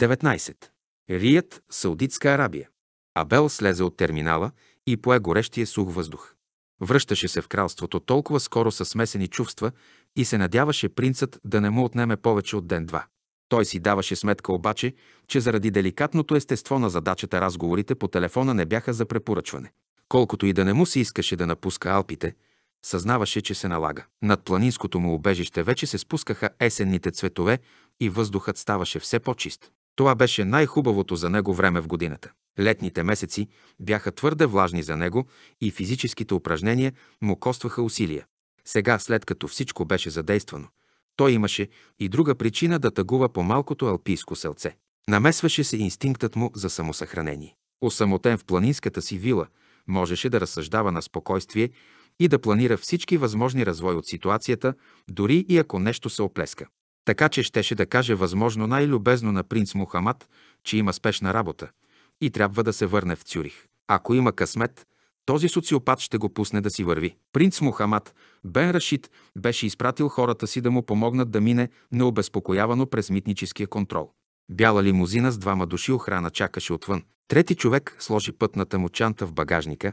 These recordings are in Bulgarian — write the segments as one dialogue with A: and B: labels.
A: 19. Рият, Саудитска Арабия. Абел слезе от терминала и пое горещия сух въздух. Връщаше се в кралството толкова скоро със смесени чувства и се надяваше принцът да не му отнеме повече от ден-два. Той си даваше сметка обаче, че заради деликатното естество на задачата разговорите по телефона не бяха за препоръчване. Колкото и да не му се искаше да напуска Алпите, съзнаваше, че се налага. Над планинското му убежище вече се спускаха есенните цветове и въздухът ставаше все по-чист. Това беше най-хубавото за него време в годината. Летните месеци бяха твърде влажни за него и физическите упражнения му костваха усилия. Сега, след като всичко беше задействано, той имаше и друга причина да тъгува по малкото алпийско селце. Намесваше се инстинктът му за самосъхранение. Осамотен в планинската си вила, можеше да разсъждава на спокойствие и да планира всички възможни развой от ситуацията, дори и ако нещо се оплеска. Така че щеше да каже възможно най-любезно на принц Мухамад, че има спешна работа и трябва да се върне в Цюрих. Ако има късмет, този социопат ще го пусне да си върви. Принц Мухамад Бен Рашид беше изпратил хората си да му помогнат да мине необезпокоявано през митническия контрол. Бяла лимузина с двама души охрана чакаше отвън. Трети човек сложи пътната му чанта в багажника,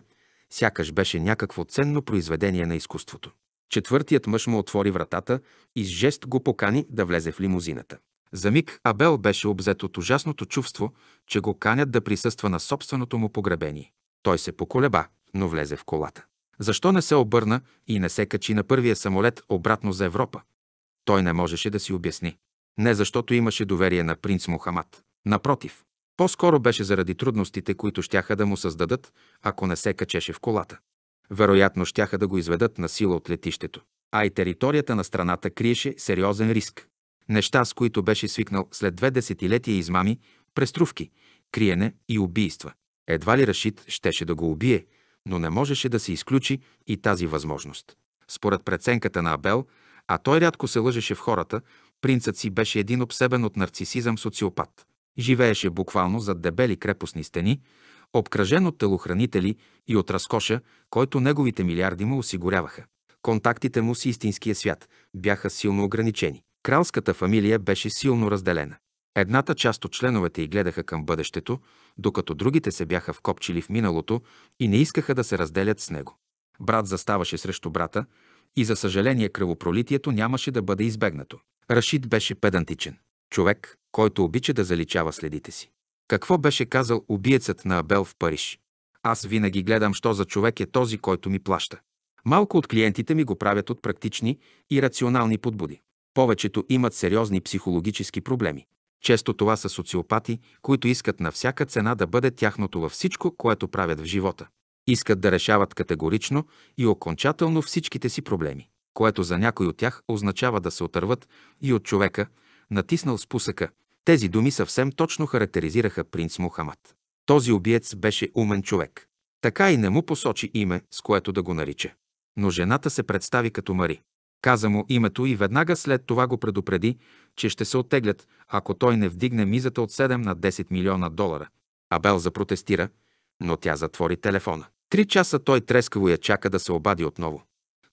A: сякаш беше някакво ценно произведение на изкуството. Четвъртият мъж му отвори вратата и с жест го покани да влезе в лимузината. За миг Абел беше обзет от ужасното чувство, че го канят да присъства на собственото му погребение. Той се поколеба, но влезе в колата. Защо не се обърна и не се качи на първия самолет обратно за Европа? Той не можеше да си обясни. Не защото имаше доверие на принц Мухамад. Напротив, по-скоро беше заради трудностите, които щяха да му създадат, ако не се качеше в колата вероятно щяха да го изведат на сила от летището. А и територията на страната криеше сериозен риск. Неща, с които беше свикнал след две десетилетия измами, преструвки, криене и убийства. Едва ли Рашид щеше да го убие, но не можеше да се изключи и тази възможност. Според преценката на Абел, а той рядко се лъжеше в хората, принцът си беше един обсебен от нарцисизъм социопат. Живееше буквално зад дебели крепостни стени, обкръжен от телохранители и от разкоша, който неговите милиарди му осигуряваха. Контактите му с истинския свят бяха силно ограничени. Кралската фамилия беше силно разделена. Едната част от членовете й гледаха към бъдещето, докато другите се бяха вкопчили в миналото и не искаха да се разделят с него. Брат заставаше срещу брата и, за съжаление, кръвопролитието нямаше да бъде избегнато. Рашид беше педантичен. Човек, който обича да заличава следите си. Какво беше казал убиецът на Абел в Париж? Аз винаги гледам, що за човек е този, който ми плаща. Малко от клиентите ми го правят от практични и рационални подбуди. Повечето имат сериозни психологически проблеми. Често това са социопати, които искат на всяка цена да бъде тяхното във всичко, което правят в живота. Искат да решават категорично и окончателно всичките си проблеми, което за някой от тях означава да се отърват и от човека, натиснал спусъка, тези думи съвсем точно характеризираха принц Мухамад. Този убиец беше умен човек. Така и не му посочи име, с което да го нарича. Но жената се представи като Мари. Каза му името и веднага след това го предупреди, че ще се оттеглят, ако той не вдигне мизата от 7 на 10 милиона долара. Абел запротестира, но тя затвори телефона. Три часа той трескаво я чака да се обади отново.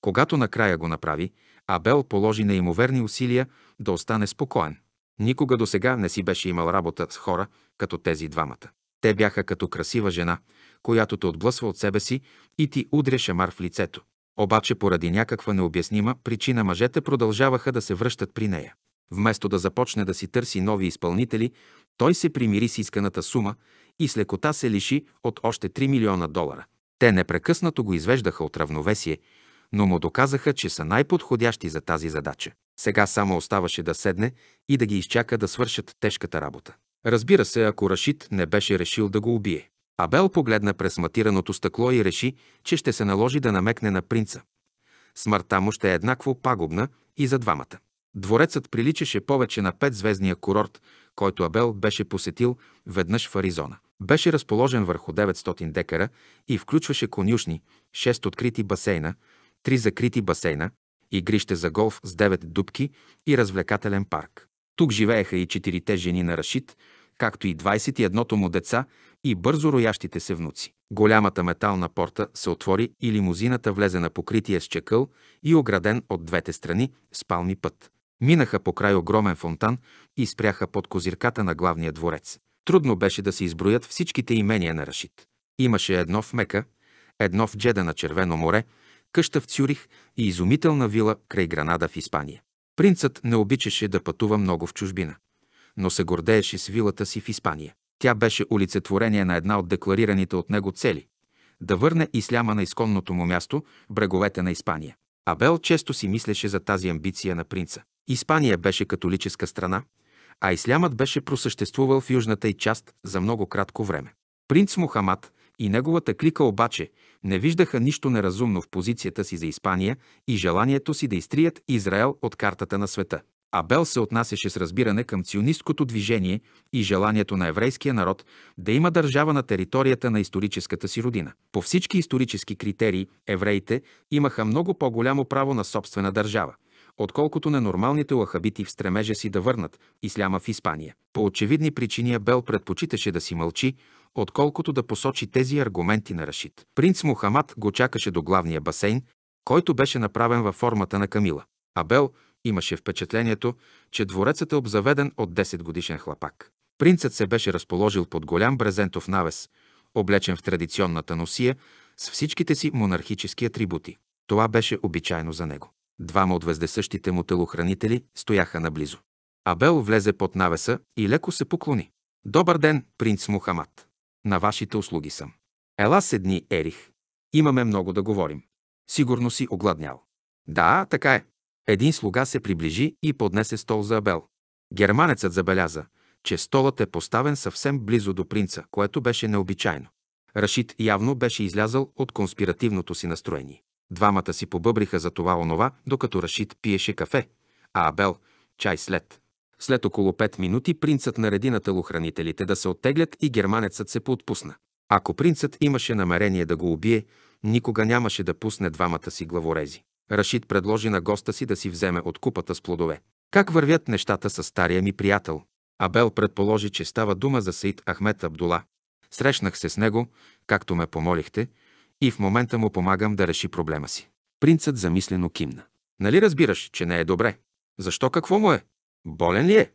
A: Когато накрая го направи, Абел положи неимоверни усилия да остане спокоен. Никога до сега не си беше имал работа с хора, като тези двамата. Те бяха като красива жена, която те отблъсва от себе си и ти удря шамар в лицето. Обаче поради някаква необяснима причина мъжете продължаваха да се връщат при нея. Вместо да започне да си търси нови изпълнители, той се примири с исканата сума и с лекота се лиши от още 3 милиона долара. Те непрекъснато го извеждаха от равновесие но му доказаха, че са най-подходящи за тази задача. Сега само оставаше да седне и да ги изчака да свършат тежката работа. Разбира се, ако Рашид не беше решил да го убие. Абел погледна през матираното стъкло и реши, че ще се наложи да намекне на принца. Смъртта му ще е еднакво пагубна и за двамата. Дворецът приличаше повече на петзвездния курорт, който Абел беше посетил веднъж в Аризона. Беше разположен върху 900 декара и включваше конюшни, 6 открити басейна, три закрити басейна, игрище за голф с девет дубки и развлекателен парк. Тук живееха и четирите жени на Рашид, както и 21-то му деца и бързо роящите се внуци. Голямата метална порта се отвори и лимузината влезе на покритие с чекъл и ограден от двете страни спални път. Минаха по край огромен фонтан и спряха под козирката на главния дворец. Трудно беше да се изброят всичките имения на Рашид. Имаше едно в Мека, едно в Джеда на Червено море, къща в Цюрих и изумителна вила край Гранада в Испания. Принцът не обичаше да пътува много в чужбина, но се гордееше с вилата си в Испания. Тя беше олицетворение на една от декларираните от него цели – да върне исляма на изконното му място, бреговете на Испания. Абел често си мислеше за тази амбиция на принца. Испания беше католическа страна, а ислямът беше просъществувал в южната й част за много кратко време. Принц Мухамад и неговата клика обаче не виждаха нищо неразумно в позицията си за Испания и желанието си да изтрият Израел от картата на света. Абел се отнасяше с разбиране към ционисткото движение и желанието на еврейския народ да има държава на територията на историческата си родина. По всички исторически критерии евреите имаха много по-голямо право на собствена държава, отколкото ненормалните лахабити в стремежа си да върнат исляма в Испания. По очевидни причини Абел предпочиташе да си мълчи отколкото да посочи тези аргументи на Рашид. Принц Мухамад го чакаше до главния басейн, който беше направен във формата на Камила. Абел имаше впечатлението, че дворецът е обзаведен от 10 годишен хлапак. Принцът се беше разположил под голям брезентов навес, облечен в традиционната носия с всичките си монархически атрибути. Това беше обичайно за него. Двама от вездесъщите му телохранители стояха наблизо. Абел влезе под навеса и леко се поклони. Добър ден, принц Мухамад. На вашите услуги съм. Ела седни, Ерих. Имаме много да говорим. Сигурно си огладнял. Да, така е. Един слуга се приближи и поднесе стол за Абел. Германецът забеляза, че столът е поставен съвсем близо до принца, което беше необичайно. Рашид явно беше излязъл от конспиративното си настроение. Двамата си побъбриха за това онова, докато Рашид пиеше кафе, а Абел – чай след. След около 5 минути принцът нареди на телохранителите да се оттеглят и германецът се поотпусна. Ако принцът имаше намерение да го убие, никога нямаше да пусне двамата си главорези. Рашид предложи на госта си да си вземе от купата с плодове. Как вървят нещата с стария ми приятел? Абел предположи, че става дума за Саид Ахмед Абдула. Срещнах се с него, както ме помолихте, и в момента му помагам да реши проблема си. Принцът замислено кимна. Нали разбираш, че не е добре? Защо какво му е? Болен ли е?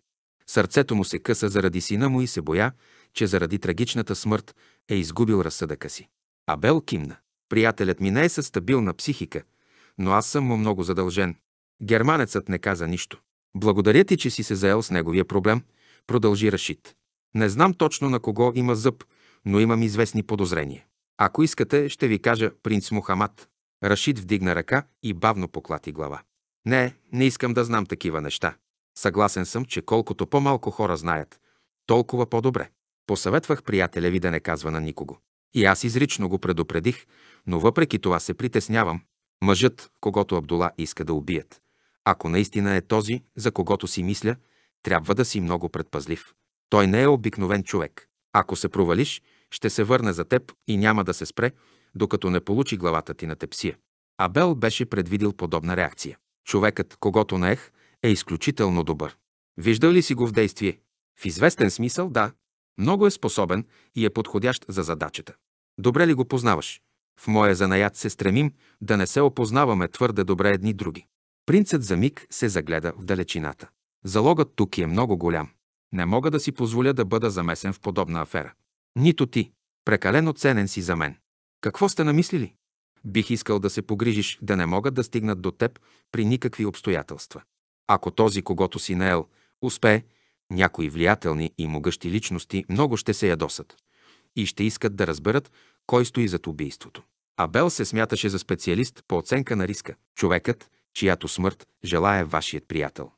A: Сърцето му се къса заради сина му и се боя, че заради трагичната смърт е изгубил разсъдъка си. Абел кимна. Приятелят ми не е със стабилна психика, но аз съм му много задължен. Германецът не каза нищо. Благодаря ти, че си се заел с неговия проблем, продължи Рашид. Не знам точно на кого има зъб, но имам известни подозрения. Ако искате, ще ви кажа принц Мухамад. Рашид вдигна ръка и бавно поклати глава. Не, не искам да знам такива неща. Съгласен съм, че колкото по-малко хора знаят, толкова по-добре. Посъветвах приятеля ви да не казва на никого. И аз изрично го предупредих, но въпреки това се притеснявам. Мъжът, когато Абдула иска да убият, ако наистина е този, за когото си мисля, трябва да си много предпазлив. Той не е обикновен човек. Ако се провалиш, ще се върне за теб и няма да се спре, докато не получи главата ти на тепсия. Абел беше предвидил подобна реакция. Човекът, когато наех, е изключително добър. Виждал ли си го в действие? В известен смисъл, да. Много е способен и е подходящ за задачата. Добре ли го познаваш? В моя занаят се стремим да не се опознаваме твърде добре едни други. Принцът за миг се загледа в далечината. Залогът тук е много голям. Не мога да си позволя да бъда замесен в подобна афера. Нито ти. Прекалено ценен си за мен. Какво сте намислили? Бих искал да се погрижиш да не могат да стигнат до теб при никакви обстоятелства. Ако този, когото си наел, успее, някои влиятелни и могъщи личности много ще се ядосат и ще искат да разберат кой стои зад убийството. Абел се смяташе за специалист по оценка на риска. Човекът, чиято смърт желая вашият приятел.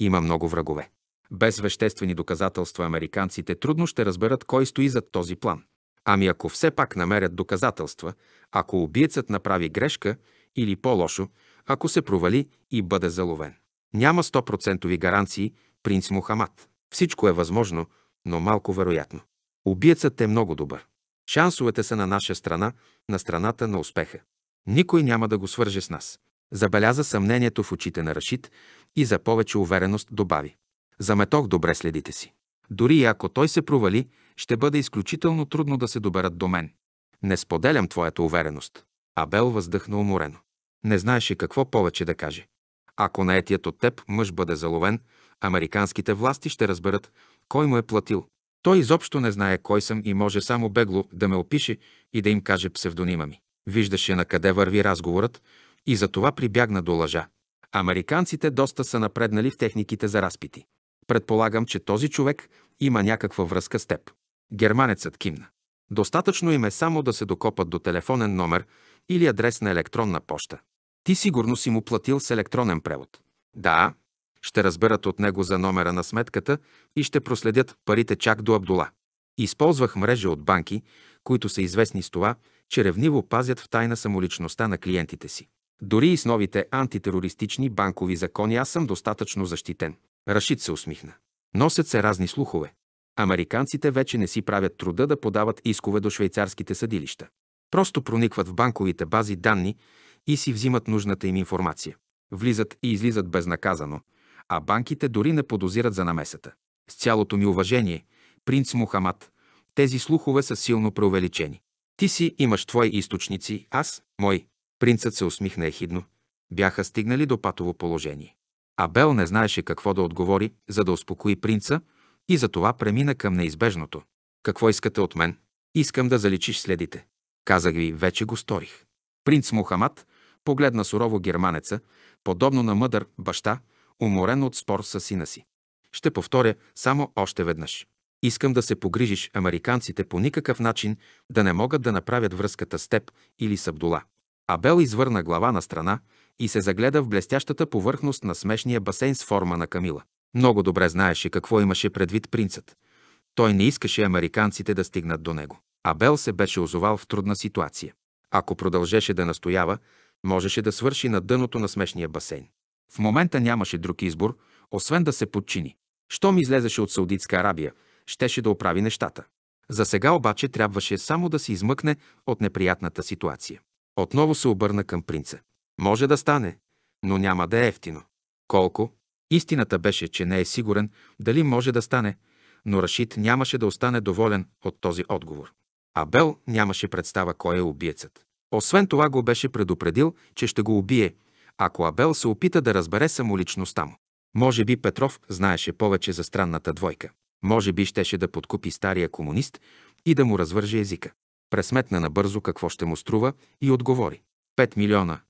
A: Има много врагове. Без веществени доказателства американците трудно ще разберат кой стои зад този план. Ами ако все пак намерят доказателства, ако убиецът направи грешка или по-лошо, ако се провали и бъде заловен. Няма 100% гаранции, принц Мухамад. Всичко е възможно, но малко вероятно. Убиецът е много добър. Шансовете са на наша страна, на страната на успеха. Никой няма да го свърже с нас. Забеляза съмнението в очите на Рашид и за повече увереност добави. Заметох добре следите си. Дори и ако той се провали, ще бъде изключително трудно да се доберат до мен. Не споделям твоята увереност. Абел въздъхна уморено. Не знаеше какво повече да каже. Ако наетият от теб мъж бъде заловен, американските власти ще разберат кой му е платил. Той изобщо не знае кой съм и може само бегло да ме опише и да им каже псевдонима ми. Виждаше на къде върви разговорът и за това прибягна до лъжа. Американците доста са напреднали в техниките за разпити. Предполагам, че този човек има някаква връзка с теб. Германецът кимна. Достатъчно им е само да се докопат до телефонен номер или адрес на електронна поща. Ти сигурно си му платил с електронен превод. Да, ще разберат от него за номера на сметката и ще проследят парите чак до Абдула. Използвах мрежа от банки, които са известни с това, че ревниво пазят в тайна самоличността на клиентите си. Дори и с новите антитерористични банкови закони аз съм достатъчно защитен. Рашид се усмихна. Носят се разни слухове. Американците вече не си правят труда да подават искове до швейцарските съдилища. Просто проникват в банковите бази данни и си взимат нужната им информация. Влизат и излизат безнаказано, а банките дори не подозират за намесата. С цялото ми уважение, принц Мухамад, тези слухове са силно преувеличени. Ти си имаш твои източници, аз – мой. Принцът се усмихна ехидно. Бяха стигнали до патово положение. Абел не знаеше какво да отговори, за да успокои принца и затова премина към неизбежното. Какво искате от мен? Искам да заличиш следите. Казах ви, вече го сторих. Принц Мухамад Погледна сурово германеца, подобно на мъдър баща, уморен от спор с сина си. Ще повторя само още веднъж. Искам да се погрижиш американците по никакъв начин да не могат да направят връзката с теб или с Абдула. Абел извърна глава на страна и се загледа в блестящата повърхност на смешния басейн с форма на Камила. Много добре знаеше какво имаше предвид принцът. Той не искаше американците да стигнат до него. Абел се беше озовал в трудна ситуация. Ако продължеше да настоява, можеше да свърши на дъното на смешния басейн. В момента нямаше друг избор, освен да се подчини. Щом излезеше от Саудитска Арабия, щеше да оправи нещата. За сега обаче трябваше само да се измъкне от неприятната ситуация. Отново се обърна към принца. Може да стане, но няма да е ефтино. Колко? Истината беше, че не е сигурен дали може да стане, но Рашид нямаше да остане доволен от този отговор. Абел нямаше представа кой е убиецът. Освен това го беше предупредил, че ще го убие, ако Абел се опита да разбере самоличността му. Може би Петров знаеше повече за странната двойка. Може би щеше да подкупи стария комунист и да му развърже езика. Пресметна набързо какво ще му струва и отговори. 5 милиона.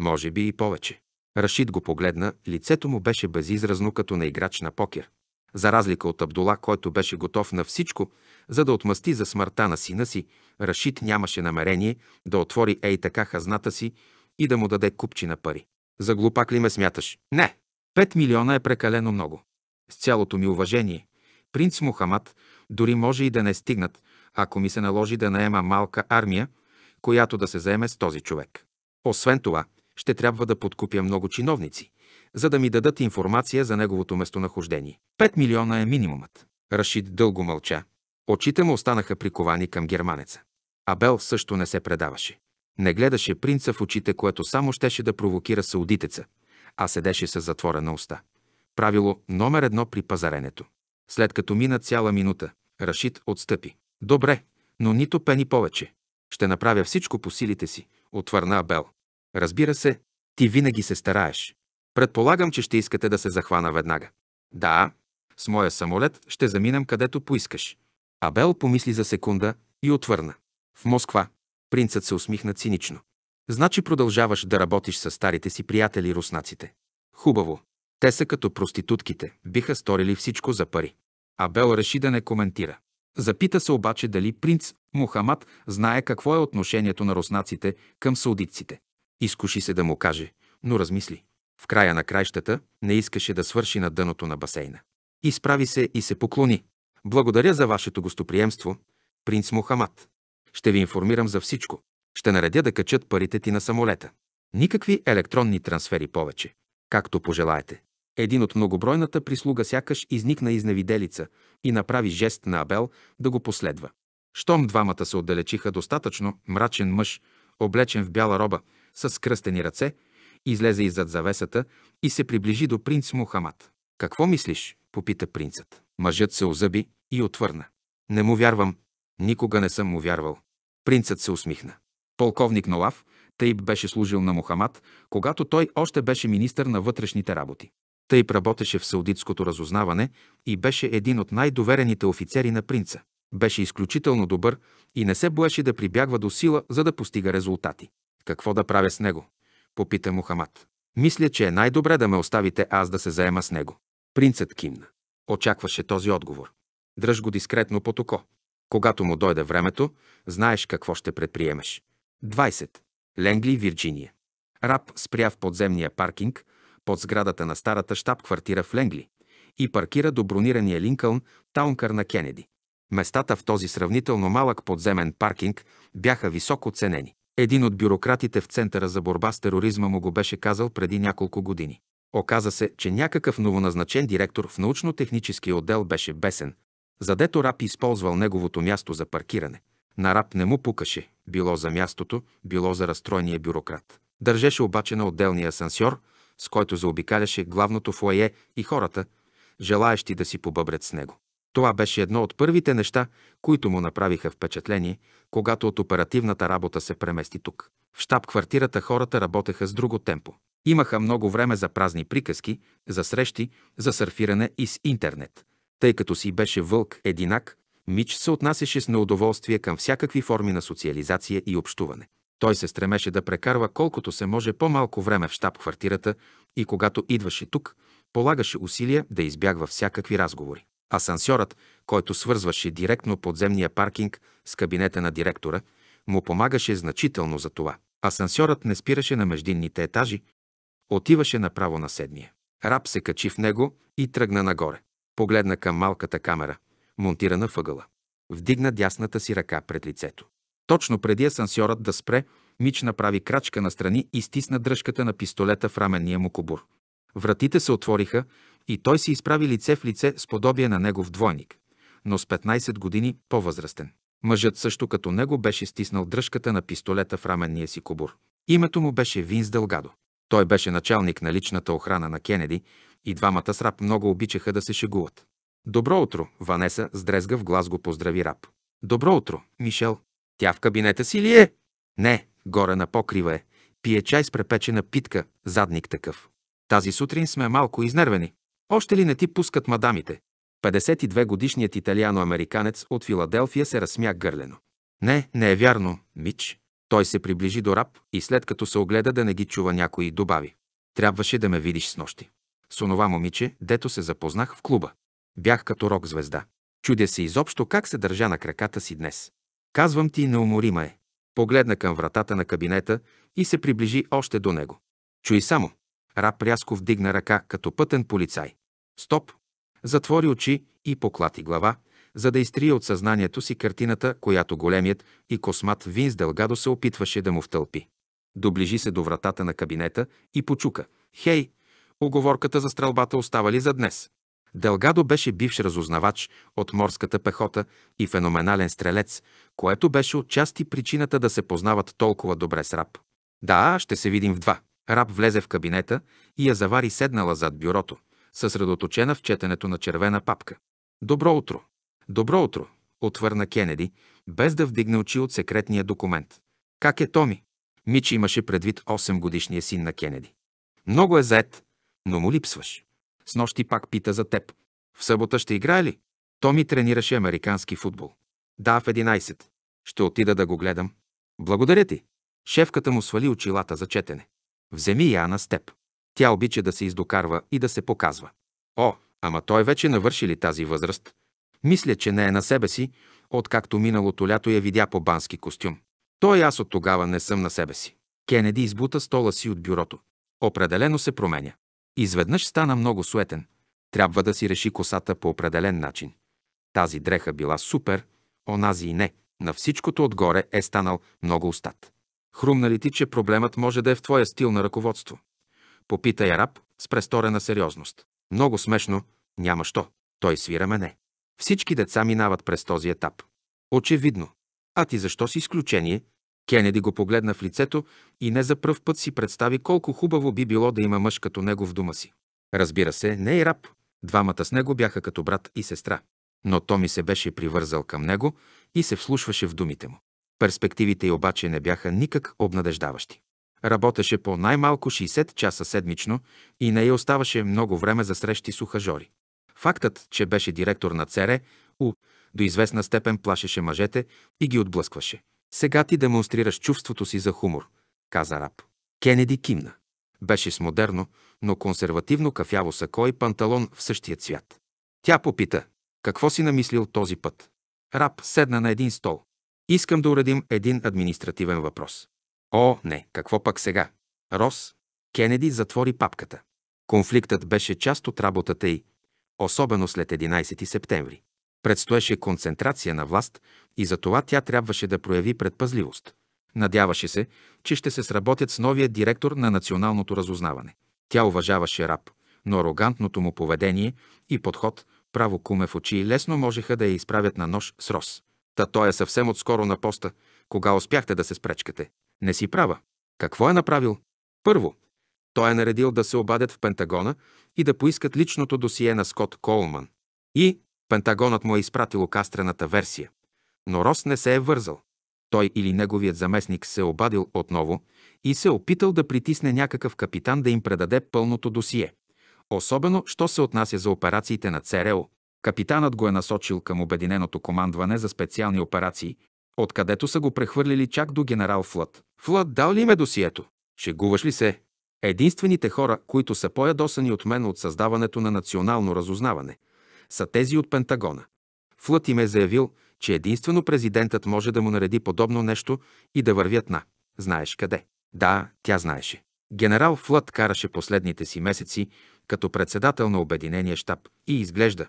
A: Може би и повече. Рашид го погледна, лицето му беше безизразно като на играч на покер. За разлика от Абдула, който беше готов на всичко, за да отмъсти за смъртта на сина си, Рашид нямаше намерение да отвори ей така хазната си и да му даде купчина пари. За глупак ли ме смяташ? Не! Пет милиона е прекалено много. С цялото ми уважение, принц Мухамад дори може и да не стигнат, ако ми се наложи да наема малка армия, която да се заеме с този човек. Освен това, ще трябва да подкупя много чиновници за да ми дадат информация за неговото местонахождение. 5 милиона е минимумът. Рашид дълго мълча. Очите му останаха приковани към германеца. Абел също не се предаваше. Не гледаше принца в очите, което само щеше да провокира саудитеца, а седеше с затворена уста. Правило номер едно при пазаренето. След като мина цяла минута, Рашид отстъпи. Добре, но нито пени повече. Ще направя всичко по силите си, отвърна Абел. Разбира се, ти винаги се стараеш. Предполагам, че ще искате да се захвана веднага. Да, с моя самолет ще заминам където поискаш. Абел помисли за секунда и отвърна. В Москва. Принцът се усмихна цинично. Значи продължаваш да работиш с старите си приятели руснаците. Хубаво. Те са като проститутките, биха сторили всичко за пари. Абел реши да не коментира. Запита се обаче дали принц Мухамад знае какво е отношението на руснаците към саудитците. Изкуши се да му каже, но размисли. В края на краищата не искаше да свърши на дъното на басейна. Изправи се и се поклони. Благодаря за вашето гостоприемство, принц Мухамад. Ще ви информирам за всичко. Ще наредя да качат парите ти на самолета. Никакви електронни трансфери повече. Както пожелаете. Един от многобройната прислуга сякаш изникна изневиделица и направи жест на Абел да го последва. Штом двамата се отдалечиха достатъчно, мрачен мъж, облечен в бяла роба, с кръстени ръце, излезе иззад завесата и се приближи до принц Мухамад. Какво мислиш? попита принцът. Мъжът се озъби и отвърна. Не му вярвам. Никога не съм му вярвал. Принцът се усмихна. Полковник Нолав, Таиб беше служил на Мухамад, когато той още беше министър на вътрешните работи. Таиб работеше в саудитското разузнаване и беше един от най-доверените офицери на принца. Беше изключително добър и не се боеше да прибягва до сила, за да постига резултати. Какво да правя с него? попита Мухамад. Мисля, че е най-добре да ме оставите аз да се заема с него. Принцът кимна. Очакваше този отговор. Дръж го дискретно по око. Когато му дойде времето, знаеш какво ще предприемеш. 20. Ленгли, Вирджиния. Раб спря в подземния паркинг под сградата на старата щаб-квартира в Ленгли и паркира до бронирания Линкълн Таункър на Кенеди. Местата в този сравнително малък подземен паркинг бяха високо ценени. Един от бюрократите в Центъра за борба с тероризма му го беше казал преди няколко години. Оказа се, че някакъв новоназначен директор в научно-техническия отдел беше бесен, задето раб използвал неговото място за паркиране. На раб не му пукаше, било за мястото, било за разстройния бюрократ. Държеше обаче на отделния асансьор, с който заобикаляше главното фойе и хората, желаещи да си побъбрят с него. Това беше едно от първите неща, които му направиха впечатление, когато от оперативната работа се премести тук. В штаб-квартирата хората работеха с друго темпо. Имаха много време за празни приказки, за срещи, за сърфиране и с интернет. Тъй като си беше вълк единак, Мич се отнасяше с неудоволствие към всякакви форми на социализация и общуване. Той се стремеше да прекарва колкото се може по-малко време в штаб-квартирата и когато идваше тук, полагаше усилия да избягва всякакви разговори. Асансьорът, който свързваше директно подземния паркинг с кабинета на директора, му помагаше значително за това. Асансьорът не спираше на междинните етажи, отиваше направо на седмия. Раб се качи в него и тръгна нагоре. Погледна към малката камера, монтирана въгъла. Вдигна дясната си ръка пред лицето. Точно преди асансьорът да спре, Мич направи крачка настрани и стисна дръжката на пистолета в раменния му кобур. Вратите се отвориха, и той се изправи лице в лице с подобие на негов двойник, но с 15 години по-възрастен. Мъжът също като него беше стиснал дръжката на пистолета в раменния си кобур. Името му беше Винс Дългадо. Той беше началник на личната охрана на Кенеди и двамата с Рап много обичаха да се шегуват. Добро утро, Ванеса с дрезга в глас го поздрави Рап. Добро утро, Мишел. Тя в кабинета си ли е? Не, горе на покрива е. Пие чай с препечена питка, задник такъв. Тази сутрин сме малко изнервени. Още ли не ти пускат мадамите? 52-годишният италиано-американец от Филаделфия се разсмя гърлено. Не, не е вярно, Мич. Той се приближи до раб и след като се огледа да не ги чува някой, добави. Трябваше да ме видиш с нощи. С онова момиче, дето се запознах в клуба. Бях като рок звезда. Чудя се изобщо как се държа на краката си днес. Казвам ти, неуморима е. Погледна към вратата на кабинета и се приближи още до него. Чуй само. Раб рязко вдигна ръка като пътен полицай. Стоп! Затвори очи и поклати глава, за да изтрие от съзнанието си картината, която големият и космат Винс Дългадо се опитваше да му втълпи. Доближи се до вратата на кабинета и почука. Хей, оговорката за стрелбата остава ли за днес? Дългадо беше бивш разузнавач от морската пехота и феноменален стрелец, което беше отчасти причината да се познават толкова добре с Раб. Да, ще се видим в два. Раб влезе в кабинета и я завари седнала зад бюрото – съсредоточена в четенето на червена папка. Добро утро! Добро утро! отвърна Кенеди, без да вдигне очи от секретния документ. Как е Томи? Мич имаше предвид 8-годишния син на Кенеди. Много е заед, но му липсваш. С нощи пак пита за теб. В събота ще играе ли? Томи тренираше американски футбол. Да, в 11. Ще отида да го гледам. Благодаря ти. Шефката му свали очилата за четене. Вземи Яна с теб. Тя обича да се издокарва и да се показва. О, ама той вече навърши ли тази възраст? Мисля, че не е на себе си, откакто миналото лято я видя по бански костюм. Той аз от тогава не съм на себе си. Кенеди избута стола си от бюрото. Определено се променя. Изведнъж стана много суетен. Трябва да си реши косата по определен начин. Тази дреха била супер, онази и не. На всичкото отгоре е станал много устат. Хрумна ли ти, че проблемът може да е в твоя стил на ръководство? Попита я раб с престорена сериозност. Много смешно, няма що. Той свира мене. Всички деца минават през този етап. Очевидно. А ти защо си изключение? Кенеди го погледна в лицето и не за пръв път си представи колко хубаво би било да има мъж като него в дома си. Разбира се, не и раб. Двамата с него бяха като брат и сестра. Но Томи се беше привързал към него и се вслушваше в думите му. Перспективите й обаче не бяха никак обнадеждаващи. Работеше по най-малко 60 часа седмично и не й оставаше много време за срещи с ухажори. Фактът, че беше директор на ЦРУ, до известна степен плашеше мъжете и ги отблъскваше. Сега ти демонстрираш чувството си за хумор, каза раб. Кенеди кимна. Беше с модерно, но консервативно кафяво сако и панталон в същия цвят. Тя попита, какво си намислил този път? Раб седна на един стол. Искам да уредим един административен въпрос. О, не, какво пък сега? Рос, Кенеди затвори папката. Конфликтът беше част от работата й, особено след 11 септември. Предстоеше концентрация на власт и за това тя трябваше да прояви предпазливост. Надяваше се, че ще се сработят с новия директор на националното разузнаване. Тя уважаваше раб, но арогантното му поведение и подход, право куме в очи, лесно можеха да я изправят на нож с Рос. Та той е съвсем отскоро на поста. Кога успяхте да се спречкате? Не си права. Какво е направил? Първо, той е наредил да се обадят в Пентагона и да поискат личното досие на Скот Колман. И Пентагонът му е изпратил окастрената версия. Но Рос не се е вързал. Той или неговият заместник се е обадил отново и се е опитал да притисне някакъв капитан да им предаде пълното досие. Особено, що се отнася за операциите на ЦРУ. Капитанът го е насочил към Обединеното командване за специални операции, откъдето са го прехвърлили чак до генерал Флът. Флът дал ли им е досието? Шегуваш ли се? Единствените хора, които са по-ядосани от мен от създаването на национално разузнаване, са тези от Пентагона. Флът им е заявил, че единствено президентът може да му нареди подобно нещо и да вървят на. Знаеш къде. Да, тя знаеше. Генерал Флът караше последните си месеци като председател на Обединения щаб и изглежда.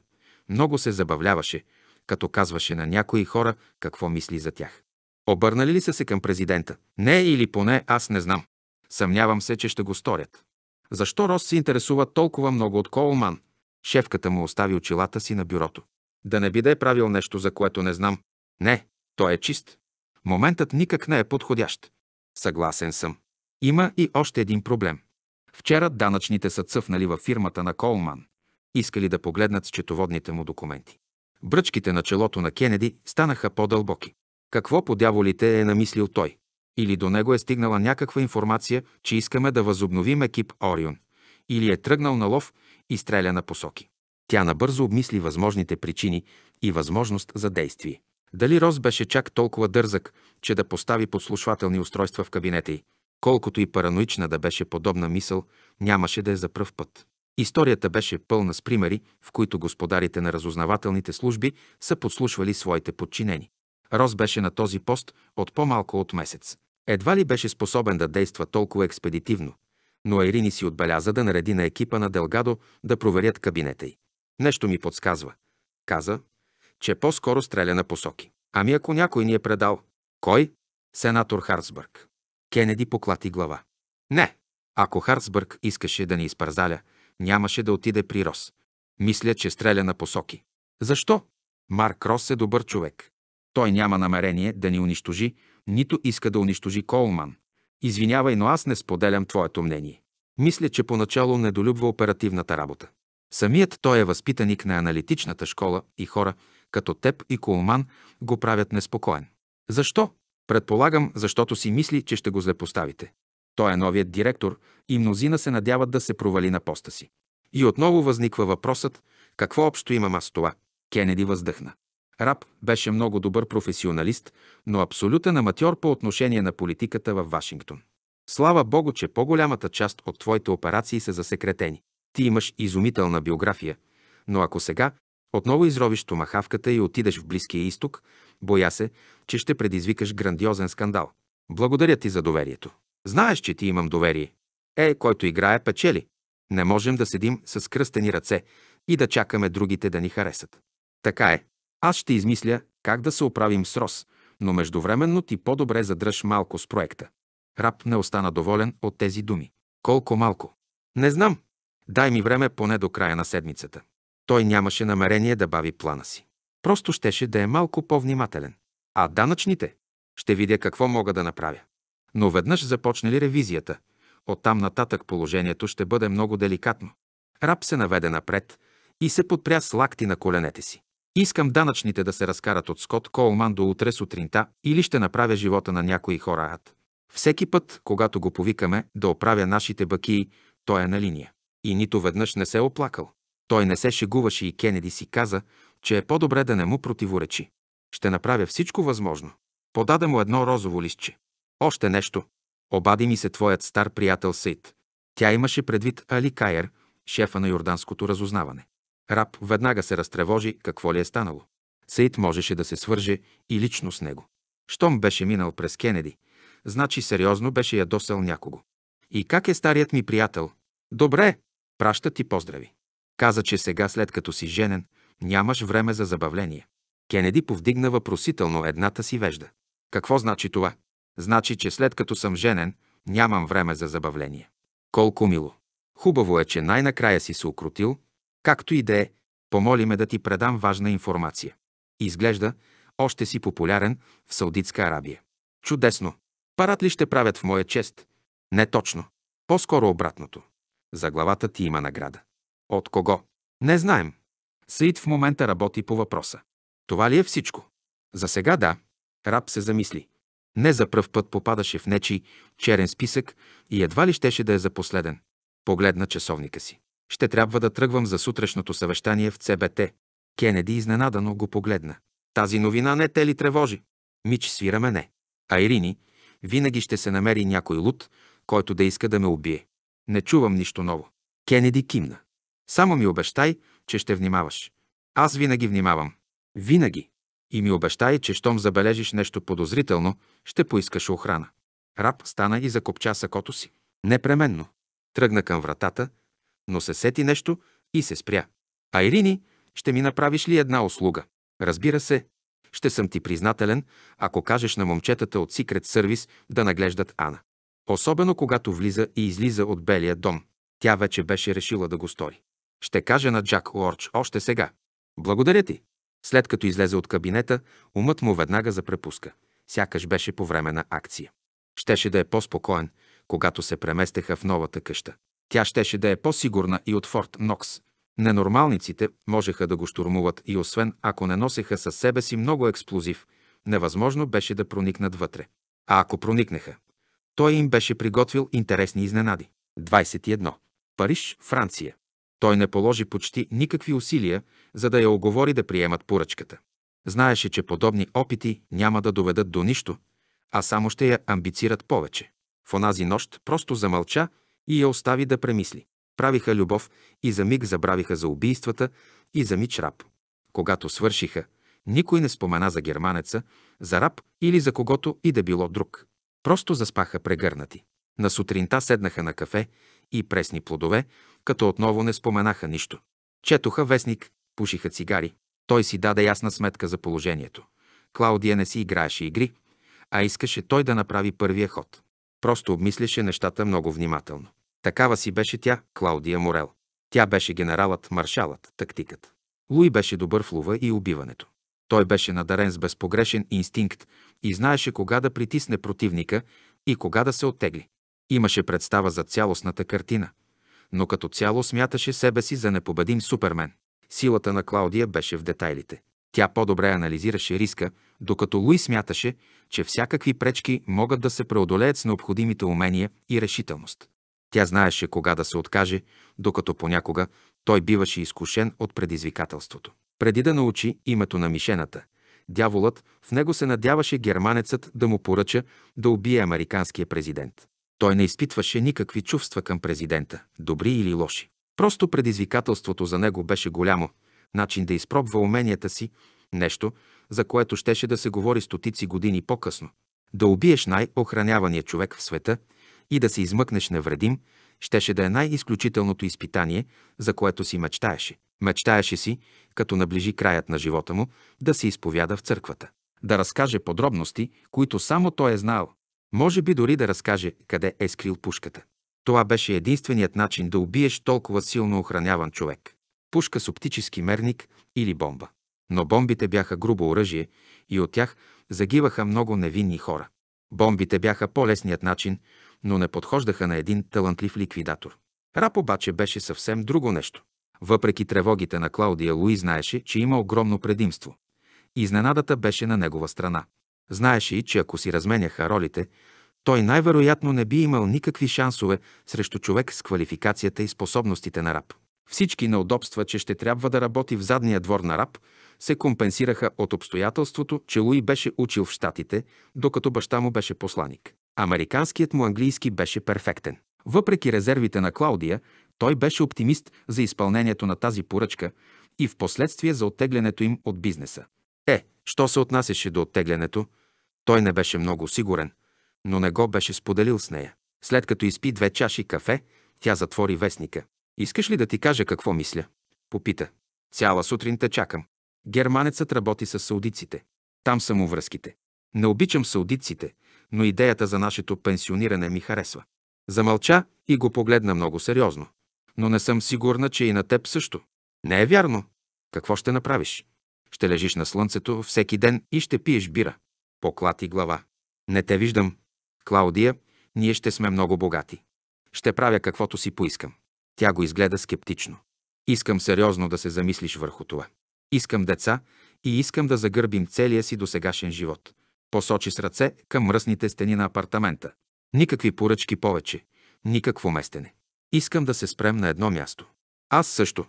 A: Много се забавляваше, като казваше на някои хора какво мисли за тях. Обърнали ли са се към президента? Не или поне аз не знам. Съмнявам се, че ще го сторят. Защо Рос се интересува толкова много от колман? Шефката му остави очилата си на бюрото. Да не би да е правил нещо, за което не знам. Не, той е чист. Моментът никак не е подходящ. Съгласен съм. Има и още един проблем. Вчера данъчните са цъфнали във фирмата на Колман. Искали да погледнат счетоводните му документи. Бръчките на челото на Кенеди станаха по-дълбоки. Какво по дяволите е намислил той? Или до него е стигнала някаква информация, че искаме да възобновим екип Орион. Или е тръгнал на лов и стреля на посоки. Тя набързо обмисли възможните причини и възможност за действие. Дали Рос беше чак толкова дързък, че да постави подслушвателни устройства в кабинета й? Колкото и параноична да беше подобна мисъл, нямаше да е за пръв път. Историята беше пълна с примери, в които господарите на разузнавателните служби са подслушвали своите подчинени. Рос беше на този пост от по-малко от месец. Едва ли беше способен да действа толкова експедитивно, но Айрини си отбеляза да нареди на екипа на Делгадо да проверят кабинета й. Нещо ми подсказва. Каза, че по-скоро стреля на посоки. Ами ако някой ни е предал? Кой? Сенатор Харсбърг. Кенеди поклати глава. Не. Ако Харсбърг искаше да ни изпързаля, нямаше да отиде при Рос. Мисля, че стреля на посоки. Защо? Марк Рос е добър човек. Той няма намерение да ни унищожи, нито иска да унищожи Колман. Извинявай, но аз не споделям твоето мнение. Мисля, че поначало недолюбва оперативната работа. Самият той е възпитаник на аналитичната школа и хора, като теб и Колман, го правят неспокоен. Защо? Предполагам, защото си мисли, че ще го злепоставите. Той е новият директор и мнозина се надяват да се провали на поста си. И отново възниква въпросът, какво общо имам аз това? Кенеди въздъхна. Раб беше много добър професионалист, но абсолютен аматьор по отношение на политиката във Вашингтон. Слава Богу, че по-голямата част от твоите операции са засекретени. Ти имаш изумителна биография, но ако сега отново изровиш томахавката и отидеш в Близкия изток, боя се, че ще предизвикаш грандиозен скандал. Благодаря ти за доверието. Знаеш, че ти имам доверие. Е, който играе, печели. Не можем да седим с кръстени ръце и да чакаме другите да ни харесат. Така е. Аз ще измисля как да се оправим с Рос, но междувременно ти по-добре задръж малко с проекта. Раб не остана доволен от тези думи. Колко малко? Не знам. Дай ми време поне до края на седмицата. Той нямаше намерение да бави плана си. Просто щеше да е малко по-внимателен. А данъчните? Ще видя какво мога да направя. Но веднъж започнали ревизията, оттам нататък положението ще бъде много деликатно. Раб се наведе напред и се подпря с лакти на коленете си. Искам данъчните да се разкарат от Скот Колман до утре сутринта или ще направя живота на някои хора ад. Всеки път, когато го повикаме да оправя нашите бакии, той е на линия. И нито веднъж не се е оплакал. Той не се шегуваше и Кенеди си каза, че е по-добре да не му противоречи. Ще направя всичко възможно. Подаде му едно розово листче. Още нещо. Обади ми се твоят стар приятел Сейд. Тя имаше предвид Али Кайер, шефа на Йорданското разузнаване. Раб веднага се разтревожи какво ли е станало. Сейд можеше да се свърже и лично с него. Щом беше минал през Кенеди, значи сериозно беше ядосал някого. И как е старият ми приятел? Добре, праща ти поздрави. Каза, че сега след като си женен, нямаш време за забавление. Кенеди повдигна въпросително едната си вежда. Какво значи това? Значи, че след като съм женен, нямам време за забавление. Колко мило! Хубаво е, че най-накрая си се укрутил. както и да е, помоли ме да ти предам важна информация. Изглежда, още си популярен в Саудитска Арабия. Чудесно! Парат ли ще правят в моя чест? Не точно. По-скоро обратното. За главата ти има награда. От кого? Не знаем. Саид в момента работи по въпроса. Това ли е всичко? За сега да. Раб се замисли. Не за пръв път попадаше в нечи черен списък и едва ли щеше да е за последен. Погледна часовника си. Ще трябва да тръгвам за сутрешното съвещание в ЦБТ. Кенеди изненадано го погледна. Тази новина не те ли тревожи? Мич свира мене. А Ирини, винаги ще се намери някой луд, който да иска да ме убие. Не чувам нищо ново. Кенеди кимна. Само ми обещай, че ще внимаваш. Аз винаги внимавам. Винаги и ми обещай, че щом забележиш нещо подозрително, ще поискаш охрана. Раб стана и закопча сакото си. Непременно. Тръгна към вратата, но се сети нещо и се спря. Айрини, ще ми направиш ли една услуга? Разбира се, ще съм ти признателен, ако кажеш на момчетата от Secret Service да наглеждат Ана. Особено когато влиза и излиза от Белия дом. Тя вече беше решила да го стори. Ще кажа на Джак Уорч още сега. Благодаря ти. След като излезе от кабинета, умът му веднага запрепуска. Сякаш беше по време на акция. Щеше да е по-спокоен, когато се преместеха в новата къща. Тя щеше да е по-сигурна и от Форт Нокс. Ненормалниците можеха да го штурмуват и освен ако не носеха със себе си много експлозив, невъзможно беше да проникнат вътре. А ако проникнеха, той им беше приготвил интересни изненади. 21. Париж, Франция. Той не положи почти никакви усилия, за да я оговори да приемат поръчката. Знаеше, че подобни опити няма да доведат до нищо, а само ще я амбицират повече. В онази нощ просто замълча и я остави да премисли. Правиха любов и за миг забравиха за убийствата и за мич раб. Когато свършиха, никой не спомена за германеца, за раб или за когото и да било друг. Просто заспаха прегърнати. На сутринта седнаха на кафе и пресни плодове, като отново не споменаха нищо. Четоха вестник, пушиха цигари. Той си даде ясна сметка за положението. Клаудия не си играеше игри, а искаше той да направи първия ход. Просто обмисляше нещата много внимателно. Такава си беше тя, Клаудия Морел. Тя беше генералът, маршалът, тактикът. Луи беше добър в лова и убиването. Той беше надарен с безпогрешен инстинкт и знаеше кога да притисне противника и кога да се оттегли. Имаше представа за цялостната картина – но като цяло смяташе себе си за непобедим супермен. Силата на Клаудия беше в детайлите. Тя по-добре анализираше риска, докато Луи смяташе, че всякакви пречки могат да се преодолеят с необходимите умения и решителност. Тя знаеше кога да се откаже, докато понякога той биваше изкушен от предизвикателството. Преди да научи името на мишената, дяволът в него се надяваше германецът да му поръча да убие американския президент. Той не изпитваше никакви чувства към президента, добри или лоши. Просто предизвикателството за него беше голямо, начин да изпробва уменията си, нещо, за което щеше да се говори стотици години по-късно. Да убиеш най-охранявания човек в света и да се измъкнеш невредим, щеше да е най-изключителното изпитание, за което си мечтаеше. Мечтаеше си, като наближи краят на живота му, да се изповяда в църквата. Да разкаже подробности, които само той е знал. Може би дори да разкаже къде е скрил пушката. Това беше единственият начин да убиеш толкова силно охраняван човек. Пушка с оптически мерник или бомба. Но бомбите бяха грубо оръжие и от тях загиваха много невинни хора. Бомбите бяха по-лесният начин, но не подхождаха на един талантлив ликвидатор. Рап обаче беше съвсем друго нещо. Въпреки тревогите на Клаудия, Луи знаеше, че има огромно предимство. Изненадата беше на негова страна. Знаеше и, че ако си разменяха ролите, той най-вероятно не би имал никакви шансове срещу човек с квалификацията и способностите на раб. Всички неудобства, че ще трябва да работи в задния двор на раб, се компенсираха от обстоятелството, че Луи беше учил в Штатите, докато баща му беше посланик. Американският му английски беше перфектен. Въпреки резервите на Клаудия, той беше оптимист за изпълнението на тази поръчка и в последствие за оттеглянето им от бизнеса. Е, що се отнасяше до оттеглянето, той не беше много сигурен, но не го беше споделил с нея. След като изпи две чаши кафе, тя затвори вестника. Искаш ли да ти кажа какво мисля? Попита. Цяла сутрин те чакам. Германецът работи с саудиците. Там са му връзките. Не обичам саудиците, но идеята за нашето пенсиониране ми харесва. Замълча и го погледна много сериозно. Но не съм сигурна, че и на теб също. Не е вярно. Какво ще направиш? Ще лежиш на слънцето всеки ден и ще пиеш бира. Поклати глава. Не те виждам. Клаудия, ние ще сме много богати. Ще правя каквото си поискам. Тя го изгледа скептично. Искам сериозно да се замислиш върху това. Искам деца и искам да загърбим целия си досегашен живот. Посочи с ръце към мръсните стени на апартамента. Никакви поръчки повече, никакво местене. Искам да се спрем на едно място. Аз също.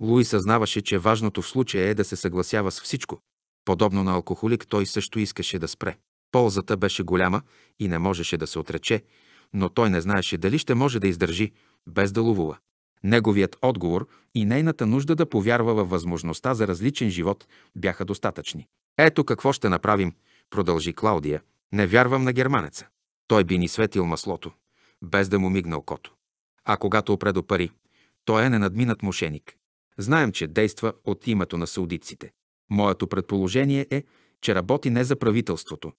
A: Луи съзнаваше, че важното в случая е да се съгласява с всичко. Подобно на алкохолик, той също искаше да спре. Ползата беше голяма и не можеше да се отрече, но той не знаеше дали ще може да издържи, без да ловува. Неговият отговор и нейната нужда да повярва във възможността за различен живот бяха достатъчни. Ето какво ще направим, продължи Клаудия. Не вярвам на германеца. Той би ни светил маслото, без да му мигна окото. А когато опредо пари, той е ненадминат мошеник. Знаем, че действа от името на саудитците. Моето предположение е, че работи не за правителството,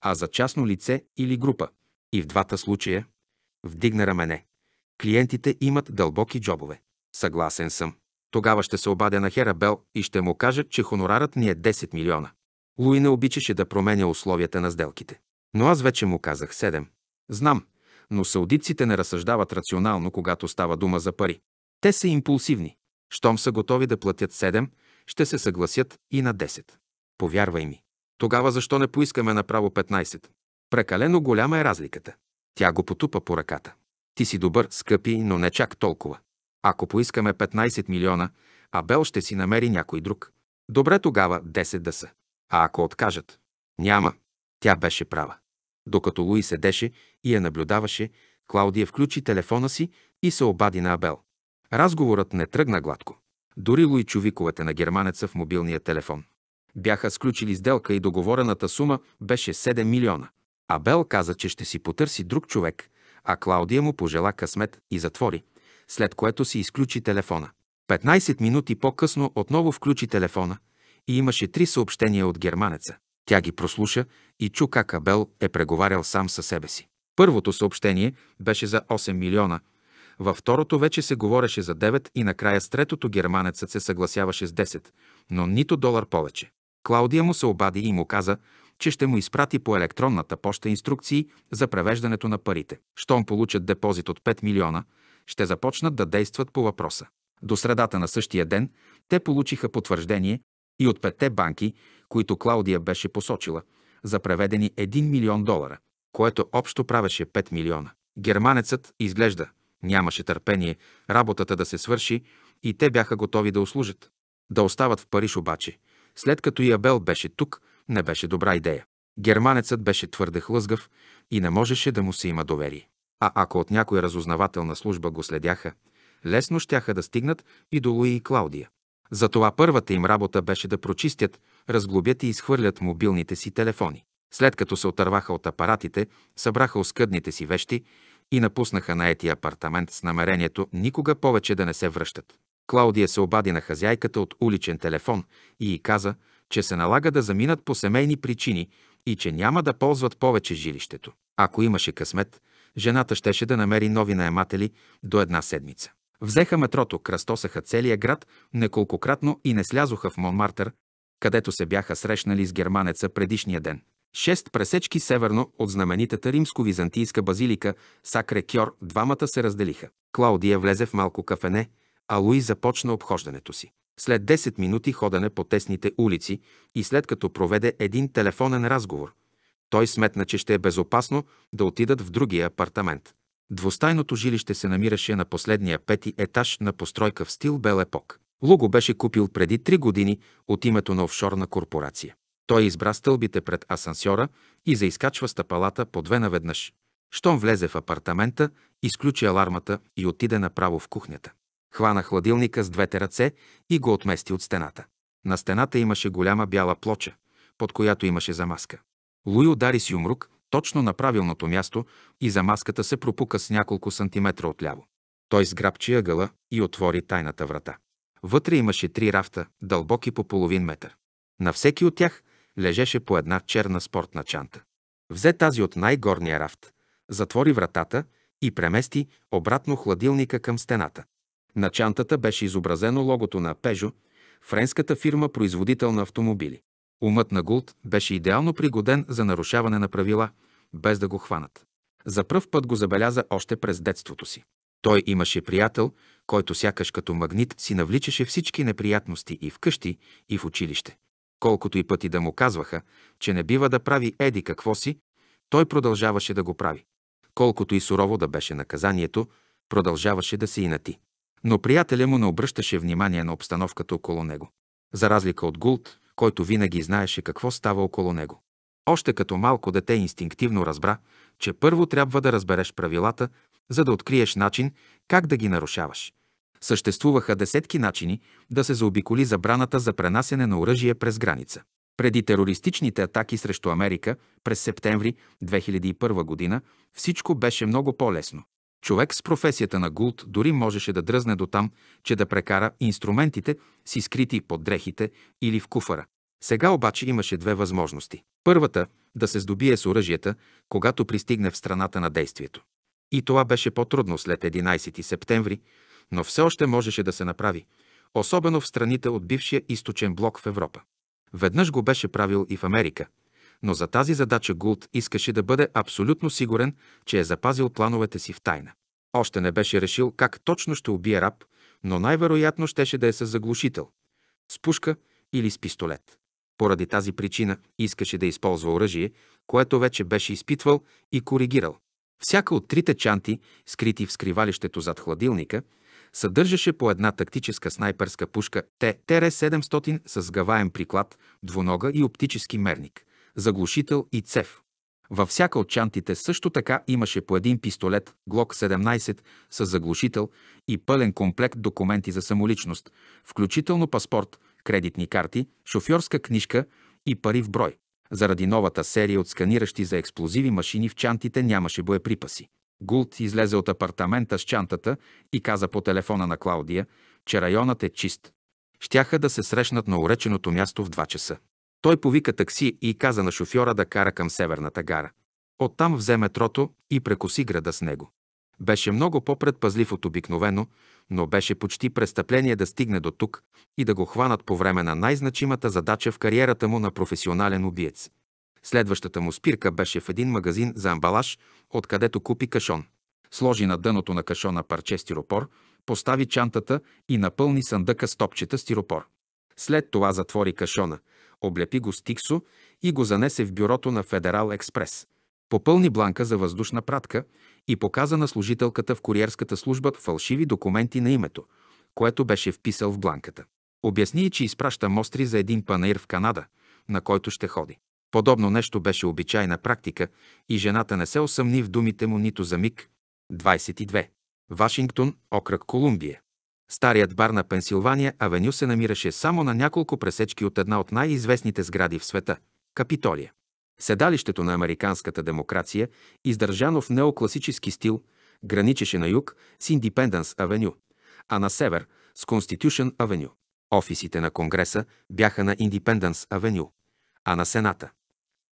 A: а за частно лице или група. И в двата случая вдигна рамене. Клиентите имат дълбоки джобове. Съгласен съм. Тогава ще се обадя на Херабел и ще му кажа, че хонорарът ни е 10 милиона. Луи не обичаше да променя условията на сделките. Но аз вече му казах 7. Знам, но саудитците не разсъждават рационално, когато става дума за пари. Те са импулсивни. Щом са готови да платят 7, ще се съгласят и на 10. Повярвай ми. Тогава защо не поискаме направо 15? Прекалено голяма е разликата. Тя го потупа по ръката. Ти си добър, скъпи, но не чак толкова. Ако поискаме 15 милиона, Абел ще си намери някой друг. Добре тогава 10 да са. А ако откажат? Няма. Тя беше права. Докато Луи седеше и я наблюдаваше, Клаудия включи телефона си и се обади на Абел. Разговорът не тръгна гладко. Дори луичовиковете на германеца в мобилния телефон. Бяха сключили сделка и договорената сума беше 7 милиона. Абел каза, че ще си потърси друг човек, а Клаудия му пожела късмет и затвори, след което си изключи телефона. 15 минути по-късно отново включи телефона и имаше три съобщения от германеца. Тя ги прослуша и чу как Абел е преговарял сам със себе си. Първото съобщение беше за 8 милиона – във второто вече се говореше за 9 и накрая с третото германецът се съгласяваше с 10, но нито долар повече. Клаудия му се обади и му каза, че ще му изпрати по електронната поща инструкции за превеждането на парите. Щом получат депозит от 5 милиона, ще започнат да действат по въпроса. До средата на същия ден те получиха потвърждение и от петте банки, които Клаудия беше посочила, за преведени 1 милион долара, което общо правеше 5 милиона. Германецът изглежда Нямаше търпение работата да се свърши и те бяха готови да услужат. Да остават в Париж обаче, след като и Абел беше тук, не беше добра идея. Германецът беше твърде хлъзгав и не можеше да му се има доверие. А ако от някоя разузнавателна служба го следяха, лесно щяха да стигнат и до Луи и Клаудия. Затова първата им работа беше да прочистят, разглобят и изхвърлят мобилните си телефони. След като се отърваха от апаратите, събраха оскъдните си вещи и напуснаха ети апартамент с намерението никога повече да не се връщат. Клаудия се обади на хазяйката от уличен телефон и й каза, че се налага да заминат по семейни причини и че няма да ползват повече жилището. Ако имаше късмет, жената щеше да намери нови наематели до една седмица. Взеха метрото, кръстосаха целия град неколкократно и не слязоха в Монмартър, където се бяха срещнали с германеца предишния ден. Шест пресечки северно от знаменитата римско-византийска базилика Сакре Кьор двамата се разделиха. Клаудия влезе в малко кафене, а Луи започна обхождането си. След 10 минути ходене по тесните улици и след като проведе един телефонен разговор, той сметна, че ще е безопасно да отидат в другия апартамент. Двустайното жилище се намираше на последния пети етаж на постройка в стил Бел Епок. Луго беше купил преди три години от името на офшорна корпорация. Той избра стълбите пред асансьора и заискачва стъпалата по две наведнъж. Щом влезе в апартамента, изключи алармата и отиде направо в кухнята. Хвана хладилника с двете ръце и го отмести от стената. На стената имаше голяма бяла плоча, под която имаше замаска. Луи удари с юмрук точно на правилното място и замаската се пропука с няколко сантиметра отляво. Той сграбчи ъгъла и отвори тайната врата. Вътре имаше три рафта, дълбоки по половин метър. На всеки от тях лежеше по една черна спортна чанта. Взе тази от най-горния рафт, затвори вратата и премести обратно хладилника към стената. На чантата беше изобразено логото на Пежо, френската фирма производител на автомобили. Умът на Гулт беше идеално пригоден за нарушаване на правила, без да го хванат. За пръв път го забеляза още през детството си. Той имаше приятел, който сякаш като магнит си навличаше всички неприятности и в къщи, и в училище. Колкото и пъти да му казваха, че не бива да прави еди какво си, той продължаваше да го прави. Колкото и сурово да беше наказанието, продължаваше да се инати. Но приятеля му не обръщаше внимание на обстановката около него. За разлика от Гулт, който винаги знаеше какво става около него. Още като малко дете инстинктивно разбра, че първо трябва да разбереш правилата, за да откриеш начин как да ги нарушаваш. Съществуваха десетки начини да се заобиколи забраната за пренасене на оръжие през граница. Преди терористичните атаки срещу Америка през септември 2001 година всичко беше много по-лесно. Човек с професията на Гулт дори можеше да дръзне до там, че да прекара инструментите си скрити под дрехите или в куфара. Сега обаче имаше две възможности. Първата – да се здобие с оръжията, когато пристигне в страната на действието. И това беше по-трудно след 11 септември, но все още можеше да се направи, особено в страните от бившия източен блок в Европа. Веднъж го беше правил и в Америка, но за тази задача Гулт искаше да бъде абсолютно сигурен, че е запазил плановете си в тайна. Още не беше решил как точно ще убие раб, но най-вероятно щеше да е с заглушител, с пушка или с пистолет. Поради тази причина искаше да използва оръжие, което вече беше изпитвал и коригирал. Всяка от трите чанти, скрити в скривалището зад хладилника, съдържаше по една тактическа снайперска пушка ТТР-700 с гаваем приклад, двунога и оптически мерник, заглушител и цев. Във всяка от чантите също така имаше по един пистолет глок 17 с заглушител и пълен комплект документи за самоличност, включително паспорт, кредитни карти, шофьорска книжка и пари в брой. Заради новата серия от сканиращи за експлозиви машини в чантите нямаше боеприпаси. Гулт излезе от апартамента с чантата и каза по телефона на Клаудия, че районът е чист. Щяха да се срещнат на уреченото място в 2 часа. Той повика такси и каза на шофьора да кара към северната гара. Оттам взе метрото и прекоси града с него. Беше много по-предпазлив от обикновено, но беше почти престъпление да стигне до тук и да го хванат по време на най-значимата задача в кариерата му на професионален убиец. Следващата му спирка беше в един магазин за амбалаж, откъдето купи кашон. Сложи на дъното на кашона парче стиропор, постави чантата и напълни съндъка с топчета стиропор. След това затвори кашона, облепи го с тиксо и го занесе в бюрото на Федерал Експрес. Попълни бланка за въздушна пратка и показа на служителката в куриерската служба фалшиви документи на името, което беше вписал в бланката. Обясни, че изпраща мостри за един панаир в Канада, на който ще ходи. Подобно нещо беше обичайна практика и жената не се осъмни в думите му нито за миг. 22. Вашингтон, окръг Колумбия. Старият бар на Пенсилвания Авеню се намираше само на няколко пресечки от една от най-известните сгради в света – Капитолия. Седалището на американската демокрация, издържано в неокласически стил, граничеше на юг с Индипенденс Авеню, а на север с Конститюшън Авеню. Офисите на Конгреса бяха на Индипенденс Авеню, а на Сената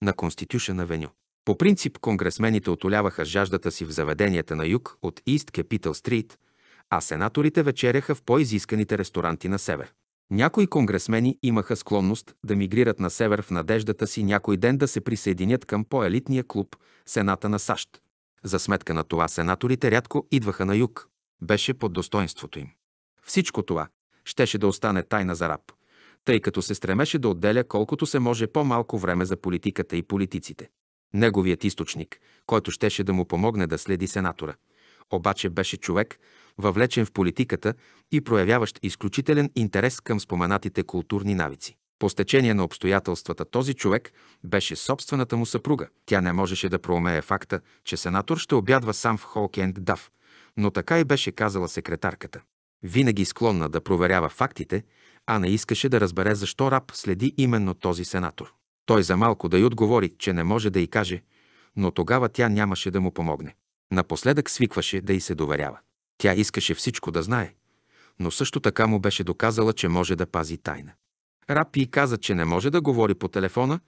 A: на Конститюшен Авеню. По принцип, конгресмените отоляваха жаждата си в заведенията на юг от East Capital Street, а сенаторите вечеряха в по-изисканите ресторанти на север. Някои конгресмени имаха склонност да мигрират на север в надеждата си някой ден да се присъединят към по-елитния клуб Сената на САЩ. За сметка на това сенаторите рядко идваха на юг. Беше под достоинството им. Всичко това щеше да остане тайна за раб тъй като се стремеше да отделя колкото се може по-малко време за политиката и политиците. Неговият източник, който щеше да му помогне да следи сенатора, обаче беше човек, въвлечен в политиката и проявяващ изключителен интерес към споменатите културни навици. По стечение на обстоятелствата този човек беше собствената му съпруга. Тя не можеше да проумее факта, че сенатор ще обядва сам в Холкенд Дав, но така и беше казала секретарката. Винаги склонна да проверява фактите, а не искаше да разбере защо раб следи именно този сенатор. Той за малко да й отговори, че не може да й каже, но тогава тя нямаше да му помогне. Напоследък свикваше да й се доверява. Тя искаше всичко да знае, но също така му беше доказала, че може да пази тайна. Раб й каза, че не може да говори по телефона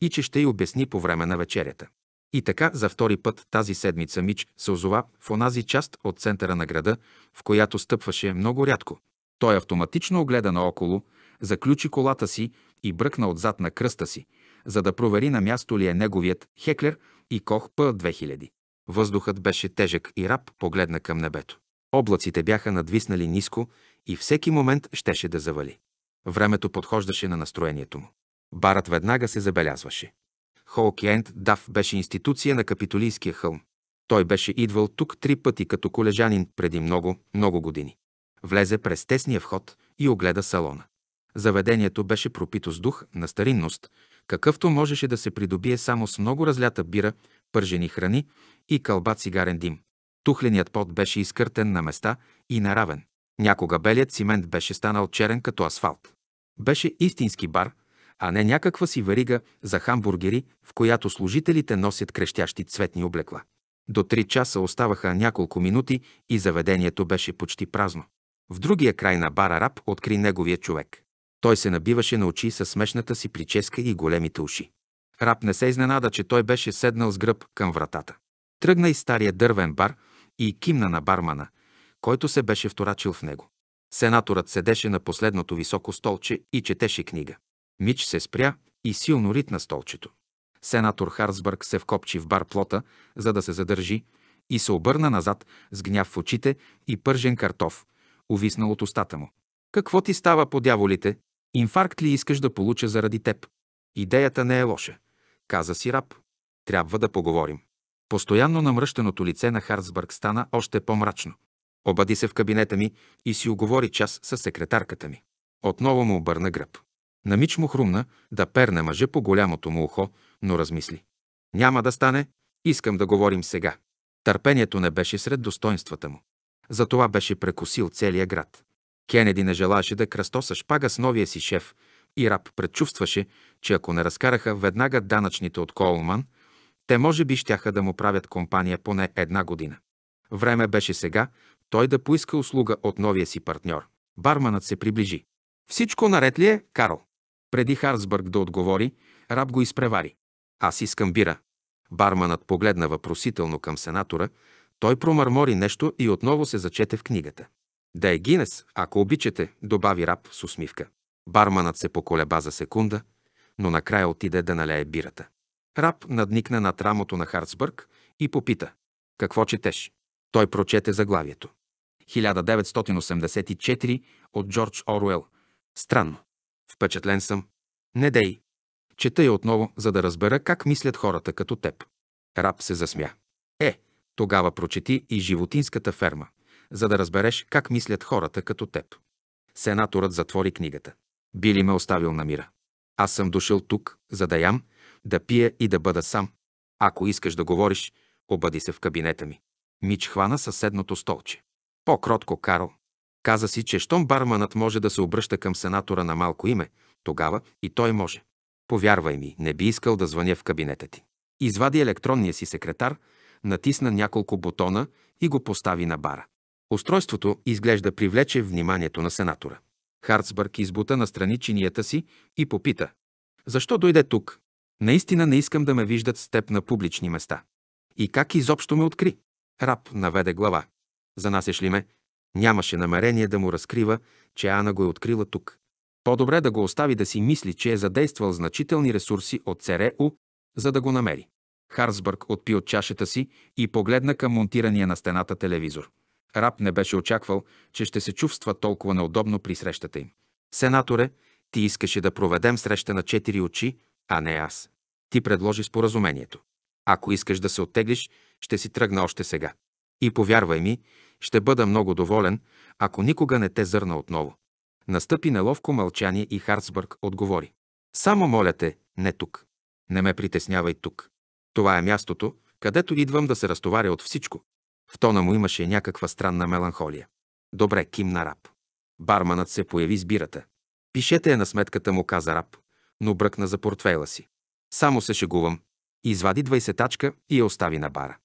A: и че ще й обясни по време на вечерята. И така за втори път тази седмица Мич се озова в онази част от центъра на града, в която стъпваше много рядко. Той автоматично огледа наоколо, заключи колата си и бръкна отзад на кръста си, за да провери на място ли е неговият Хеклер и Кох П-2000. Въздухът беше тежък и раб погледна към небето. Облаците бяха надвиснали ниско и всеки момент щеше да завали. Времето подхождаше на настроението му. Барът веднага се забелязваше. Холки Енд Даф беше институция на Капитолийския хълм. Той беше идвал тук три пъти като колежанин преди много, много години. Влезе през тесния вход и огледа салона. Заведението беше пропито с дух на старинност, какъвто можеше да се придобие само с много разлята бира, пържени храни и кълба цигарен дим. Тухленият пот беше изкъртен на места и наравен. Някога белият цимент беше станал черен като асфалт. Беше истински бар, а не някаква си варига за хамбургери, в която служителите носят крещящи цветни облекла. До три часа оставаха няколко минути и заведението беше почти празно. В другия край на бара раб откри неговия човек. Той се набиваше на очи с смешната си прическа и големите уши. Раб не се изненада, че той беше седнал с гръб към вратата. Тръгна и стария дървен бар и кимна на бармана, който се беше вторачил в него. Сенаторът седеше на последното високо столче и четеше книга. Мич се спря и силно ритна столчето. Сенатор Харсбърг се вкопчи в бар плота, за да се задържи, и се обърна назад с гняв в очите и пържен картоф – увиснал от устата му. Какво ти става по дяволите? Инфаркт ли искаш да получа заради теб? Идеята не е лоша, каза си раб. Трябва да поговорим. Постоянно намръщеното лице на Харцбърг стана още по-мрачно. Обади се в кабинета ми и си оговори час с секретарката ми. Отново му обърна гръб. На мич му хрумна да перне мъже по голямото му ухо, но размисли. Няма да стане, искам да говорим сега. Търпението не беше сред достоинствата му. За това беше прекусил целия град. Кенеди не желаше да кръстоса шпага с новия си шеф и раб предчувстваше, че ако не разкараха веднага данъчните от Колман, те може би щяха да му правят компания поне една година. Време беше сега той да поиска услуга от новия си партньор. Барманът се приближи. Всичко наред ли е, Карл? Преди Харсбърг да отговори, раб го изпревари. Аз искам бира. Барманът погледна въпросително към сенатора, той промърмори нещо и отново се зачете в книгата. Да е Гинес, ако обичате, добави раб с усмивка. Барманът се поколеба за секунда, но накрая отиде да налее бирата. Раб надникна над рамото на Харцбърг и попита. Какво четеш? Той прочете заглавието. 1984 от Джордж Оруел. Странно. Впечатлен съм. Не дей. Чета я отново, за да разбера как мислят хората като теб. Раб се засмя. Е, тогава прочети и животинската ферма, за да разбереш как мислят хората като теб. Сенаторът затвори книгата. Били ме оставил на мира. Аз съм дошъл тук, за да ям, да пия и да бъда сам. Ако искаш да говориш, обади се в кабинета ми. Мич хвана съседното столче. По-кротко, Карл. Каза си, че щом барманът може да се обръща към сенатора на малко име, тогава и той може. Повярвай ми, не би искал да звъня в кабинета ти. Извади електронния си секретар натисна няколко бутона и го постави на бара. Устройството изглежда привлече вниманието на сенатора. Харцбърг избута на страни чинията си и попита. Защо дойде тук? Наистина не искам да ме виждат с теб на публични места. И как изобщо ме откри? Раб наведе глава. Занасяш ли ме? Нямаше намерение да му разкрива, че Ана го е открила тук. По-добре да го остави да си мисли, че е задействал значителни ресурси от ЦРУ, за да го намери. Харсбърг отпи от чашата си и погледна към монтирания на стената телевизор. Раб не беше очаквал, че ще се чувства толкова неудобно при срещата им. Сенаторе, ти искаше да проведем среща на четири очи, а не аз. Ти предложи споразумението. Ако искаш да се оттеглиш, ще си тръгна още сега. И повярвай ми, ще бъда много доволен, ако никога не те зърна отново. Настъпи неловко мълчание и Харцбърг отговори. Само моля те, не тук. Не ме притеснявай тук. Това е мястото, където идвам да се разтоваря от всичко. В тона му имаше някаква странна меланхолия. Добре, ким на раб. Барманът се появи с бирата. Пишете я на сметката му, каза раб, но бръкна за портфейла си. Само се шегувам. Извади 20-тачка и я остави на бара.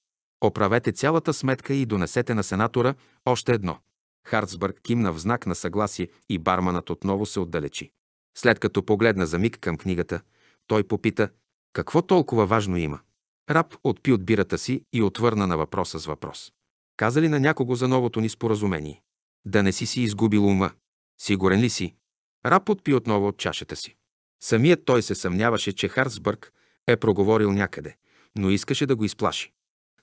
A: Оправете цялата сметка и донесете на сенатора още едно. Харцбърг кимна в знак на съгласие и барманът отново се отдалечи. След като погледна за миг към книгата, той попита, какво толкова важно има? Раб отпи от бирата си и отвърна на въпроса с въпрос. Каза ли на някого за новото ни споразумение? Да не си си изгубил ума. Сигурен ли си? Раб отпи отново от чашата си. Самият той се съмняваше, че Харсбърг е проговорил някъде, но искаше да го изплаши.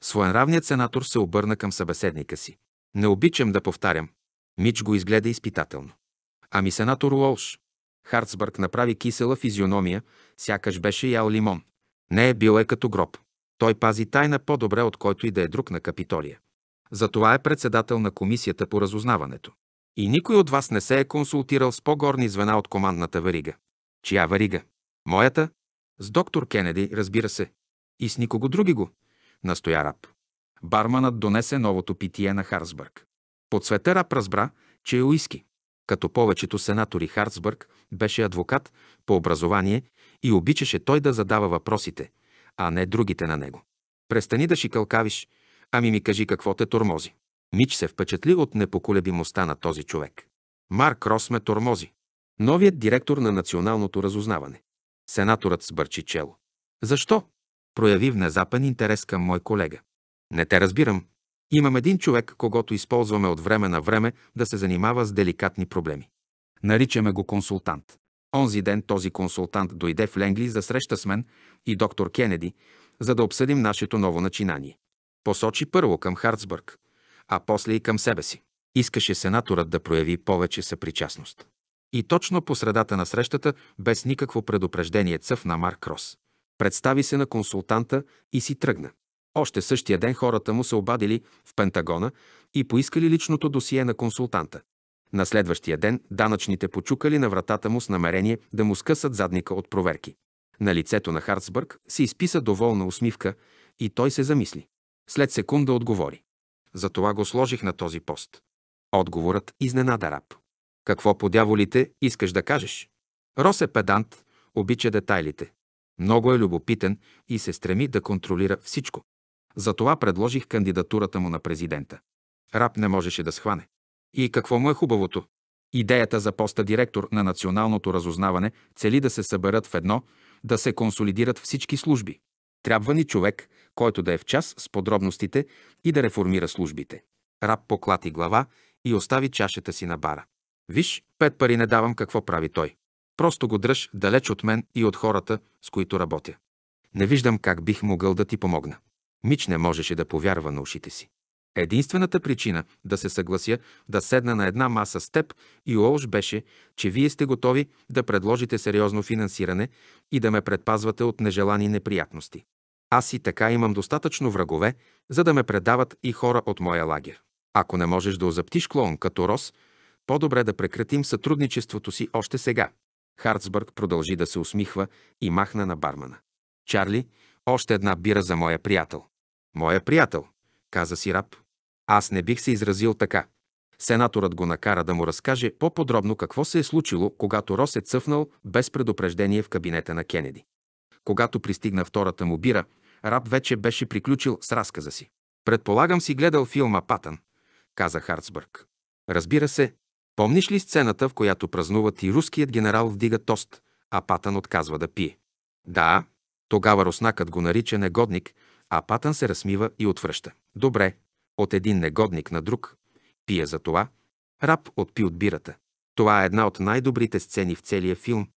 A: Своенравният сенатор се обърна към събеседника си. Не обичам да повтарям. Мич го изгледа изпитателно. Ами сенатор Уолш. Харцбърг направи кисела физиономия, сякаш беше ял лимон. Не е бил е като гроб. Той пази тайна по-добре от който и да е друг на Капитолия. Затова е председател на комисията по разузнаването. И никой от вас не се е консултирал с по-горни звена от командната варига. Чия варига? Моята? С доктор Кенеди, разбира се. И с никого други го, настоя раб. Барманът донесе новото питие на Харсбърг. По света раб разбра, че е уиски. Като повечето сенатори Харсбърг беше адвокат по образование и обичаше той да задава въпросите, а не другите на него. Престани да шикалкавиш, ами ми кажи какво те тормози. Мич се впечатли от непоколебимостта на този човек. Марк Рос ме тормози. Новият директор на националното разузнаване. Сенаторът сбърчи чело. Защо? Прояви внезапен интерес към мой колега. Не те разбирам. Имам един човек, когато използваме от време на време да се занимава с деликатни проблеми. Наричаме го консултант. Онзи ден този консултант дойде в Ленгли за среща с мен и доктор Кенеди, за да обсъдим нашето ново начинание. Посочи първо към Харцбърг, а после и към себе си. Искаше сенаторът да прояви повече съпричастност. И точно по средата на срещата, без никакво предупреждение, на Марк Рос. Представи се на консултанта и си тръгна. Още същия ден хората му се обадили в Пентагона и поискали личното досие на консултанта. На следващия ден данъчните почукали на вратата му с намерение да му скъсат задника от проверки. На лицето на Харцбърг се изписа доволна усмивка и той се замисли. След секунда отговори. Затова го сложих на този пост. Отговорът изненада раб. Какво по дяволите искаш да кажеш? Рос е педант, обича детайлите. Много е любопитен и се стреми да контролира всичко. Затова предложих кандидатурата му на президента. Раб не можеше да схване. И какво му е хубавото? Идеята за поста директор на националното разузнаване цели да се съберат в едно, да се консолидират всички служби. Трябва ни човек, който да е в час с подробностите и да реформира службите. Раб поклати глава и остави чашата си на бара. Виж, пет пари не давам какво прави той. Просто го дръж далеч от мен и от хората, с които работя. Не виждам как бих могъл да ти помогна. Мич не можеше да повярва на ушите си. Единствената причина да се съглася да седна на една маса с теб и Олж беше, че вие сте готови да предложите сериозно финансиране и да ме предпазвате от нежелани неприятности. Аз и така имам достатъчно врагове, за да ме предават и хора от моя лагер. Ако не можеш да озаптиш клоун като Рос, по-добре да прекратим сътрудничеството си още сега. Харцбърг продължи да се усмихва и махна на бармана. Чарли, още една бира за моя приятел. Моя приятел, каза си раб, аз не бих се изразил така. Сенаторът го накара да му разкаже по-подробно какво се е случило, когато Рос е цъфнал без предупреждение в кабинета на Кенеди. Когато пристигна втората му бира, Раб вече беше приключил с разказа си. Предполагам си гледал филма Патън, каза Харцбърг. Разбира се, помниш ли сцената, в която празнуват и руският генерал вдига тост, а Патън отказва да пие? Да, тогава Роснакът го нарича негодник, а Патън се размива и отвръща. Добре, от един негодник на друг, пие за това, раб отпи от бирата. Това е една от най-добрите сцени в целия филм.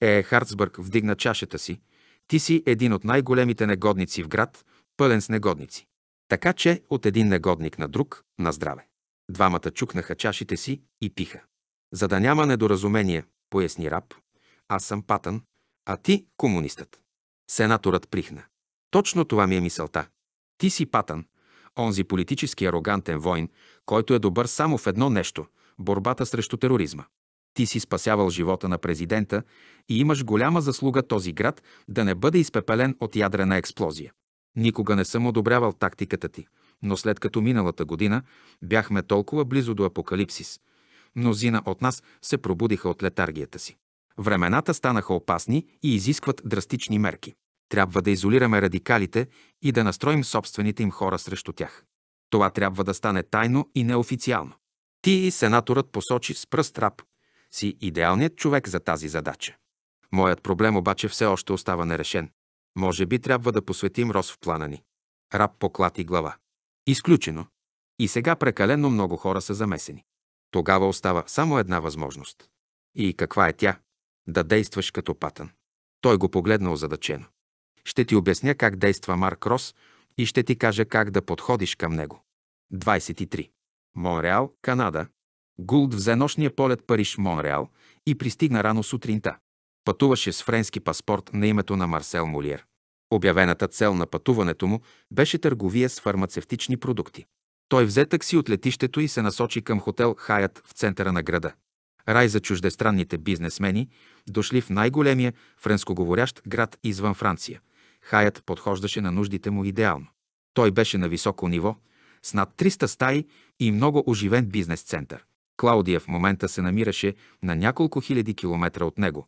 A: Е, Харцбърг вдигна чашата си. Ти си един от най-големите негодници в град, пълен с негодници. Така че от един негодник на друг, на здраве. Двамата чукнаха чашите си и пиха. За да няма недоразумение, поясни раб, аз съм патън, а ти комунистът. Сенаторът прихна. Точно това ми е мисълта. Ти си патън, онзи политически арогантен войн, който е добър само в едно нещо – борбата срещу тероризма. Ти си спасявал живота на президента и имаш голяма заслуга този град да не бъде изпепелен от ядрена експлозия. Никога не съм одобрявал тактиката ти, но след като миналата година бяхме толкова близо до апокалипсис, мнозина от нас се пробудиха от летаргията си. Времената станаха опасни и изискват драстични мерки. Трябва да изолираме радикалите и да настроим собствените им хора срещу тях. Това трябва да стане тайно и неофициално. Ти и сенаторът посочи с пръст раб си идеалният човек за тази задача. Моят проблем обаче все още остава нерешен. Може би трябва да посветим Рос в плана ни. Раб поклати глава. Изключено. И сега прекалено много хора са замесени. Тогава остава само една възможност. И каква е тя? Да действаш като патън. Той го погледна озадачено. Ще ти обясня как действа Марк Рос и ще ти кажа как да подходиш към него. 23. Монреал, Канада. Гулд взе нощния полет Париж-Монреал и пристигна рано сутринта. Пътуваше с френски паспорт на името на Марсел Молиер. Обявената цел на пътуването му беше търговия с фармацевтични продукти. Той взе такси от летището и се насочи към хотел Хаят в центъра на града. Рай за чуждестранните бизнесмени, дошли в най-големия френскоговорящ град извън Франция – Хаят подхождаше на нуждите му идеално. Той беше на високо ниво, с над 300 стаи и много оживен бизнес център. Клаудия в момента се намираше на няколко хиляди километра от него,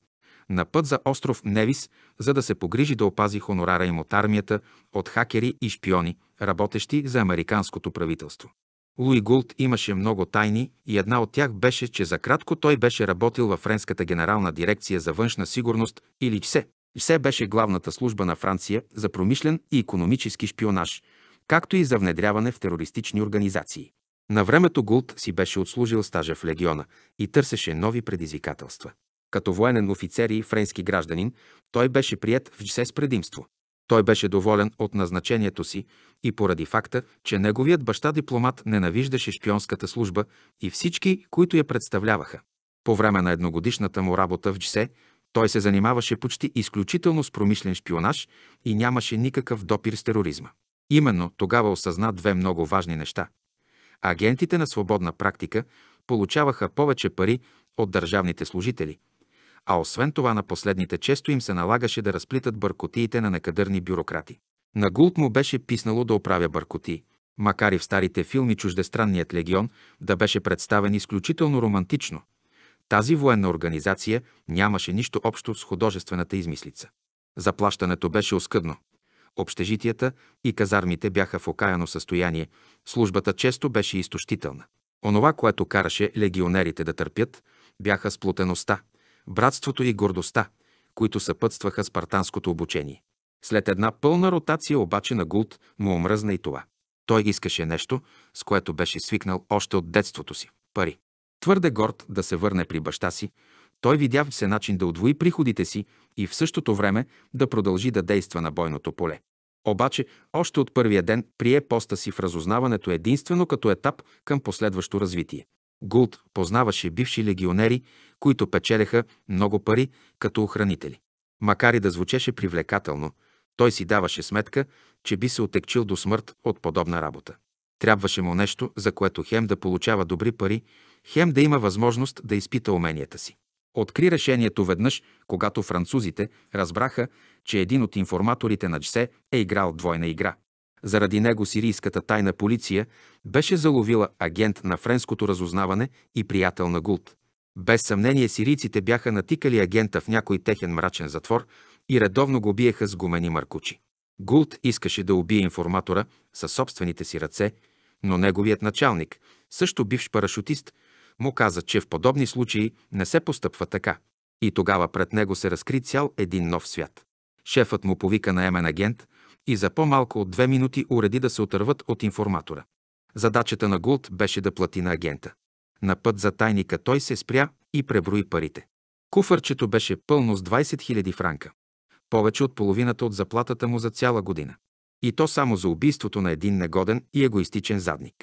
A: на път за остров Невис, за да се погрижи да опази хонорара им от армията, от хакери и шпиони, работещи за американското правителство. Луи Гулт имаше много тайни и една от тях беше, че за кратко той беше работил във френската генерална дирекция за външна сигурност или ЧСЕ. Все беше главната служба на Франция за промишлен и економически шпионаж, както и за внедряване в терористични организации. На времето Гулт си беше отслужил стажа в легиона и търсеше нови предизвикателства. Като военен офицер и френски гражданин, той беше прият в ЖСЕ с предимство. Той беше доволен от назначението си и поради факта, че неговият баща дипломат ненавиждаше шпионската служба и всички, които я представляваха. По време на едногодишната му работа в ДЖСЕ, той се занимаваше почти изключително с промишлен шпионаж и нямаше никакъв допир с тероризма. Именно тогава осъзна две много важни неща. Агентите на свободна практика получаваха повече пари от държавните служители, а освен това на последните често им се налагаше да разплитат бъркотиите на некадърни бюрократи. На Гулт му беше писнало да оправя бъркоти, макар и в старите филми чуждестранният легион да беше представен изключително романтично – тази военна организация нямаше нищо общо с художествената измислица. Заплащането беше оскъдно. Общежитията и казармите бяха в окаяно състояние, службата често беше изтощителна. Онова, което караше легионерите да търпят, бяха сплутеността, братството и гордостта, които съпътстваха спартанското обучение. След една пълна ротация обаче на Гулт му омръзна и това. Той искаше нещо, с което беше свикнал още от детството си – пари. Твърде горд да се върне при баща си, той видя все начин да удвои приходите си и в същото време да продължи да действа на бойното поле. Обаче, още от първия ден прие поста си в разузнаването единствено като етап към последващо развитие. Гулт познаваше бивши легионери, които печелеха много пари като охранители. Макар и да звучеше привлекателно, той си даваше сметка, че би се отекчил до смърт от подобна работа. Трябваше му нещо, за което хем да получава добри пари, хем да има възможност да изпита уменията си. Откри решението веднъж, когато французите разбраха, че един от информаторите на Джсе е играл двойна игра. Заради него сирийската тайна полиция беше заловила агент на френското разузнаване и приятел на Гулт. Без съмнение сирийците бяха натикали агента в някой техен мрачен затвор и редовно го биеха с гумени маркучи. Гулт искаше да убие информатора със собствените си ръце, но неговият началник, също бивш парашутист, му каза, че в подобни случаи не се постъпва така. И тогава пред него се разкри цял един нов свят. Шефът му повика наемен агент и за по-малко от две минути уреди да се отърват от информатора. Задачата на Гулт беше да плати на агента. На път за тайника той се спря и преброи парите. Куфърчето беше пълно с 20 000 франка. Повече от половината от заплатата му за цяла година. И то само за убийството на един негоден и егоистичен задник.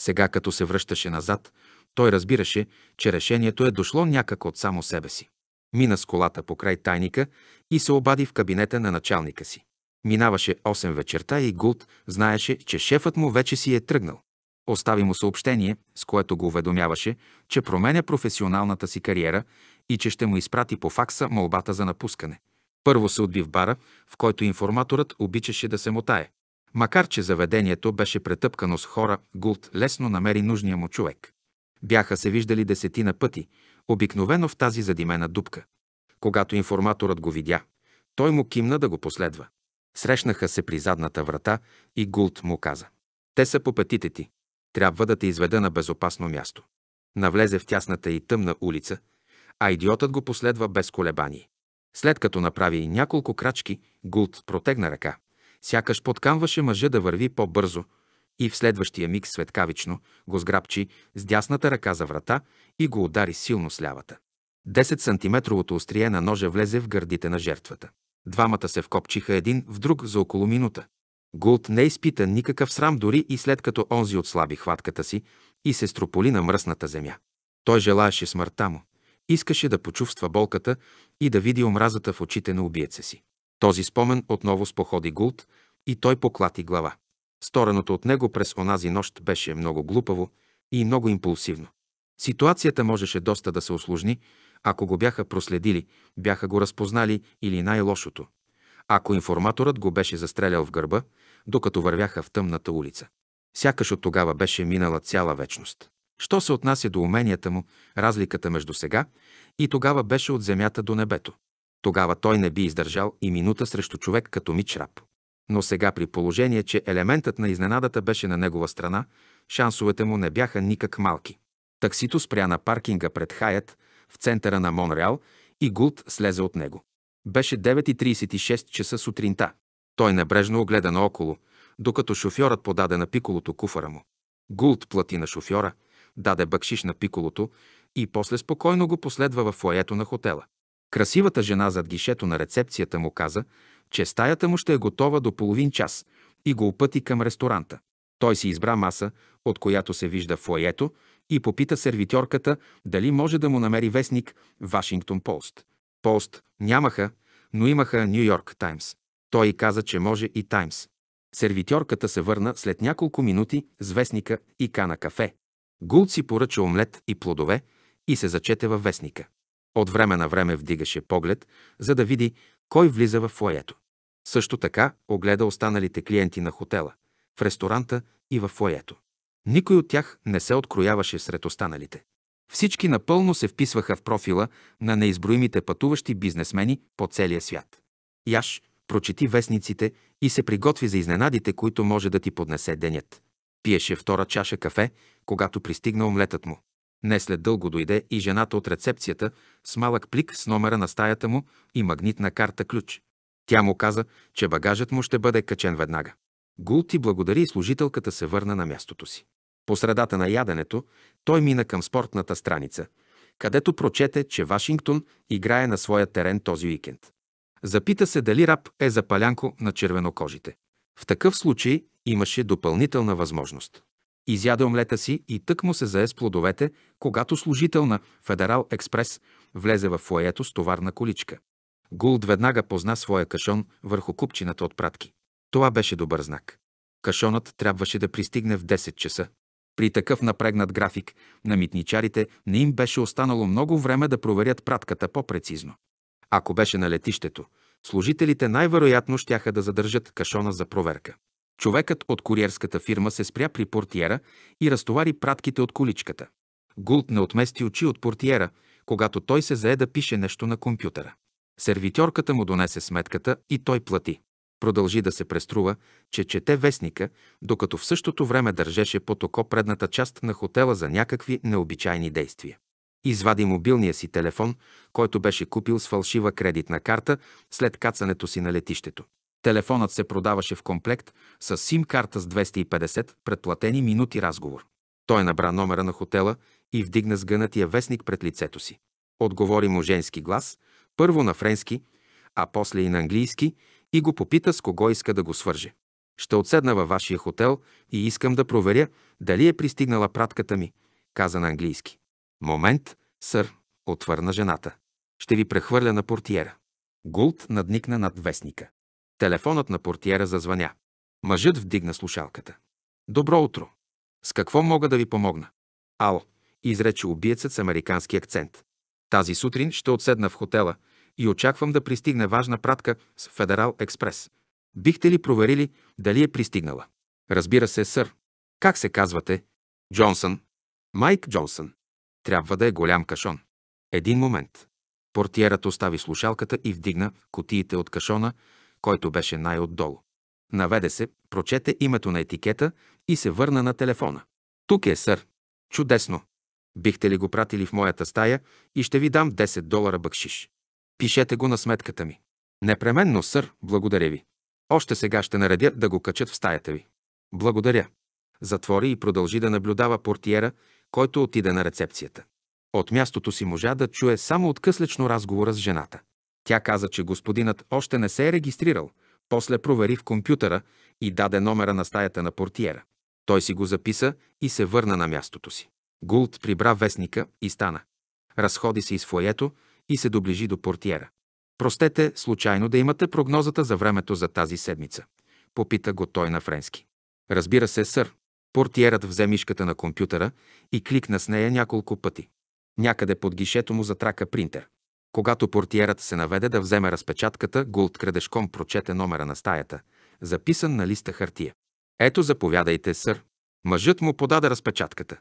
A: Сега, като се връщаше назад, той разбираше, че решението е дошло някак от само себе си. Мина с колата покрай тайника и се обади в кабинета на началника си. Минаваше 8 вечерта и Гулт знаеше, че шефът му вече си е тръгнал. Остави му съобщение, с което го уведомяваше, че променя професионалната си кариера и че ще му изпрати по факса молбата за напускане. Първо се отби в бара, в който информаторът обичаше да се мотае. Макар, че заведението беше претъпкано с хора, Гулт лесно намери нужния му човек. Бяха се виждали десетина пъти, обикновено в тази задимена дупка. Когато информаторът го видя, той му кимна да го последва. Срещнаха се при задната врата и Гулт му каза. Те са по петите ти. Трябва да те изведа на безопасно място. Навлезе в тясната и тъмна улица, а идиотът го последва без колебание. След като направи няколко крачки, Гулт протегна ръка. Сякаш подкамваше мъжа да върви по-бързо, и в следващия миг светкавично го сграбчи с дясната ръка за врата и го удари силно с лявата. 10-сантиметровото острие на ножа влезе в гърдите на жертвата. Двамата се вкопчиха един в друг за около минута. Гулт не изпита никакъв срам дори и след като онзи отслаби хватката си и се строполи на мръсната земя. Той желаеше смъртта му. Искаше да почувства болката и да види омразата в очите на убиеца си. Този спомен отново споходи Гулт и той поклати глава. Стореното от него през онази нощ беше много глупаво и много импулсивно. Ситуацията можеше доста да се осложни, ако го бяха проследили, бяха го разпознали или най-лошото. Ако информаторът го беше застрелял в гърба, докато вървяха в тъмната улица. Сякаш от тогава беше минала цяла вечност. Що се отнася до уменията му, разликата между сега и тогава беше от земята до небето. Тогава той не би издържал и минута срещу човек като мич раб. Но сега при положение, че елементът на изненадата беше на негова страна, шансовете му не бяха никак малки. Таксито спря на паркинга пред Хаят в центъра на Монреал и Гулт слезе от него. Беше 9.36 часа сутринта. Той небрежно огледа наоколо, докато шофьорът подаде на пиколото куфара му. Гулт плати на шофьора, даде бакшиш на пиколото и после спокойно го последва в фоето на хотела. Красивата жена зад гишето на рецепцията му каза, че стаята му ще е готова до половин час и го опъти към ресторанта. Той си избра маса, от която се вижда фоето, и попита сервитьорката дали може да му намери вестник Вашингтон Полст. Полст нямаха, но имаха Нью Йорк Таймс. Той каза, че може и Таймс. Сервитьорката се върна след няколко минути с вестника и кана кафе. Гулт си поръча омлет и плодове и се зачете във вестника. От време на време вдигаше поглед, за да види кой влиза в фоето. Също така огледа останалите клиенти на хотела, в ресторанта и в фоето. Никой от тях не се открояваше сред останалите. Всички напълно се вписваха в профила на неизброимите пътуващи бизнесмени по целия свят. Яш прочети вестниците и се приготви за изненадите, които може да ти поднесе денят. Пиеше втора чаша кафе, когато пристигна омлетът му. Не след дълго дойде и жената от рецепцията с малък плик с номера на стаята му и магнитна карта ключ. Тя му каза, че багажът му ще бъде качен веднага. Гулти благодари и служителката се върна на мястото си. По средата на яденето той мина към спортната страница, където прочете, че Вашингтон играе на своя терен този уикенд. Запита се дали раб е запалянко на червенокожите. В такъв случай имаше допълнителна възможност. Изяде омлета си и тък му се зае с плодовете, когато служител на Федерал Експрес влезе в фоето с товарна количка. Гулд веднага позна своя кашон върху купчината от пратки. Това беше добър знак. Кашонът трябваше да пристигне в 10 часа. При такъв напрегнат график на митничарите не им беше останало много време да проверят пратката по-прецизно. Ако беше на летището, служителите най-вероятно щяха да задържат кашона за проверка. Човекът от куриерската фирма се спря при портиера и разтовари пратките от количката. Гулт не отмести очи от портиера, когато той се зае да пише нещо на компютъра. Сервитьорката му донесе сметката и той плати. Продължи да се преструва, че чете вестника, докато в същото време държеше под око предната част на хотела за някакви необичайни действия. Извади мобилния си телефон, който беше купил с фалшива кредитна карта след кацането си на летището. Телефонът се продаваше в комплект с сим-карта с 250 предплатени минути разговор. Той набра номера на хотела и вдигна сгънатия вестник пред лицето си. Отговори му женски глас, първо на френски, а после и на английски, и го попита с кого иска да го свърже. Ще отседна във вашия хотел и искам да проверя дали е пристигнала пратката ми, каза на английски. Момент, сър, отвърна жената. Ще ви прехвърля на портиера. Гулт надникна над вестника. Телефонът на портиера зазвъня. Мъжът вдигна слушалката. Добро утро! С какво мога да ви помогна? Ало, изрече убиецът с американски акцент. Тази сутрин ще отседна в хотела и очаквам да пристигне важна пратка с Федерал Експрес. Бихте ли проверили дали е пристигнала? Разбира се, сър. Как се казвате? Джонсън. Майк Джонсън. Трябва да е голям кашон. Един момент. Портиерът остави слушалката и вдигна котиите от кашона, който беше най-отдолу. Наведе се, прочете името на етикета и се върна на телефона. Тук е, сър. Чудесно. Бихте ли го пратили в моята стая и ще ви дам 10 долара бъкшиш. Пишете го на сметката ми. Непременно, сър, благодаря ви. Още сега ще наредя да го качат в стаята ви. Благодаря. Затвори и продължи да наблюдава портиера, който отиде на рецепцията. От мястото си можа да чуе само откъслечно разговора с жената. Тя каза, че господинът още не се е регистрирал. После провери в компютъра и даде номера на стаята на портиера. Той си го записа и се върна на мястото си. Гулт прибра вестника и стана. Разходи се из фоето и се доближи до портиера. Простете, случайно да имате прогнозата за времето за тази седмица. Попита го той на френски. Разбира се, сър. Портиерът взе мишката на компютъра и кликна с нея няколко пъти. Някъде под гишето му затрака принтер. Когато портиерът се наведе да вземе разпечатката, Гулт крадешком прочете номера на стаята, записан на листа хартия. Ето, заповядайте, сър. Мъжът му подаде разпечатката.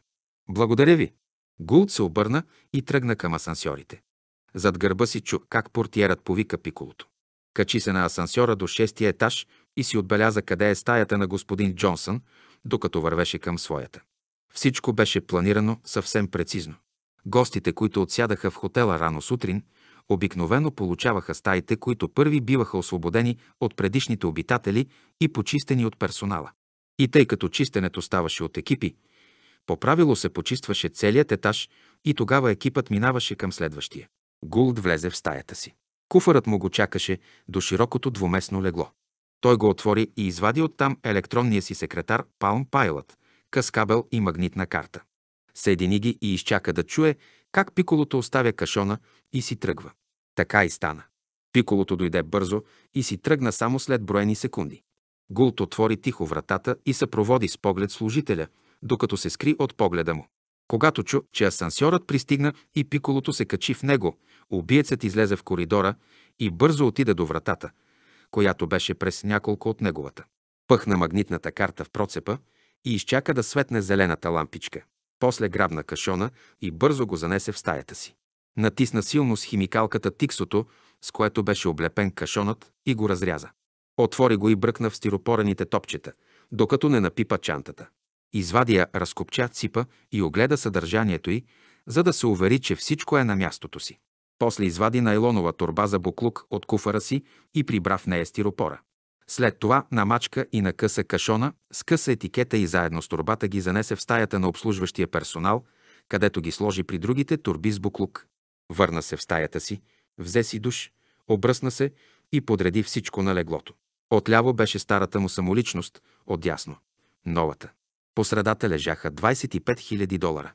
A: Благодаря ви. Гулт се обърна и тръгна към асансьорите. Зад гърба си чу как портиерът повика пиколото. Качи се на асансьора до шестия етаж и си отбеляза къде е стаята на господин Джонсън, докато вървеше към своята. Всичко беше планирано съвсем прецизно. Гостите, които отсядаха в хотела рано сутрин, обикновено получаваха стаите, които първи биваха освободени от предишните обитатели и почистени от персонала. И тъй като чистенето ставаше от екипи, по правило се почистваше целият етаж и тогава екипът минаваше към следващия. Гулд влезе в стаята си. Куфарът му го чакаше до широкото двуместно легло. Той го отвори и извади оттам електронния си секретар Palm Pilot, къс кабел и магнитна карта. Съедини ги и изчака да чуе как пиколото оставя кашона и си тръгва. Така и стана. Пиколото дойде бързо и си тръгна само след броени секунди. Гулт отвори тихо вратата и съпроводи с поглед служителя, докато се скри от погледа му. Когато чу, че асансьорът пристигна и пиколото се качи в него, убиецът излезе в коридора и бързо отида до вратата, която беше през няколко от неговата. Пъхна магнитната карта в процепа и изчака да светне зелената лампичка. После грабна кашона и бързо го занесе в стаята си. Натисна силно с химикалката тиксото, с което беше облепен кашонът, и го разряза. Отвори го и бръкна в стиропорените топчета, докато не напипа чантата. Извади я, разкопча ципа и огледа съдържанието й, за да се увери, че всичко е на мястото си. После извади найлонова турба за буклук от куфара си и прибра в нея стиропора. След това намачка и накъса кашона, скъса етикета и заедно с турбата ги занесе в стаята на обслужващия персонал, където ги сложи при другите турби с буклук. Върна се в стаята си, взе си душ, обръсна се и подреди всичко на леглото. Отляво беше старата му самоличност, отдясно – новата. По средата лежаха 25 000 долара.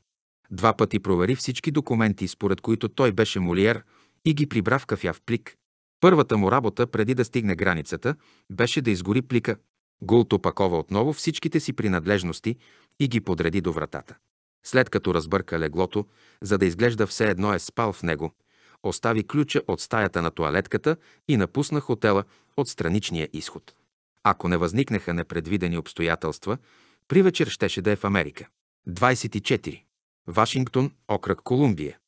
A: Два пъти провери всички документи, според които той беше молиер, и ги прибра в кафяв плик, Първата му работа, преди да стигне границата, беше да изгори плика. Гулто пакова отново всичките си принадлежности и ги подреди до вратата. След като разбърка леглото, за да изглежда все едно е спал в него, остави ключа от стаята на туалетката и напусна хотела от страничния изход. Ако не възникнаха непредвидени обстоятелства, при вечер щеше да е в Америка. 24. Вашингтон, окръг Колумбия.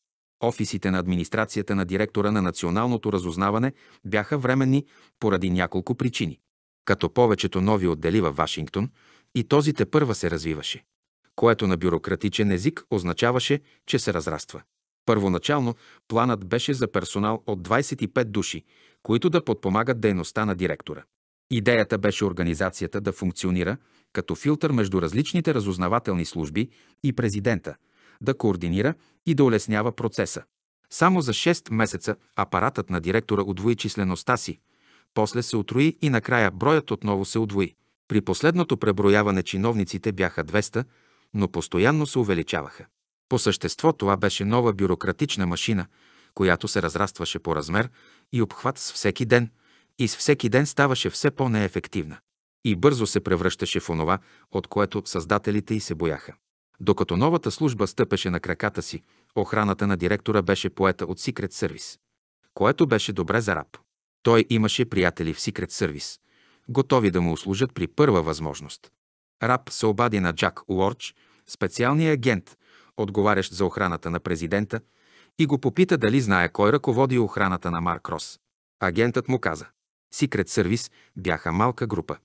A: Офисите на администрацията на директора на Националното разузнаване бяха временни поради няколко причини. Като повечето нови отдели във Вашингтон, и този те първа се развиваше, което на бюрократичен език означаваше, че се разраства. Първоначално планът беше за персонал от 25 души, които да подпомагат дейността на директора. Идеята беше организацията да функционира като филтър между различните разузнавателни служби и президента – да координира и да улеснява процеса. Само за 6 месеца апаратът на директора удвои числеността си, после се отрои и накрая броят отново се удвои. При последното преброяване чиновниците бяха 200, но постоянно се увеличаваха. По същество това беше нова бюрократична машина, която се разрастваше по размер и обхват с всеки ден и с всеки ден ставаше все по-неефективна. И бързо се превръщаше в онова, от което създателите й се бояха. Докато новата служба стъпеше на краката си, охраната на директора беше поета от Secret Service, което беше добре за раб. Той имаше приятели в Secret Service, готови да му услужат при първа възможност. Раб се обади на Джак Уорч, специалния агент, отговарящ за охраната на президента, и го попита дали знае кой ръководи охраната на Марк Рос. Агентът му каза. Secret Service бяха малка група.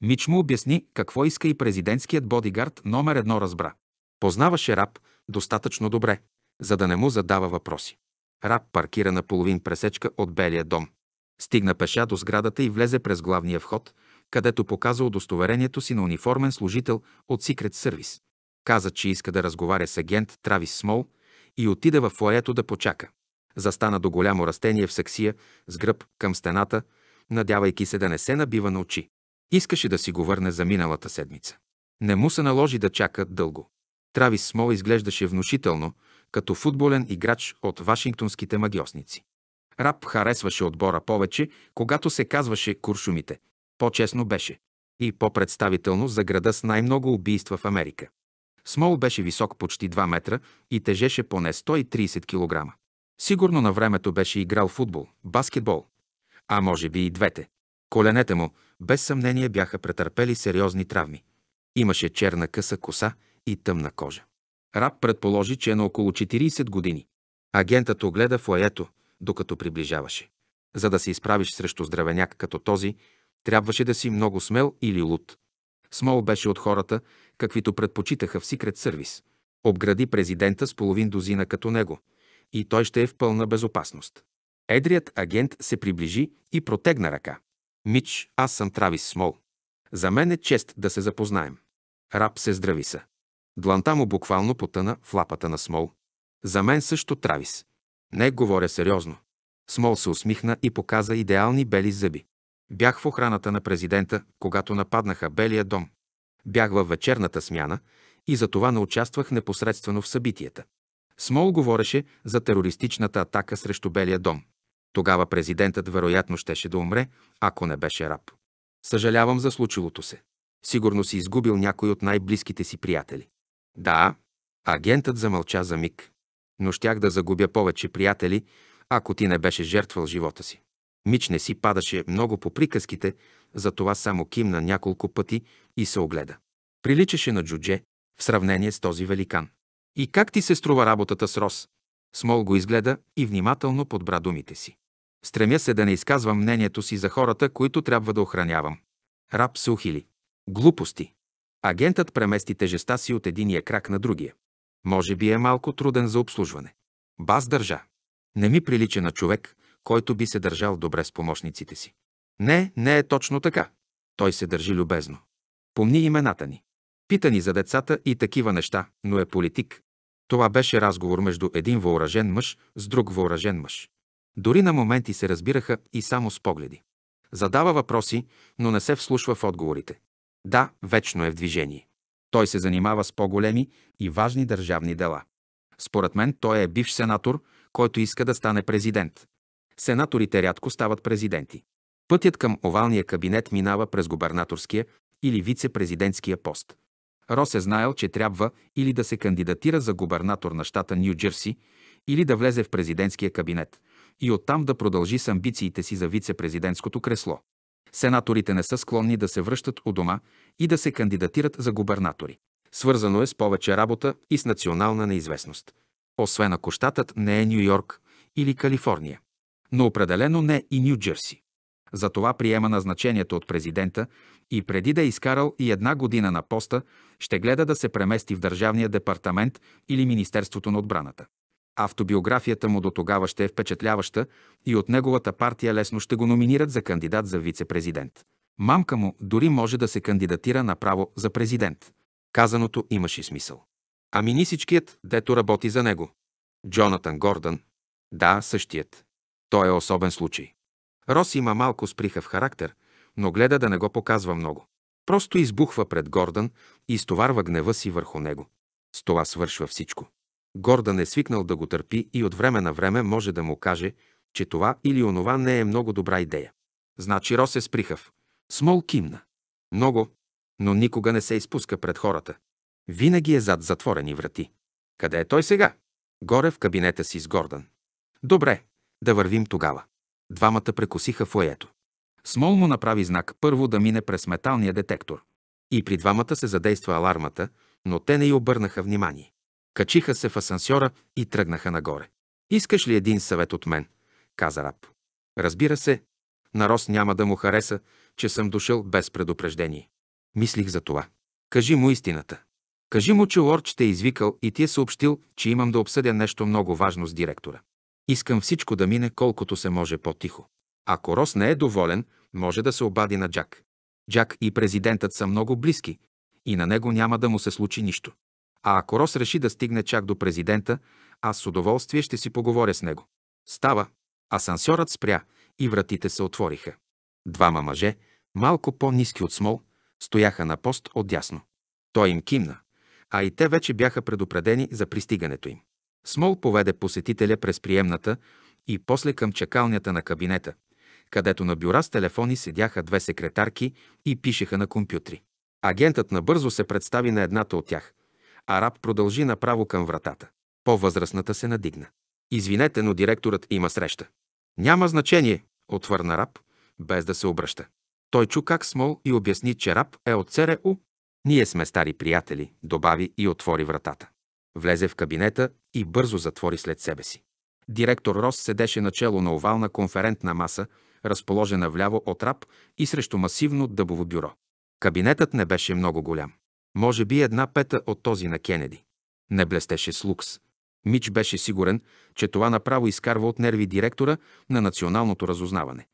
A: Мич му обясни какво иска и президентският бодигард номер едно разбра. Познаваше раб достатъчно добре, за да не му задава въпроси. Раб паркира на половин пресечка от Белия дом. Стигна пеша до сградата и влезе през главния вход, където показа удостоверението си на униформен служител от Secret Service. Каза, че иска да разговаря с агент Травис Смол и отиде в фоето да почака. Застана до голямо растение в саксия с гръб към стената, надявайки се да не се набива на очи. Искаше да си го върне за миналата седмица. Не му се наложи да чака дълго. Травис Смол изглеждаше внушително, като футболен играч от вашингтонските магиосници. Раб харесваше отбора повече, когато се казваше Куршумите. По-честно беше. И по-представително за града с най-много убийства в Америка. Смол беше висок почти 2 метра и тежеше поне 130 кг. Сигурно на времето беше играл футбол, баскетбол, а може би и двете. Коленете му, без съмнение, бяха претърпели сериозни травми. Имаше черна къса коса и тъмна кожа. Раб предположи, че е на около 40 години. Агентът огледа фоето, докато приближаваше. За да се изправиш срещу здравеняк като този, трябваше да си много смел или луд. Смол беше от хората, каквито предпочитаха в Секрет Сервис. Обгради президента с половин дозина като него и той ще е в пълна безопасност. Едрият агент се приближи и протегна ръка. Мич, аз съм Травис Смол. За мен е чест да се запознаем. Раб се здрави са. Дланта му буквално потъна в лапата на Смол. За мен също Травис. Не говоря сериозно. Смол се усмихна и показа идеални бели зъби. Бях в охраната на президента, когато нападнаха Белия дом. Бях във вечерната смяна и за това не участвах непосредствено в събитията. Смол говореше за терористичната атака срещу Белия дом. Тогава президентът вероятно щеше да умре, ако не беше раб. Съжалявам за случилото се. Сигурно си изгубил някой от най-близките си приятели. Да, агентът замълча за миг. Но щях да загубя повече приятели, ако ти не беше жертвал живота си. Мич не си падаше много по приказките, затова само кимна няколко пъти и се огледа. Приличаше на джудже в сравнение с този великан. И как ти се струва работата с Рос? Смол го изгледа и внимателно подбра думите си. Стремя се да не изказвам мнението си за хората, които трябва да охранявам. Раб се ухили. Глупости. Агентът премести тежеста си от единия крак на другия. Може би е малко труден за обслужване. Баз държа. Не ми прилича на човек, който би се държал добре с помощниците си. Не, не е точно така. Той се държи любезно. Помни имената ни. Пита ни за децата и такива неща, но е политик. Това беше разговор между един въоръжен мъж с друг въоръжен мъж. Дори на моменти се разбираха и само с погледи. Задава въпроси, но не се вслушва в отговорите. Да, вечно е в движение. Той се занимава с по-големи и важни държавни дела. Според мен той е бивш сенатор, който иска да стане президент. Сенаторите рядко стават президенти. Пътят към овалния кабинет минава през губернаторския или вице-президентския пост. Рос е знаел, че трябва или да се кандидатира за губернатор на щата Нью Джерси, или да влезе в президентския кабинет и оттам да продължи с амбициите си за вице-президентското кресло. Сенаторите не са склонни да се връщат у дома и да се кандидатират за губернатори. Свързано е с повече работа и с национална неизвестност. Освен ако щатът не е Нью Йорк или Калифорния. Но определено не и Нью Джерси. Затова приема назначението от президента и преди да е изкарал и една година на поста, ще гледа да се премести в Държавния департамент или Министерството на отбраната. Автобиографията му до тогава ще е впечатляваща и от неговата партия лесно ще го номинират за кандидат за вице-президент. Мамка му дори може да се кандидатира направо за президент. Казаното имаше смисъл. Ами ни всичкият, дето работи за него. Джонатан Гордън. Да, същият. Той е особен случай. Рос има малко в характер, но гледа да не го показва много. Просто избухва пред Гордън и изтоварва гнева си върху него. С това свършва всичко. Гордан е свикнал да го търпи и от време на време може да му каже, че това или онова не е много добра идея. Значи Рос е сприхав. Смол кимна. Много, но никога не се изпуска пред хората. Винаги е зад затворени врати. Къде е той сега? Горе в кабинета си с Гордан. Добре, да вървим тогава. Двамата прекосиха фоето. Смол му направи знак първо да мине през металния детектор. И при двамата се задейства алармата, но те не й обърнаха внимание. Качиха се в асансьора и тръгнаха нагоре. Искаш ли един съвет от мен? каза раб. Разбира се, на Рос няма да му хареса, че съм дошъл без предупреждение. Мислих за това. Кажи му истината. Кажи му, че Лорд ще е извикал и ти е съобщил, че имам да обсъдя нещо много важно с директора. Искам всичко да мине колкото се може по-тихо. Ако Рос не е доволен, може да се обади на Джак. Джак и президентът са много близки и на него няма да му се случи нищо. А ако Рос реши да стигне чак до президента, аз с удоволствие ще си поговоря с него. Става. Асансьорът спря и вратите се отвориха. Двама мъже, малко по-низки от Смол, стояха на пост отдясно. Той им кимна, а и те вече бяха предупредени за пристигането им. Смол поведе посетителя през приемната и после към чакалнята на кабинета, където на бюра с телефони седяха две секретарки и пишеха на компютри. Агентът набързо се представи на едната от тях араб продължи направо към вратата. По-възрастната се надигна. Извинете, но директорът има среща. Няма значение, отвърна раб, без да се обръща. Той чу как Смол и обясни, че раб е от ЦРУ. Ние сме стари приятели, добави и отвори вратата. Влезе в кабинета и бързо затвори след себе си. Директор Рос седеше начело на овална конферентна маса, разположена вляво от раб и срещу масивно дъбово бюро. Кабинетът не беше много голям може би една пета от този на Кенеди. Не блестеше с лукс. Мич беше сигурен, че това направо изкарва от нерви директора на националното разузнаване.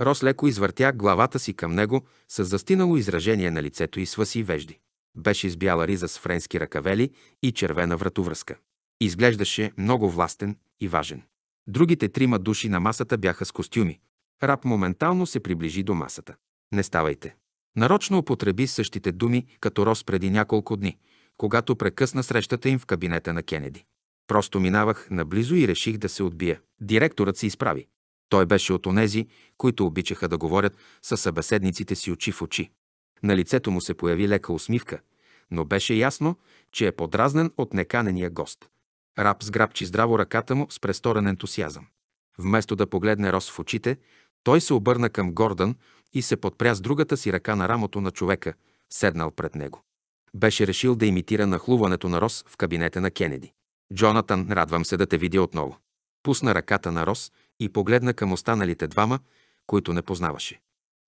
A: Рос леко извъртя главата си към него с застинало изражение на лицето и сваси вежди. Беше с бяла риза с френски ръкавели и червена вратовръзка. Изглеждаше много властен и важен. Другите трима души на масата бяха с костюми. Раб моментално се приближи до масата. Не ставайте. Нарочно употреби същите думи като Рос преди няколко дни, когато прекъсна срещата им в кабинета на Кенеди. Просто минавах наблизо и реших да се отбия. Директорът се изправи. Той беше от онези, които обичаха да говорят с събеседниците си очи в очи. На лицето му се появи лека усмивка, но беше ясно, че е подразнен от неканения гост. Раб сграбчи здраво ръката му с престорен ентусиазъм. Вместо да погледне Рос в очите, той се обърна към Гордън, и се подпря с другата си ръка на рамото на човека, седнал пред него. Беше решил да имитира нахлуването на Рос в кабинета на Кенеди. Джонатан, радвам се да те видя отново. Пусна ръката на Рос и погледна към останалите двама, които не познаваше.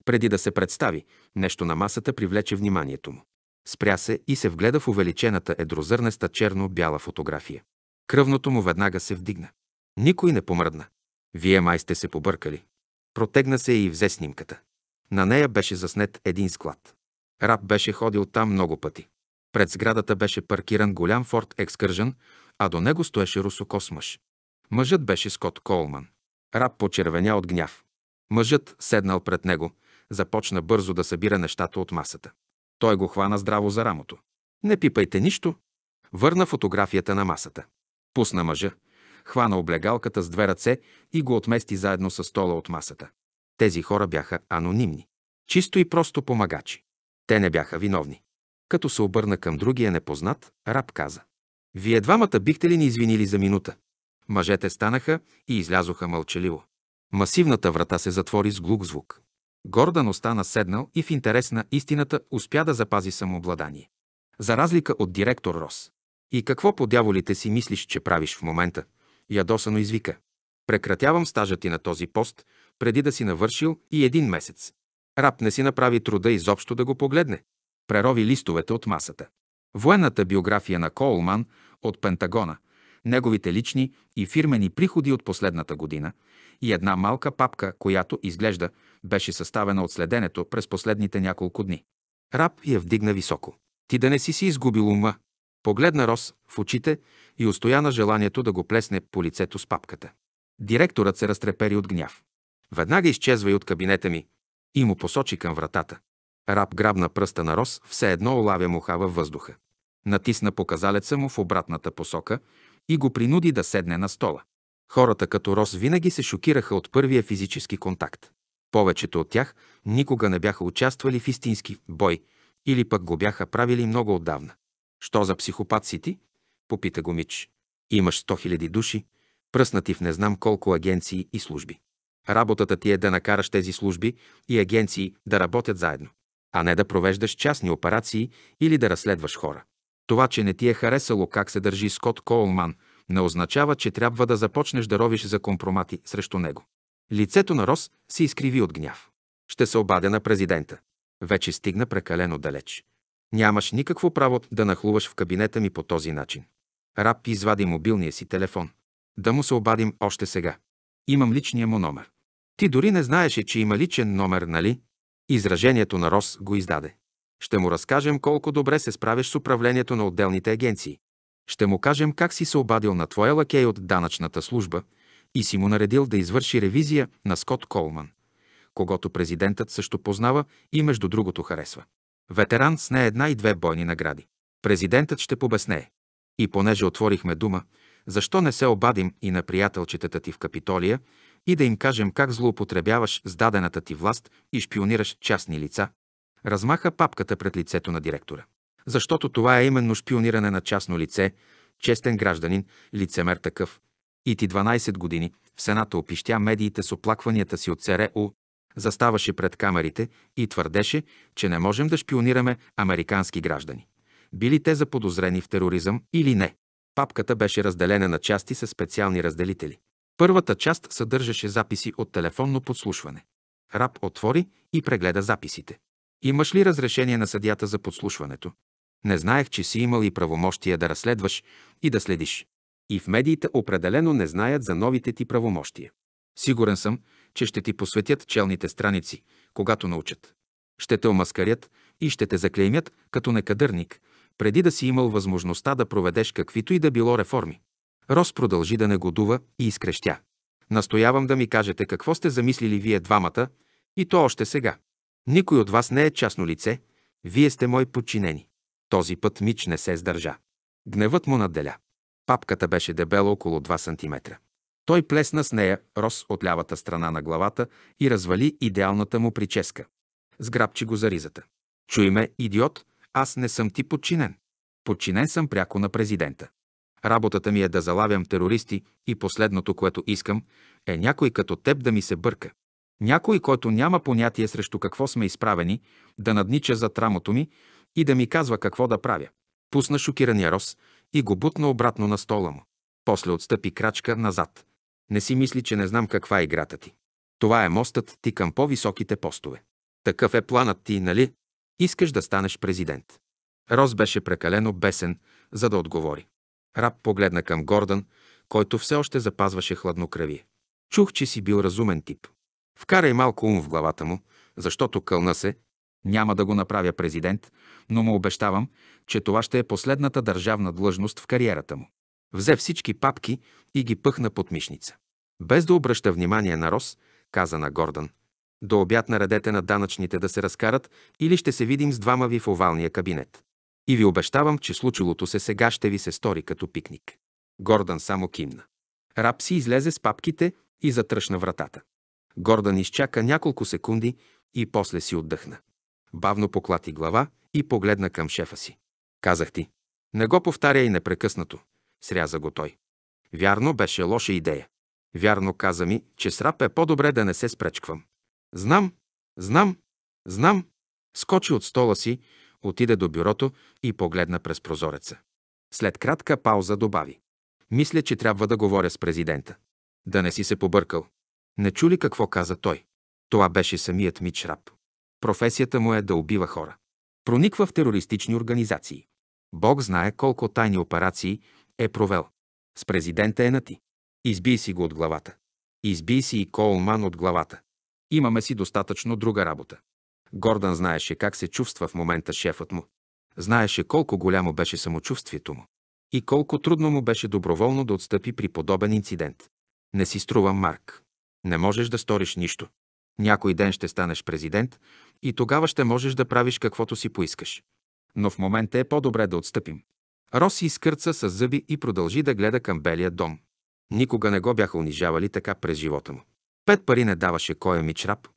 A: Преди да се представи, нещо на масата привлече вниманието му. Спря се и се вгледа в увеличената едрозърнеста черно-бяла фотография. Кръвното му веднага се вдигна. Никой не помръдна. Вие май сте се побъркали. Протегна се и взе снимката. На нея беше заснет един склад. Раб беше ходил там много пъти. Пред сградата беше паркиран голям форт екскържън, а до него стоеше русокос мъж. Мъжът беше Скот Колман. Раб почервеня от гняв. Мъжът, седнал пред него, започна бързо да събира нещата от масата. Той го хвана здраво за рамото. Не пипайте нищо. Върна фотографията на масата. Пусна мъжа, хвана облегалката с две ръце и го отмести заедно с стола от масата. Тези хора бяха анонимни. Чисто и просто помагачи. Те не бяха виновни. Като се обърна към другия непознат, раб каза. Вие двамата бихте ли ни извинили за минута? Мъжете станаха и излязоха мълчаливо. Масивната врата се затвори с глух звук. Гордан остана седнал и в интерес на истината успя да запази самообладание. За разлика от директор Рос. И какво по дяволите си мислиш, че правиш в момента? Ядосано извика. Прекратявам стажа ти на този пост преди да си навършил и един месец. Раб не си направи труда изобщо да го погледне. Прерови листовете от масата. Военната биография на Коулман от Пентагона, неговите лични и фирмени приходи от последната година и една малка папка, която, изглежда, беше съставена от следенето през последните няколко дни. Раб я вдигна високо. Ти да не си си изгубил ума. Погледна Рос в очите и устоя на желанието да го плесне по лицето с папката. Директорът се разтрепери от гняв. Веднага изчезва и от кабинета ми. И му посочи към вратата. Раб грабна пръста на Рос, все едно олавя муха във въздуха. Натисна показалеца му в обратната посока и го принуди да седне на стола. Хората като Рос винаги се шокираха от първия физически контакт. Повечето от тях никога не бяха участвали в истински бой или пък го бяха правили много отдавна. «Що за психопат си ти?» – попита го Мич. «Имаш сто хиляди души, пръснати в не знам колко агенции и служби. Работата ти е да накараш тези служби и агенции да работят заедно, а не да провеждаш частни операции или да разследваш хора. Това, че не ти е харесало как се държи Скот Коулман, не означава, че трябва да започнеш да ровиш за компромати срещу него. Лицето на Рос се изкриви от гняв. Ще се обадя на президента. Вече стигна прекалено далеч. Нямаш никакво право да нахлуваш в кабинета ми по този начин. Раб извади мобилния си телефон. Да му се обадим още сега. Имам личния му номер. Ти дори не знаеше, че има личен номер, нали? Изражението на Рос го издаде. Ще му разкажем колко добре се справяш с управлението на отделните агенции. Ще му кажем как си се обадил на твоя лакей от данъчната служба и си му наредил да извърши ревизия на Скот Колман, когато президентът също познава и между другото харесва. Ветеран с не една и две бойни награди. Президентът ще побеснее. И понеже отворихме дума, защо не се обадим и на приятелчетата ти в Капитолия и да им кажем как злоупотребяваш с дадената ти власт и шпионираш частни лица. Размаха папката пред лицето на директора. Защото това е именно шпиониране на частно лице, честен гражданин, лицемер такъв. И ти 12 години в Сената опищя медиите с оплакванията си от ЦРУ, заставаше пред камерите и твърдеше, че не можем да шпионираме американски граждани. Били те заподозрени в тероризъм или не. Папката беше разделена на части със специални разделители. Първата част съдържаше записи от телефонно подслушване. Раб отвори и прегледа записите. Имаш ли разрешение на съдята за подслушването? Не знаех, че си имал и правомощия да разследваш и да следиш. И в медиите определено не знаят за новите ти правомощия. Сигурен съм, че ще ти посветят челните страници, когато научат. Ще те омаскарят и ще те заклеймят като некадърник, преди да си имал възможността да проведеш каквито и да било реформи. Рос продължи да негодува и изкрещя. Настоявам да ми кажете какво сте замислили вие двамата, и то още сега. Никой от вас не е частно лице, вие сте мои подчинени. Този път Мич не се сдържа. Гневът му надделя. Папката беше дебела около 2 см. Той плесна с нея Рос от лявата страна на главата и развали идеалната му прическа. Сграбчи го за ризата. Чуй ме, идиот, аз не съм ти подчинен. Подчинен съм пряко на президента. Работата ми е да залавям терористи и последното, което искам, е някой като теб да ми се бърка. Някой, който няма понятие срещу какво сме изправени, да наднича зад рамото ми и да ми казва какво да правя. Пусна шокирания Рос и го бутна обратно на стола му. После отстъпи крачка назад. Не си мисли, че не знам каква е играта ти. Това е мостът ти към по-високите постове. Такъв е планът ти, нали? Искаш да станеш президент. Рос беше прекалено бесен, за да отговори. Раб погледна към Гордън, който все още запазваше хладнокръвие. Чух, че си бил разумен тип. Вкарай малко ум в главата му, защото кълна се. Няма да го направя президент, но му обещавам, че това ще е последната държавна длъжност в кариерата му. Взе всички папки и ги пъхна под мишница. Без да обръща внимание на Рос, каза на Гордън. До обяд наредете на данъчните да се разкарат или ще се видим с двама ви в овалния кабинет. И ви обещавам, че случилото се сега ще ви се стори като пикник. Гордан само кимна. Раб си излезе с папките и затръшна вратата. Гордан изчака няколко секунди и после си отдъхна. Бавно поклати глава и погледна към шефа си. Казах ти. Не го повтаря и непрекъснато. Сряза го той. Вярно, беше лоша идея. Вярно каза ми, че с раб е по-добре да не се спречквам. Знам, знам, знам. Скочи от стола си Отиде до бюрото и погледна през прозореца. След кратка пауза добави. Мисля, че трябва да говоря с президента. Да не си се побъркал. Не чули какво каза той. Това беше самият Мич Раб. Професията му е да убива хора. Прониква в терористични организации. Бог знае колко тайни операции е провел. С президента е на Ти. Избий си го от главата. Избий си и колман от главата. Имаме си достатъчно друга работа. Гордан знаеше как се чувства в момента шефът му. Знаеше колко голямо беше самочувствието му. И колко трудно му беше доброволно да отстъпи при подобен инцидент. Не си струва, Марк. Не можеш да сториш нищо. Някой ден ще станеш президент и тогава ще можеш да правиш каквото си поискаш. Но в момента е по-добре да отстъпим. Роси изкърца с зъби и продължи да гледа към белия дом. Никога не го бяха унижавали така през живота му. Пет пари не даваше кой е мич раб,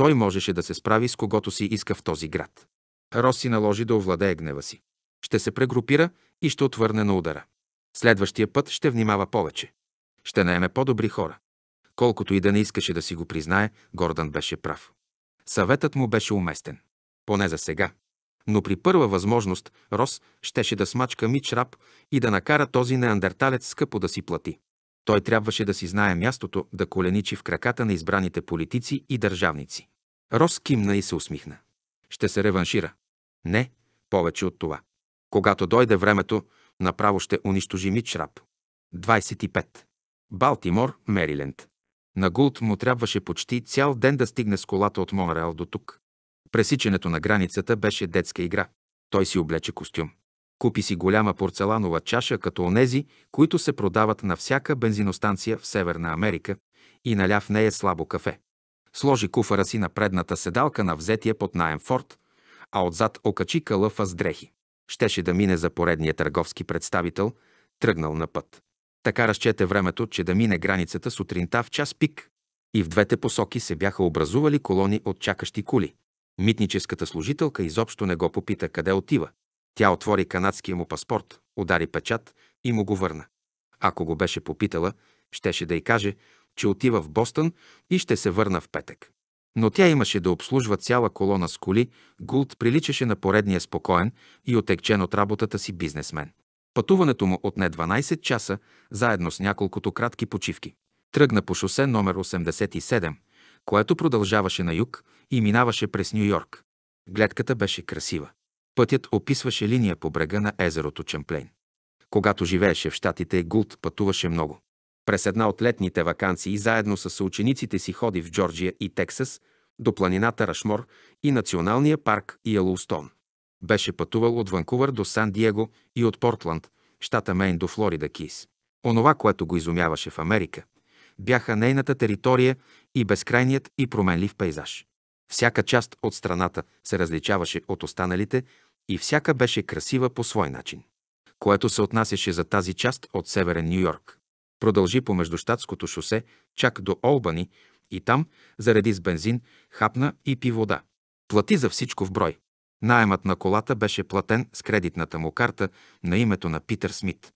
A: той можеше да се справи с когото си иска в този град. Рос си наложи да овладее гнева си. Ще се прегрупира и ще отвърне на удара. Следващия път ще внимава повече. Ще наеме по-добри хора. Колкото и да не искаше да си го признае, Гордан беше прав. Съветът му беше уместен. Поне за сега. Но при първа възможност Рос щеше да смачка Мич Рап и да накара този неандерталец скъпо да си плати. Той трябваше да си знае мястото да коленичи в краката на избраните политици и държавници. Рос кимна и се усмихна. Ще се реваншира. Не, повече от това. Когато дойде времето, направо ще унищожи мич Шрап. 25. Балтимор, Мериленд. На Гулт му трябваше почти цял ден да стигне с колата от Монреал до тук. Пресичането на границата беше детска игра. Той си облече костюм. Купи си голяма порцеланова чаша, като онези, които се продават на всяка бензиностанция в Северна Америка и наля в нея е слабо кафе. Сложи куфара си на предната седалка на взетия под наем форт, а отзад окачи калъфа с дрехи. Щеше да мине за поредния търговски представител, тръгнал на път. Така разчете времето, че да мине границата сутринта в час пик. И в двете посоки се бяха образували колони от чакащи кули. Митническата служителка изобщо не го попита къде отива. Тя отвори канадския му паспорт, удари печат и му го върна. Ако го беше попитала, щеше да й каже, че отива в Бостън и ще се върна в петък. Но тя имаше да обслужва цяла колона с коли, Гулт приличаше на поредния спокоен и отекчен от работата си бизнесмен. Пътуването му отне 12 часа, заедно с няколкото кратки почивки. Тръгна по шосе номер 87, което продължаваше на юг и минаваше през Нью Йорк. Гледката беше красива. Пътят описваше линия по брега на езерото Чемплейн. Когато живееше в Штатите, Гулт пътуваше много. През една от летните вакансии заедно с съучениците си ходи в Джорджия и Тексас до планината Рашмор и националния парк Йелоустон. Беше пътувал от Ванкувър до Сан-Диего и от Портланд, щата Мейн до Флорида Кис. Онова, което го изумяваше в Америка, бяха нейната територия и безкрайният и променлив пейзаж. Всяка част от страната се различаваше от останалите и всяка беше красива по свой начин, което се отнасяше за тази част от северен Нью Йорк. Продължи по междущатското шосе чак до Олбани и там зареди с бензин, хапна и пи вода. Плати за всичко в брой. Наемът на колата беше платен с кредитната му карта на името на Питър Смит.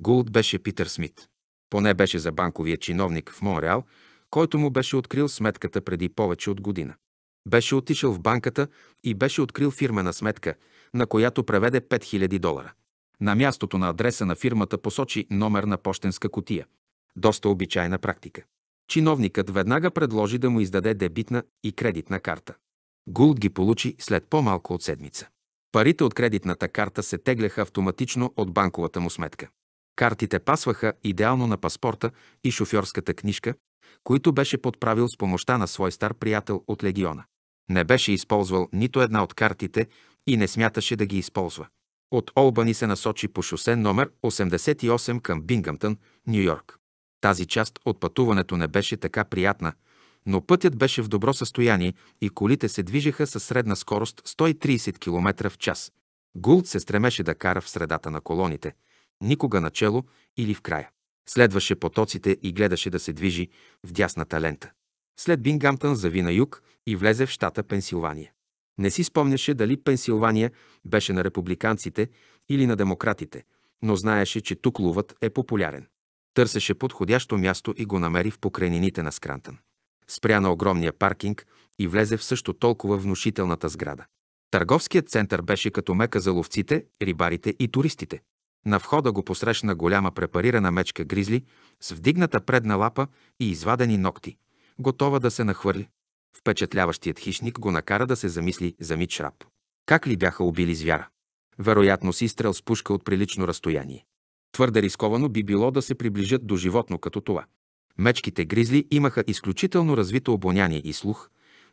A: Гулт беше Питър Смит. Поне беше за банковия чиновник в Монреал, който му беше открил сметката преди повече от година. Беше отишъл в банката и беше открил фирмена сметка, на която преведе 5000 долара. На мястото на адреса на фирмата посочи номер на почтенска котия. Доста обичайна практика. Чиновникът веднага предложи да му издаде дебитна и кредитна карта. Гулт ги получи след по-малко от седмица. Парите от кредитната карта се тегляха автоматично от банковата му сметка. Картите пасваха идеално на паспорта и шофьорската книжка, които беше подправил с помощта на свой стар приятел от легиона. Не беше използвал нито една от картите и не смяташе да ги използва. От Олбани се насочи по шосе номер 88 към Бингамтън, Нью Йорк. Тази част от пътуването не беше така приятна, но пътят беше в добро състояние и колите се движеха със средна скорост 130 км в час. Гулт се стремеше да кара в средата на колоните, никога начело или в края. Следваше потоците и гледаше да се движи в дясната лента. След Бингамтън зави на юг и влезе в щата Пенсилвания. Не си спомняше дали Пенсилвания беше на републиканците или на демократите, но знаеше, че тук лувът е популярен. Търсеше подходящо място и го намери в покрайнините на Скрантън. Спря на огромния паркинг и влезе в също толкова внушителната сграда. Търговският център беше като мека за ловците, рибарите и туристите. На входа го посрещна голяма препарирана мечка гризли с вдигната предна лапа и извадени ногти – готова да се нахвърли. Впечатляващият хищник го накара да се замисли за Мич Раб. Как ли бяха убили звяра? Вероятно си стрел с пушка от прилично разстояние. Твърде рисковано би било да се приближат до животно като това. Мечките гризли имаха изключително развито обоняние и слух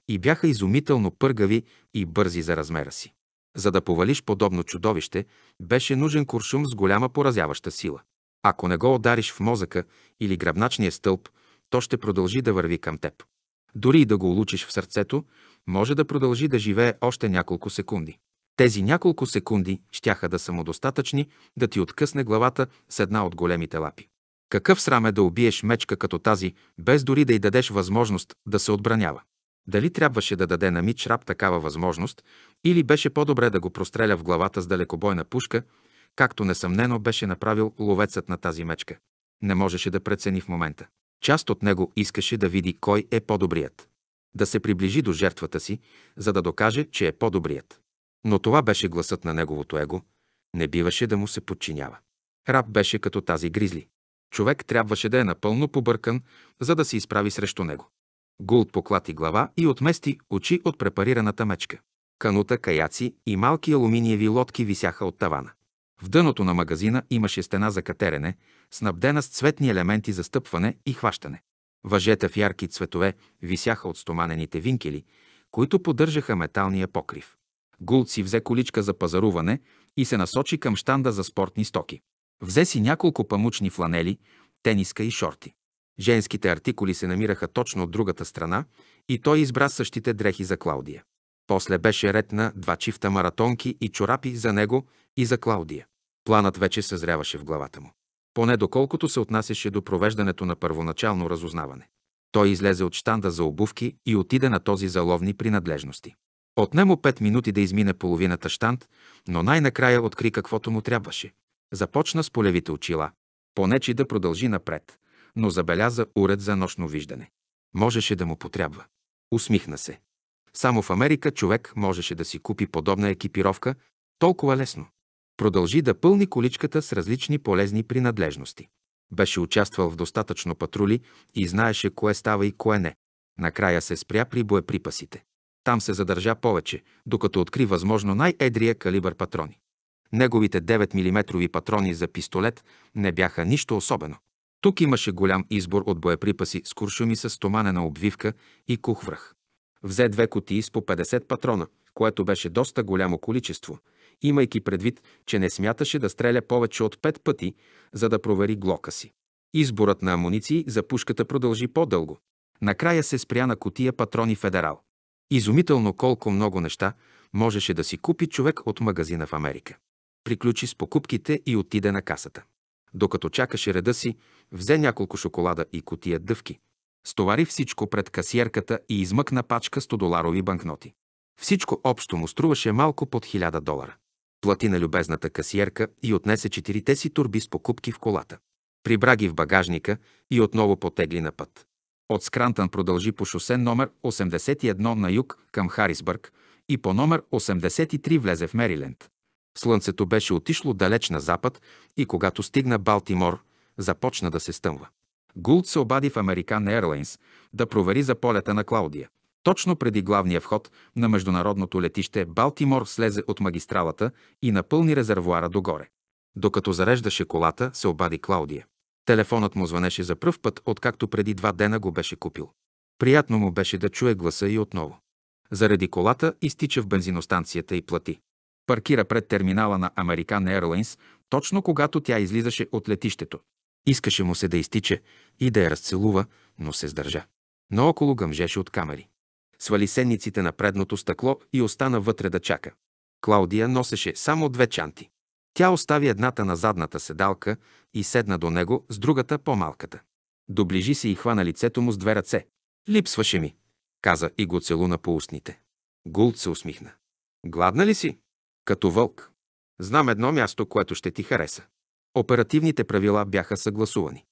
A: и бяха изумително пъргави и бързи за размера си. За да повалиш подобно чудовище, беше нужен куршум с голяма поразяваща сила. Ако не го удариш в мозъка или гръбначния стълб, то ще продължи да върви към теб. Дори и да го улучиш в сърцето, може да продължи да живее още няколко секунди. Тези няколко секунди щяха да са му достатъчни да ти откъсне главата с една от големите лапи. Какъв срам е да убиеш мечка като тази, без дори да й дадеш възможност да се отбранява? Дали трябваше да даде на Мич Раб такава възможност, или беше по-добре да го простреля в главата с далекобойна пушка, както несъмнено беше направил ловецът на тази мечка? Не можеше да прецени в момента. Част от него искаше да види кой е по-добрият. Да се приближи до жертвата си, за да докаже, че е по-добрият. Но това беше гласът на неговото его. Не биваше да му се подчинява. Раб беше като тази гризли. Човек трябваше да е напълно побъркан, за да се изправи срещу него. Гулт поклати глава и отмести очи от препарираната мечка. Канута, каяци и малки алуминиеви лодки висяха от тавана. В дъното на магазина имаше стена за катерене, снабдена с цветни елементи за стъпване и хващане. Въжета в ярки цветове висяха от стоманените винкели, които поддържаха металния покрив. Гулт си взе количка за пазаруване и се насочи към штанда за спортни стоки. Взе си няколко памучни фланели, тениска и шорти. Женските артикули се намираха точно от другата страна и той избра същите дрехи за Клаудия. После беше ред на два чифта маратонки и чорапи за него и за Клаудия. Планът вече съзряваше в главата му. Поне доколкото се отнасяше до провеждането на първоначално разузнаване. Той излезе от штанда за обувки и отиде на този заловни принадлежности. Отне му пет минути да измине половината штанд, но най-накрая откри каквото му трябваше. Започна с полевите очила. Понечи да продължи напред, но забеляза уред за нощно виждане. Можеше да му потрябва. Усмихна се. Само в Америка човек можеше да си купи подобна екипировка толкова лесно. Продължи да пълни количката с различни полезни принадлежности. Беше участвал в достатъчно патрули и знаеше кое става и кое не. Накрая се спря при боеприпасите. Там се задържа повече, докато откри възможно най-едрия калибър патрони. Неговите 9 мм патрони за пистолет не бяха нищо особено. Тук имаше голям избор от боеприпаси с куршуми с стоманена обвивка и кухвръх. Взе две кутии с по 50 патрона, което беше доста голямо количество, имайки предвид, че не смяташе да стреля повече от пет пъти, за да провери глока си. Изборът на амуниции за пушката продължи по-дълго. Накрая се спря на котия патрони Федерал. Изумително колко много неща можеше да си купи човек от магазина в Америка. Приключи с покупките и отиде на касата. Докато чакаше реда си, взе няколко шоколада и котия дъвки, Стовари всичко пред касиерката и измъкна пачка 100 доларови банкноти. Всичко общо му струваше малко под 1000 долара. Плати на любезната касиерка и отнесе четирите си турби с покупки в колата. Прибра ги в багажника и отново потегли на път. От Скрантън продължи по шосе номер 81 на юг към Харисбърг и по номер 83 влезе в Мериленд. Слънцето беше отишло далеч на запад и когато стигна Балтимор, започна да се стъмва. Гулт се обади в American Airlines да провери за полета на Клаудия. Точно преди главния вход на международното летище Балтимор слезе от магистралата и напълни резервуара догоре. Докато зареждаше колата, се обади Клаудия. Телефонът му звънеше за пръв път, откакто преди два дена го беше купил. Приятно му беше да чуе гласа и отново. Заради колата изтича в бензиностанцията и плати. Паркира пред терминала на American Airlines, точно когато тя излизаше от летището. Искаше му се да изтича и да я разцелува, но се сдържа. Наоколо гъмжеше от камери. Свали сенниците на предното стъкло и остана вътре да чака. Клаудия носеше само две чанти. Тя остави едната на задната седалка и седна до него с другата по-малката. Доближи се и хвана лицето му с две ръце. Липсваше ми, каза и го целуна по устните. Гулт се усмихна. Гладна ли си? Като вълк. Знам едно място, което ще ти хареса. Оперативните правила бяха съгласувани.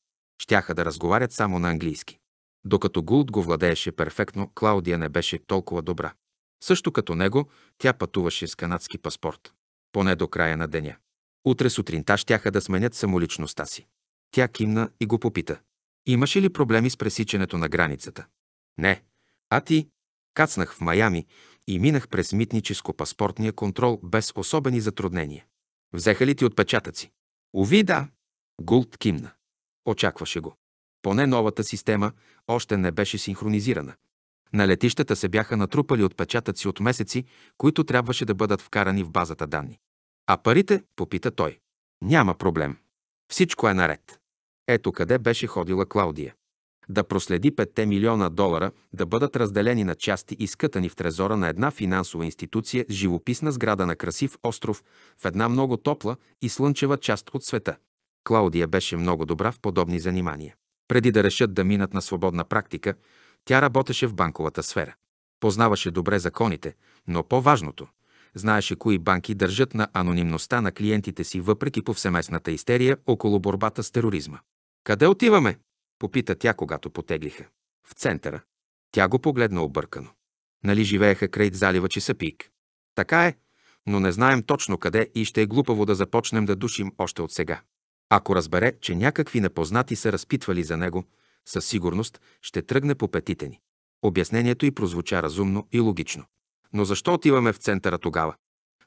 A: Щяха да разговарят само на английски. Докато Гулт го владееше перфектно, Клаудия не беше толкова добра. Също като него, тя пътуваше с канадски паспорт. Поне до края на деня. Утре сутринта щяха да сменят самоличността си. Тя кимна и го попита. Имаше ли проблеми с пресичането на границата? Не. А ти? Кацнах в Майами и минах през митническо-паспортния контрол без особени затруднения. Взеха ли ти отпечатъци? Уви да. Гулт кимна. Очакваше го. Поне новата система още не беше синхронизирана. На летищата се бяха натрупали отпечатъци от месеци, които трябваше да бъдат вкарани в базата данни. А парите, попита той. Няма проблем. Всичко е наред. Ето къде беше ходила Клаудия да проследи 5 милиона долара да бъдат разделени на части и скътани в трезора на една финансова институция с живописна сграда на красив остров в една много топла и слънчева част от света. Клаудия беше много добра в подобни занимания. Преди да решат да минат на свободна практика, тя работеше в банковата сфера. Познаваше добре законите, но по-важното – знаеше кои банки държат на анонимността на клиентите си въпреки повсеместната истерия около борбата с тероризма. Къде отиваме? Попита тя, когато потеглиха. В центъра. Тя го погледна объркано. Нали живееха край залива Чесапик? Така е, но не знаем точно къде и ще е глупаво да започнем да душим още от сега. Ако разбере, че някакви непознати са разпитвали за него, със сигурност ще тръгне по петите ни. Обяснението й прозвуча разумно и логично. Но защо отиваме в центъра тогава?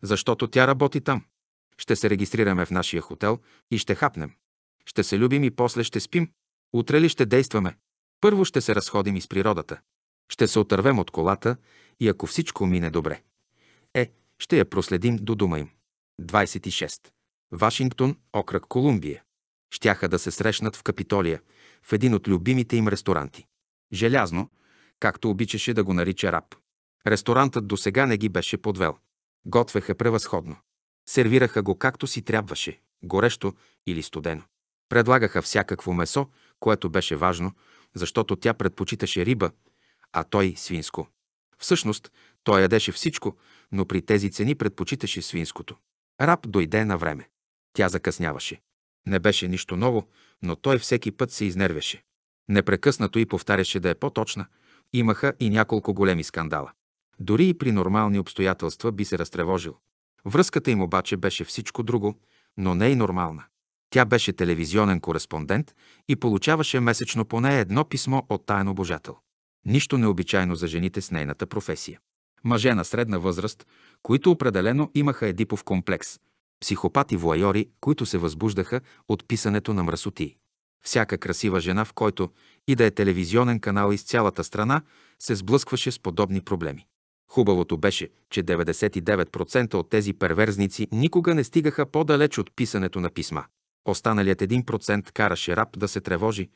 A: Защото тя работи там. Ще се регистрираме в нашия хотел и ще хапнем. Ще се любим и после ще спим. Утре ли ще действаме? Първо ще се разходим из природата. Ще се отървем от колата и ако всичко мине добре. Е, ще я проследим до дома им. 26. Вашингтон, окръг Колумбия. Щяха да се срещнат в Капитолия, в един от любимите им ресторанти. Желязно, както обичаше да го нарича раб. Ресторантът до сега не ги беше подвел. Готвеха превъзходно. Сервираха го както си трябваше – горещо или студено. Предлагаха всякакво месо – което беше важно, защото тя предпочиташе риба, а той свинско. Всъщност, той ядеше всичко, но при тези цени предпочиташе свинското. Раб дойде на време. Тя закъсняваше. Не беше нищо ново, но той всеки път се изнервяше. Непрекъснато и повтаряше да е по-точна. Имаха и няколко големи скандала. Дори и при нормални обстоятелства би се разтревожил. Връзката им обаче беше всичко друго, но не и нормална. Тя беше телевизионен кореспондент и получаваше месечно поне едно писмо от тайно божател. Нищо необичайно за жените с нейната професия. Мъже на средна възраст, които определено имаха едипов комплекс, психопати-воайори, които се възбуждаха от писането на мръсоти. Всяка красива жена, в който и да е телевизионен канал из цялата страна, се сблъскваше с подобни проблеми. Хубавото беше, че 99% от тези перверзници никога не стигаха по-далеч от писането на писма. Останалият 1% караше раб да се тревожи,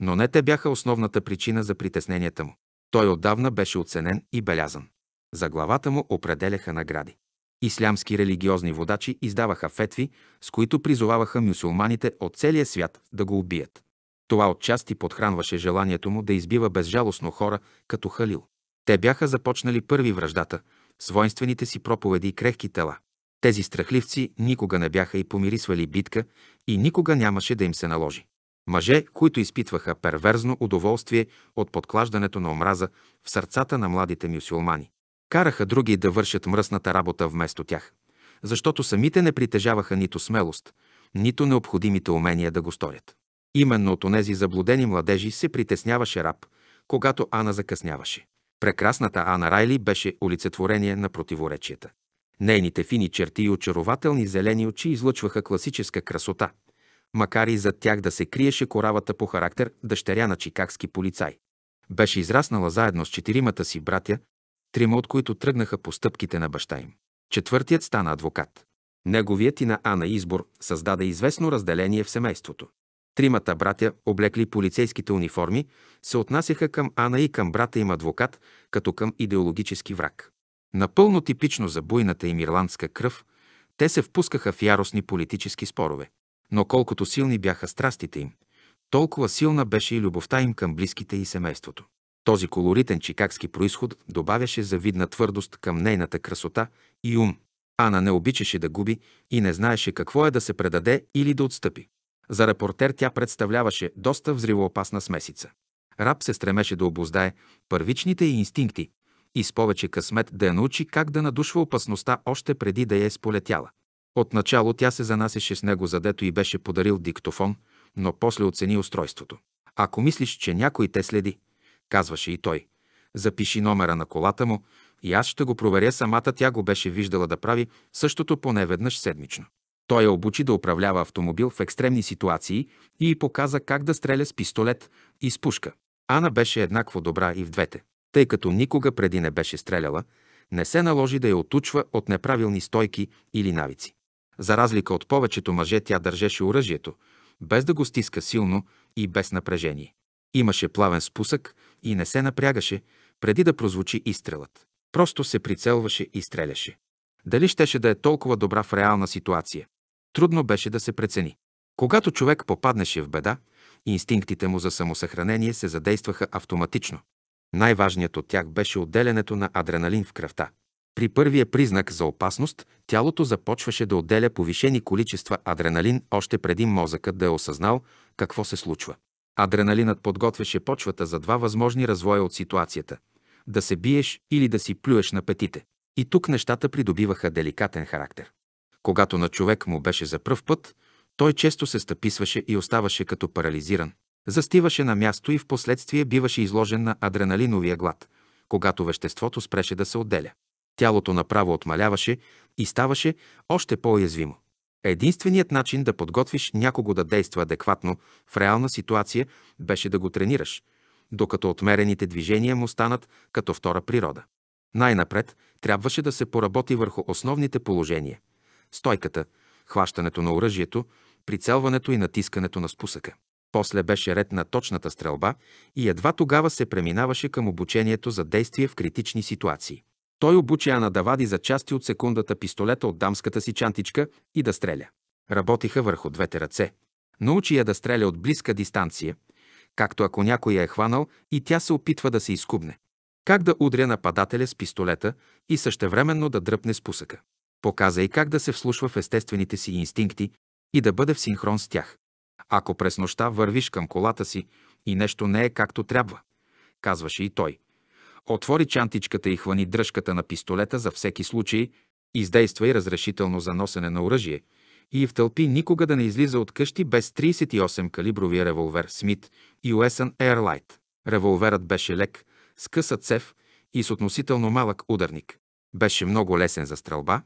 A: но не те бяха основната причина за притесненията му. Той отдавна беше оценен и белязан. За главата му определяха награди. Ислямски религиозни водачи издаваха фетви, с които призоваваха мюсулманите от целия свят да го убият. Това отчасти подхранваше желанието му да избива безжалостно хора като Халил. Те бяха започнали първи връждата, с воинствените си проповеди и крехки тела. Тези страхливци никога не бяха и помирисвали битка и никога нямаше да им се наложи. Мъже, които изпитваха перверзно удоволствие от подклаждането на омраза в сърцата на младите мюсюлмани. Караха други да вършат мръсната работа вместо тях, защото самите не притежаваха нито смелост, нито необходимите умения да го сторят. Именно от онези заблудени младежи се притесняваше раб, когато Ана закъсняваше. Прекрасната Ана Райли беше олицетворение на противоречията. Нейните фини черти и очарователни зелени очи излъчваха класическа красота, макар и зад тях да се криеше коравата по характер дъщеря на чикагски полицай. Беше израснала заедно с четиримата си братя, трима от които тръгнаха по стъпките на баща им. Четвъртият стана адвокат. Неговият и на Ана избор създаде известно разделение в семейството. Тримата братя, облекли полицейските униформи, се отнасяха към Ана и към брата им адвокат, като към идеологически враг. Напълно типично за буйната им ирландска кръв, те се впускаха в яростни политически спорове. Но колкото силни бяха страстите им, толкова силна беше и любовта им към близките и семейството. Този колоритен чикагски происход добавяше завидна твърдост към нейната красота и ум. Ана не обичаше да губи и не знаеше какво е да се предаде или да отстъпи. За репортер тя представляваше доста взривоопасна смесица. Раб се стремеше да обоздае първичните и инстинкти, и с повече късмет да я научи как да надушва опасността още преди да я е сполетяла. Отначало тя се занасеше с него, задето и беше подарил диктофон, но после оцени устройството. Ако мислиш, че някой те следи, казваше и той, запиши номера на колата му и аз ще го проверя самата. Тя го беше виждала да прави същото поне веднъж седмично. Той я обучи да управлява автомобил в екстремни ситуации и й показа как да стреля с пистолет и с пушка. Ана беше еднакво добра и в двете тъй като никога преди не беше стреляла, не се наложи да я отучва от неправилни стойки или навици. За разлика от повечето мъже, тя държеше оръжието, без да го стиска силно и без напрежение. Имаше плавен спусък и не се напрягаше, преди да прозвучи изстрелът. Просто се прицелваше и стреляше. Дали щеше да е толкова добра в реална ситуация? Трудно беше да се прецени. Когато човек попаднеше в беда, инстинктите му за самосъхранение се задействаха автоматично. Най-важният от тях беше отделянето на адреналин в кръвта. При първия признак за опасност, тялото започваше да отделя повишени количества адреналин още преди мозъкът да е осъзнал какво се случва. Адреналинът подготвяше почвата за два възможни развоя от ситуацията – да се биеш или да си плюеш на петите. И тук нещата придобиваха деликатен характер. Когато на човек му беше за пръв път, той често се стъписваше и оставаше като парализиран. Застиваше на място и в последствие биваше изложен на адреналиновия глад, когато веществото спреше да се отделя. Тялото направо отмаляваше и ставаше още по-язвимо. Единственият начин да подготвиш някого да действа адекватно в реална ситуация беше да го тренираш, докато отмерените движения му станат като втора природа. Най-напред трябваше да се поработи върху основните положения – стойката, хващането на оръжието, прицелването и натискането на спусъка. После беше ред на точната стрелба и едва тогава се преминаваше към обучението за действие в критични ситуации. Той обучи Ана да вади за части от секундата пистолета от дамската си чантичка и да стреля. Работиха върху двете ръце. Научи я да стреля от близка дистанция, както ако някой я е хванал и тя се опитва да се изкубне. Как да удря нападателя с пистолета и същевременно да дръпне спусъка. Показа и как да се вслушва в естествените си инстинкти и да бъде в синхрон с тях. Ако през нощта вървиш към колата си и нещо не е както трябва, казваше и той. Отвори чантичката и хвани дръжката на пистолета за всеки случай, издействай разрешително за носене на оръжие и втълпи никога да не излиза от къщи без 38 калибровия револвер Смит и Уесън Ейрлайт. Револверът беше лек, с къса цев и с относително малък ударник. Беше много лесен за стрелба,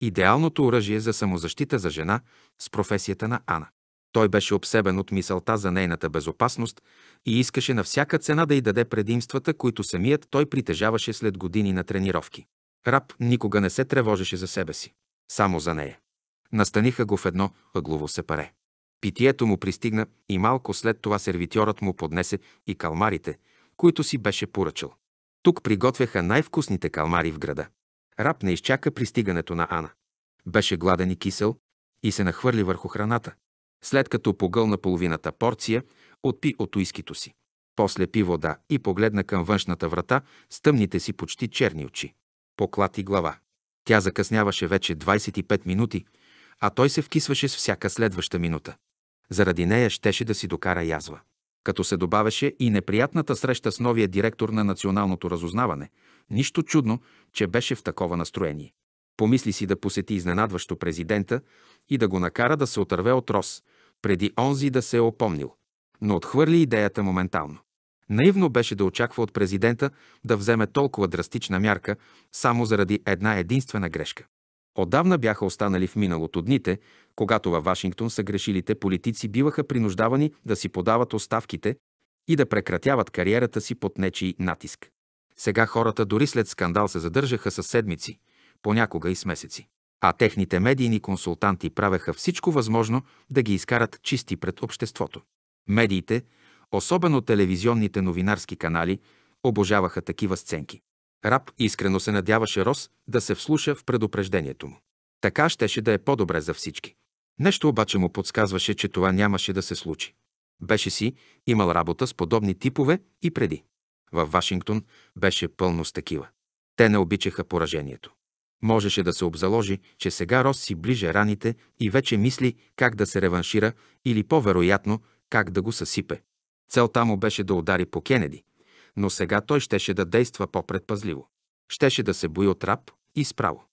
A: идеалното оръжие за самозащита за жена с професията на Ана. Той беше обсебен от мисълта за нейната безопасност и искаше на всяка цена да й даде предимствата, които самият той притежаваше след години на тренировки. Раб никога не се тревожеше за себе си, само за нея. Настаниха го в едно ъглово сепаре. Питието му пристигна и малко след това сервитьорът му поднесе и калмарите, които си беше поръчал. Тук приготвяха най-вкусните калмари в града. Раб не изчака пристигането на Ана. Беше гладен и кисел и се нахвърли върху храната. След като погълна половината порция, отпи от уискито си. После пи вода и погледна към външната врата с тъмните си почти черни очи. Поклати глава. Тя закъсняваше вече 25 минути, а той се вкисваше с всяка следваща минута. Заради нея щеше да си докара язва. Като се добавяше и неприятната среща с новия директор на националното разузнаване, нищо чудно, че беше в такова настроение. Помисли си да посети изненадващо президента и да го накара да се отърве от Рос, преди онзи да се е опомнил, но отхвърли идеята моментално. Наивно беше да очаква от президента да вземе толкова драстична мярка само заради една единствена грешка. Отдавна бяха останали в миналото дните, когато във Вашингтон съгрешилите политици биваха принуждавани да си подават оставките и да прекратяват кариерата си под нечий натиск. Сега хората дори след скандал се задържаха с седмици, понякога и с месеци а техните медийни консултанти правеха всичко възможно да ги изкарат чисти пред обществото. Медиите, особено телевизионните новинарски канали, обожаваха такива сценки. Раб искрено се надяваше Рос да се вслуша в предупреждението му. Така щеше да е по-добре за всички. Нещо обаче му подсказваше, че това нямаше да се случи. Беше си имал работа с подобни типове и преди. Във Вашингтон беше пълно с такива. Те не обичаха поражението. Можеше да се обзаложи, че сега Рос си ближе раните и вече мисли как да се реваншира или по-вероятно как да го съсипе. Целта му беше да удари по Кенеди, но сега той щеше да действа по-предпазливо. Щеше да се бои от раб и справо.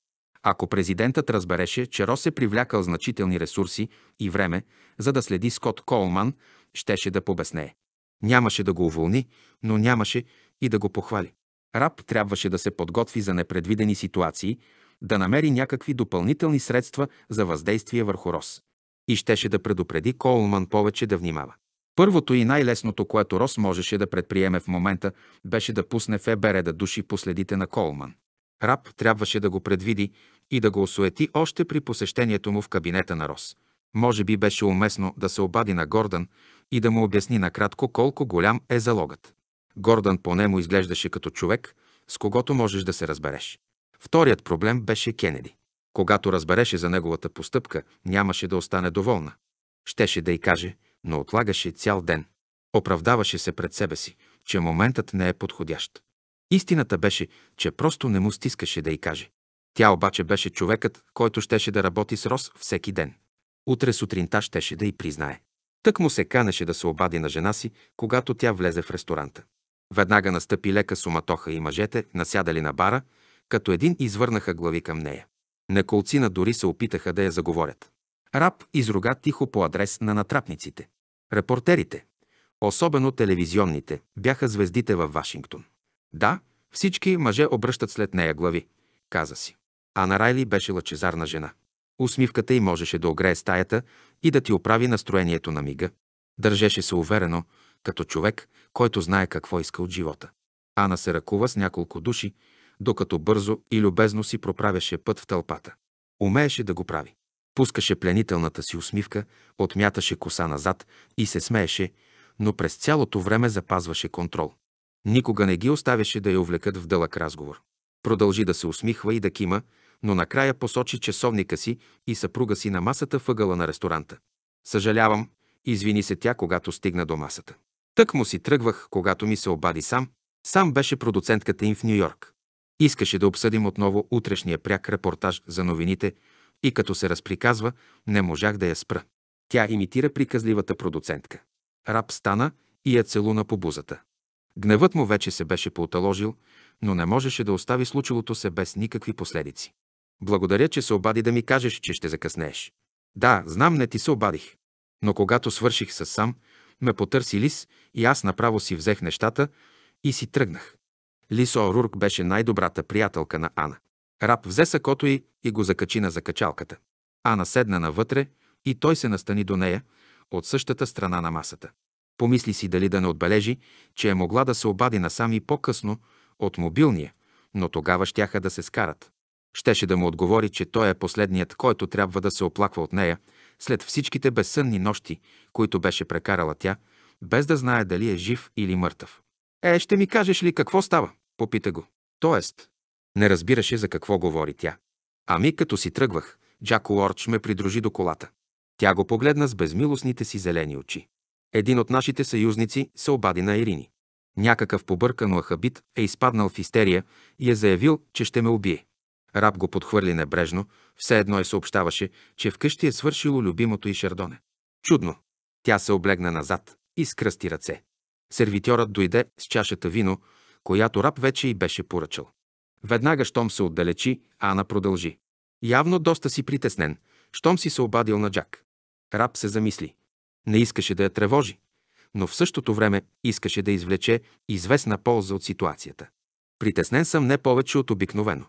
A: Ако президентът разбереше, че Рос е привлякал значителни ресурси и време, за да следи Скот Колман, щеше да побеснее. Нямаше да го уволни, но нямаше и да го похвали. Раб трябваше да се подготви за непредвидени ситуации, да намери някакви допълнителни средства за въздействие върху Рос. И щеше да предупреди Коулман повече да внимава. Първото и най-лесното, което Рос можеше да предприеме в момента, беше да пусне в да души последите на Колман. Раб трябваше да го предвиди и да го осуети още при посещението му в кабинета на Рос. Може би беше уместно да се обади на Гордън и да му обясни накратко колко голям е залогът. Гордан поне му изглеждаше като човек, с когото можеш да се разбереш. Вторият проблем беше Кенеди. Когато разбереше за неговата постъпка, нямаше да остане доволна. Щеше да й каже, но отлагаше цял ден. Оправдаваше се пред себе си, че моментът не е подходящ. Истината беше, че просто не му стискаше да й каже. Тя обаче беше човекът, който щеше да работи с Рос всеки ден. Утре сутринта щеше да й признае. Тък му се канеше да се обади на жена си, когато тя влезе в ресторанта. Веднага настъпи лека суматоха и мъжете насядали на бара, като един извърнаха глави към нея. Неколцина дори се опитаха да я заговорят. Раб изруга тихо по адрес на натрапниците. Репортерите, особено телевизионните, бяха звездите във Вашингтон. Да, всички мъже обръщат след нея глави, каза си. А на Райли беше лъчезарна жена. Усмивката й можеше да огрее стаята и да ти оправи настроението на мига. Държеше се уверено, като човек, който знае какво иска от живота. Ана се ръкува с няколко души, докато бързо и любезно си проправяше път в тълпата. Умееше да го прави. Пускаше пленителната си усмивка, отмяташе коса назад и се смееше, но през цялото време запазваше контрол. Никога не ги оставяше да я увлекат в дълъг разговор. Продължи да се усмихва и да кима, но накрая посочи часовника си и съпруга си на масата въгъла на ресторанта. Съжалявам, извини се тя, когато стигна до масата. Тък му си тръгвах, когато ми се обади сам. Сам беше продуцентката им в Нью-Йорк. Искаше да обсъдим отново утрешния пряк репортаж за новините и като се разприказва, не можах да я спра. Тя имитира приказливата продуцентка. Раб стана и я целуна по бузата. Гневът му вече се беше пооталожил, но не можеше да остави случилото се без никакви последици. Благодаря, че се обади да ми кажеш, че ще закъснееш. Да, знам, не ти се обадих. Но когато свърших с сам, ме потърси Лис и аз направо си взех нещата и си тръгнах. Лис Орурк беше най-добрата приятелка на Ана. Раб взе сакото й и го закачи на закачалката. Ана седна навътре и той се настани до нея, от същата страна на масата. Помисли си дали да не отбележи, че е могла да се обади насам и по-късно от мобилния, но тогава щяха да се скарат. Щеше да му отговори, че той е последният, който трябва да се оплаква от нея след всичките безсънни нощи, които беше прекарала тя, без да знае дали е жив или мъртъв. Е, ще ми кажеш ли какво става? Попита го. Тоест, не разбираше за какво говори тя. Ами като си тръгвах, Джако Орч ме придружи до колата. Тя го погледна с безмилостните си зелени очи. Един от нашите съюзници се обади на Ирини. Някакъв побъркан лахабит е изпаднал в истерия и е заявил, че ще ме убие. Раб го подхвърли небрежно, все едно и съобщаваше, че вкъщи е свършило любимото и шардоне. Чудно. Тя се облегна назад и скръсти ръце. Сервитьорът дойде с чашата вино, която раб вече и беше поръчал. Веднага, щом се отдалечи, Ана продължи. Явно доста си притеснен, щом си се обадил на Джак. Раб се замисли. Не искаше да я тревожи, но в същото време искаше да извлече известна полза от ситуацията. Притеснен съм не повече от обикновено.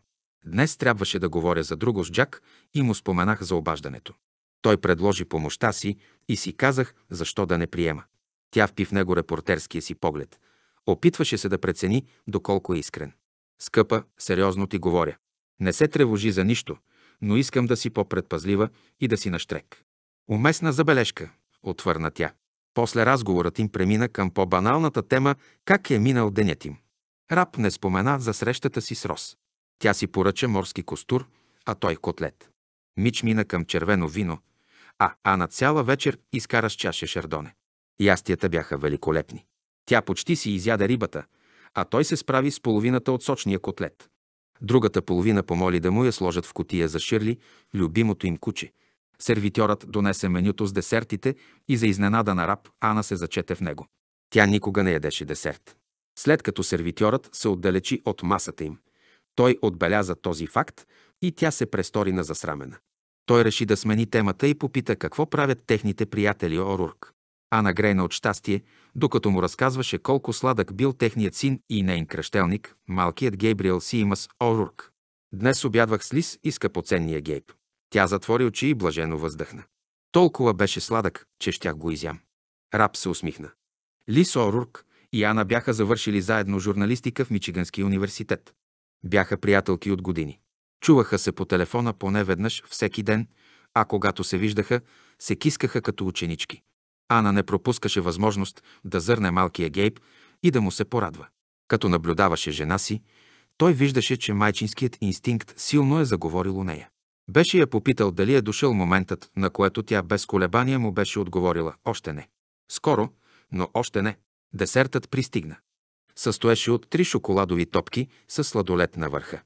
A: Днес трябваше да говоря за друго с Джак и му споменах за обаждането. Той предложи помощта си и си казах защо да не приема. Тя впи в него репортерския си поглед. Опитваше се да прецени доколко е искрен. Скъпа, сериозно ти говоря. Не се тревожи за нищо, но искам да си по-предпазлива и да си наштрек. Уместна забележка, отвърна тя. После разговорът им премина към по-баналната тема как е минал денят им. Раб не спомена за срещата си с Рос. Тя си поръча морски костур, а той котлет. Мич мина към червено вино, а Ана цяла вечер изкара с чаша шардоне. Ястията бяха великолепни. Тя почти си изяде рибата, а той се справи с половината от сочния котлет. Другата половина помоли да му я сложат в котия за Ширли, любимото им куче. Сервитьорът донесе менюто с десертите и за изненада на раб Ана се зачете в него. Тя никога не ядеше десерт. След като сервитьорът се отдалечи от масата им, той отбеляза този факт и тя се престори на засрамена. Той реши да смени темата и попита какво правят техните приятели Орурк. Ана грейна от щастие, докато му разказваше колко сладък бил техният син и нейн кръщелник, малкият Гейбриел Сиимас Орурк. Днес обядвах с Лис и скъпоценния Гейб. Тя затвори очи и блажено въздъхна. Толкова беше сладък, че щях го изям. Раб се усмихна. Лис Орурк и Ана бяха завършили заедно журналистика в Мичиганския университет. Бяха приятелки от години. Чуваха се по телефона поне веднъж всеки ден, а когато се виждаха, се кискаха като ученички. Ана не пропускаше възможност да зърне малкия Гейб и да му се порадва. Като наблюдаваше жена си, той виждаше, че майчинският инстинкт силно е заговорил у нея. Беше я попитал дали е дошъл моментът, на което тя без колебания му беше отговорила още не. Скоро, но още не. Десертът пристигна състоеше от три шоколадови топки с сладолет на върха.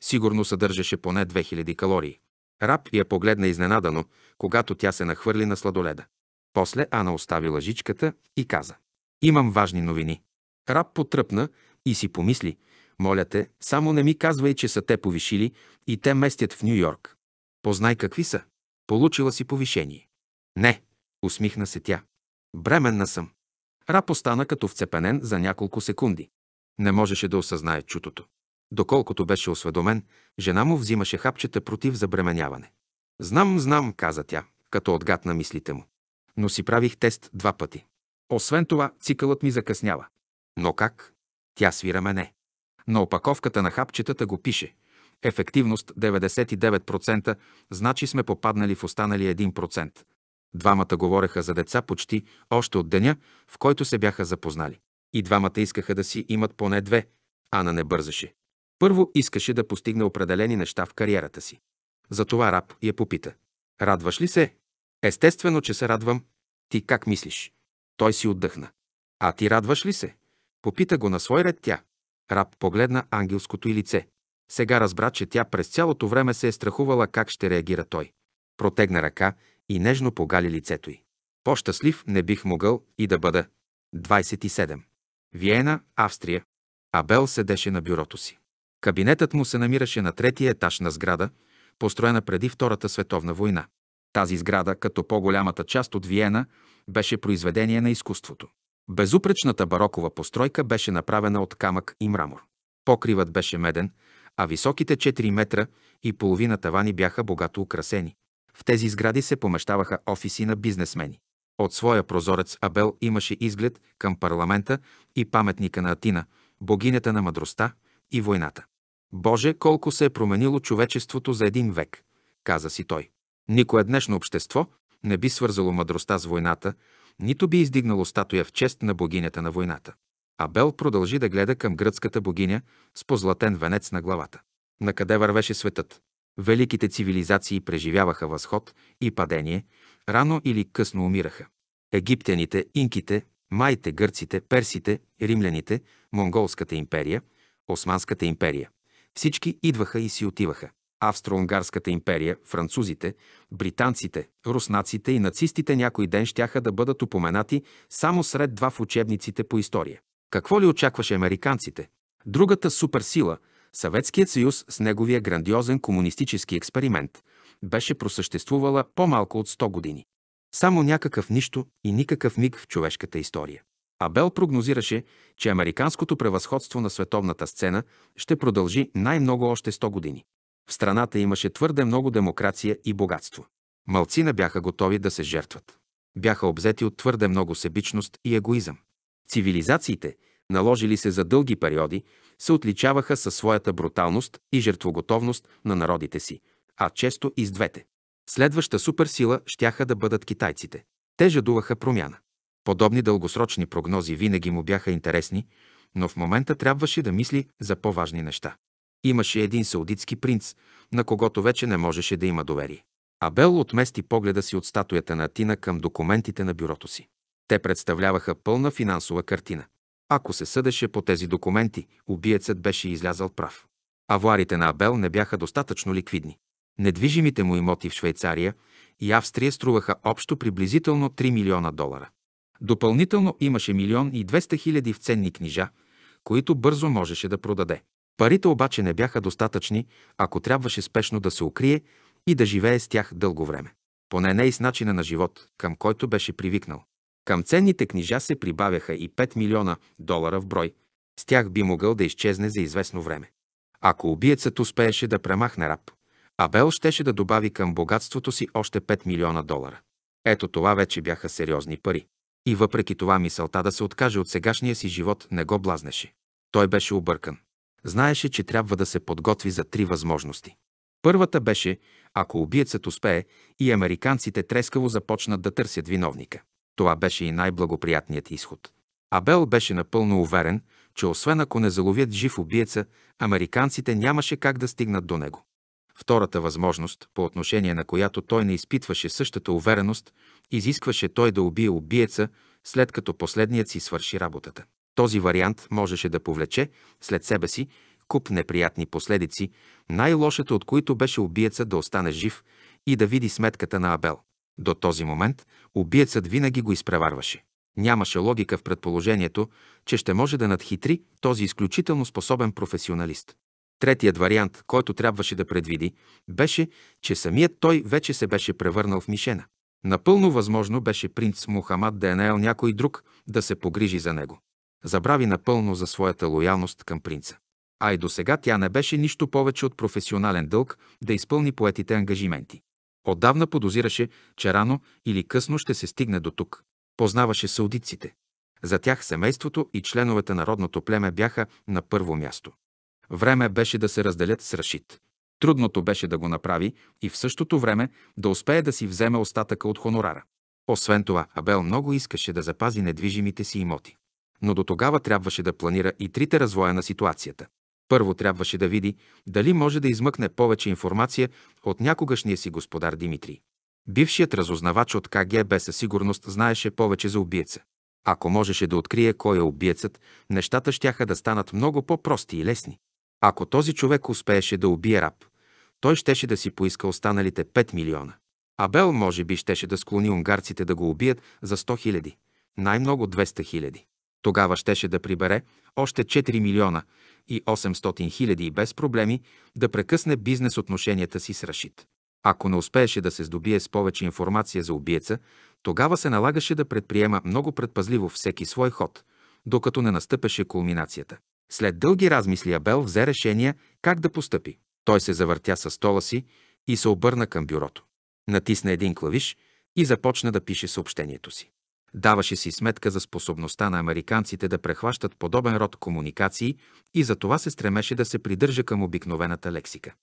A: Сигурно съдържаше поне 2000 калории. Раб я погледна изненадано, когато тя се нахвърли на сладоледа. После Ана остави лъжичката и каза «Имам важни новини». Раб потръпна и си помисли «Моля те, само не ми казвай, че са те повишили и те местят в Нью-Йорк. Познай какви са. Получила си повишение». «Не», усмихна се тя. «Бременна съм». Рап остана като вцепенен за няколко секунди. Не можеше да осъзнае чутото. Доколкото беше осведомен, жена му взимаше хапчета против забременяване. Знам, знам, каза тя, като отгадна мислите му. Но си правих тест два пъти. Освен това, цикълът ми закъснява. Но как? Тя свира мене. На опаковката на хапчетата го пише. Ефективност 99%, значи сме попаднали в останали 1%. Двамата говореха за деца почти още от деня, в който се бяха запознали. И двамата искаха да си имат поне две. Ана не бързаше. Първо искаше да постигне определени неща в кариерата си. Затова раб я попита. Радваш ли се? Естествено, че се радвам. Ти как мислиш? Той си отдъхна. А ти радваш ли се? Попита го на свой ред тя. Раб погледна ангелското й лице. Сега разбра, че тя през цялото време се е страхувала как ще реагира той. Протегна ръка и нежно погали лицето й. По-щастлив не бих могъл и да бъда. 27. Виена, Австрия. Абел седеше на бюрото си. Кабинетът му се намираше на третия етаж на сграда, построена преди Втората световна война. Тази сграда, като по-голямата част от Виена, беше произведение на изкуството. Безупречната барокова постройка беше направена от камък и мрамор. Покривът беше меден, а високите 4 метра и половина тавани бяха богато украсени. В тези сгради се помещаваха офиси на бизнесмени. От своя прозорец Абел имаше изглед към парламента и паметника на Атина, богинята на мъдростта и войната. Боже, колко се е променило човечеството за един век, каза си той. Никое днешно общество не би свързало мъдростта с войната, нито би издигнало статуя в чест на богинята на войната. Абел продължи да гледа към гръцката богиня с позлатен венец на главата. Накъде вървеше светът? Великите цивилизации преживяваха възход и падение, рано или късно умираха. Египтяните, инките, майте, гърците, персите, римляните, Монголската империя, Османската империя. Всички идваха и си отиваха. Австро-Унгарската империя, французите, британците, руснаците и нацистите някой ден щяха да бъдат упоменати само сред два в учебниците по история. Какво ли очакваше американците? Другата суперсила – Съветският съюз с неговия грандиозен комунистически експеримент беше просъществувала по-малко от 100 години. Само някакъв нищо и никакъв миг в човешката история. Абел прогнозираше, че американското превъзходство на световната сцена ще продължи най-много още 100 години. В страната имаше твърде много демокрация и богатство. Малцина бяха готови да се жертват. Бяха обзети от твърде много себичност и егоизъм. Цивилизациите – наложили се за дълги периоди, се отличаваха със своята бруталност и жертвоготовност на народите си, а често и с двете. Следваща суперсила щяха да бъдат китайците. Те жадуваха промяна. Подобни дългосрочни прогнози винаги му бяха интересни, но в момента трябваше да мисли за по-важни неща. Имаше един саудитски принц, на когото вече не можеше да има доверие. Абел отмести погледа си от статуята на Атина към документите на бюрото си. Те представляваха пълна финансова картина. Ако се съдеше по тези документи, убиецът беше излязал прав. Авуарите на Абел не бяха достатъчно ликвидни. Недвижимите му имоти в Швейцария и Австрия струваха общо приблизително 3 милиона долара. Допълнително имаше милион и 200 хиляди в ценни книжа, които бързо можеше да продаде. Парите обаче не бяха достатъчни, ако трябваше спешно да се укрие и да живее с тях дълго време. Поне не и с начина на живот, към който беше привикнал. Към ценните книжа се прибавяха и 5 милиона долара в брой. С тях би могъл да изчезне за известно време. Ако убиецът успееше да премахне раб, Абел щеше да добави към богатството си още 5 милиона долара. Ето това вече бяха сериозни пари. И въпреки това мисълта да се откаже от сегашния си живот не го блазнеше. Той беше объркан. Знаеше, че трябва да се подготви за три възможности. Първата беше, ако убиецът успее и американците трескаво започнат да търсят виновника. Това беше и най-благоприятният изход. Абел беше напълно уверен, че освен ако не заловят жив убиеца, американците нямаше как да стигнат до него. Втората възможност, по отношение на която той не изпитваше същата увереност, изискваше той да убие убиеца, след като последният си свърши работата. Този вариант можеше да повлече след себе си куп неприятни последици, най-лошата от които беше убиеца да остане жив и да види сметката на Абел. До този момент убиецът винаги го изпреварваше. Нямаше логика в предположението, че ще може да надхитри този изключително способен професионалист. Третият вариант, който трябваше да предвиди, беше, че самият той вече се беше превърнал в мишена. Напълно възможно беше принц Мухамад да е наел някой друг да се погрижи за него. Забрави напълно за своята лоялност към принца. А и до сега тя не беше нищо повече от професионален дълг да изпълни поетите ангажименти. Отдавна подозираше, че рано или късно ще се стигне до тук. Познаваше саудиците. За тях семейството и членовете на родното племе бяха на първо място. Време беше да се разделят с Рашид. Трудното беше да го направи и в същото време да успее да си вземе остатъка от хонорара. Освен това, Абел много искаше да запази недвижимите си имоти. Но до тогава трябваше да планира и трите развоя на ситуацията. Първо трябваше да види дали може да измъкне повече информация от някогашния си господар Димитрий. Бившият разузнавач от КГБ със сигурност знаеше повече за убиеца. Ако можеше да открие кой е убиецът, нещата щяха да станат много по-прости и лесни. Ако този човек успееше да убие раб, той щеше да си поиска останалите 5 милиона. Абел може би щеше да склони унгарците да го убият за 100 хиляди, най-много 200 хиляди. Тогава щеше да прибере още 4 милиона и 800 хиляди без проблеми да прекъсне бизнес отношенията си с Рашид. Ако не успееше да се здобие с повече информация за убиеца, тогава се налагаше да предприема много предпазливо всеки свой ход, докато не настъпеше кулминацията. След дълги размисли Абел взе решение как да постъпи. Той се завъртя със стола си и се обърна към бюрото. Натисна един клавиш и започна да пише съобщението си. Даваше си сметка за способността на американците да прехващат подобен род комуникации и за това се стремеше да се придържа към обикновената лексика.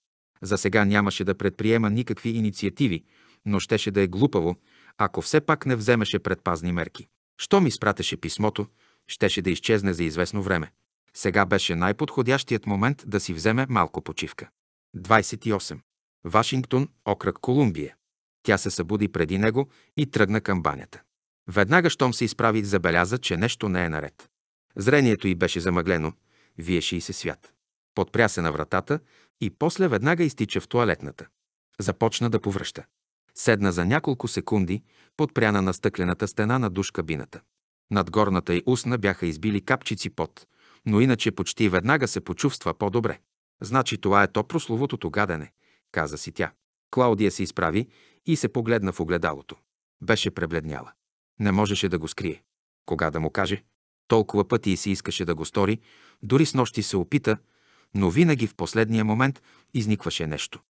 A: За сега нямаше да предприема никакви инициативи, но щеше да е глупаво, ако все пак не вземеше предпазни мерки. Щом спратеше писмото, щеше да изчезне за известно време. Сега беше най-подходящият момент да си вземе малко почивка. 28. Вашингтон, окръг Колумбия. Тя се събуди преди него и тръгна към банята. Веднага, щом се изправи, забеляза, че нещо не е наред. Зрението й беше замъглено, виеше и се свят. Подпря се на вратата и после веднага изтича в туалетната. Започна да повръща. Седна за няколко секунди, подпряна на стъклената стена на душ кабината. Над горната й устна бяха избили капчици пот, но иначе почти веднага се почувства по-добре. Значи това е то прословотото гадене, каза си тя. Клаудия се изправи и се погледна в огледалото. Беше пребледняла. Не можеше да го скрие. Кога да му каже? Толкова пъти и си искаше да го стори, дори с нощи се опита, но винаги в последния момент изникваше нещо.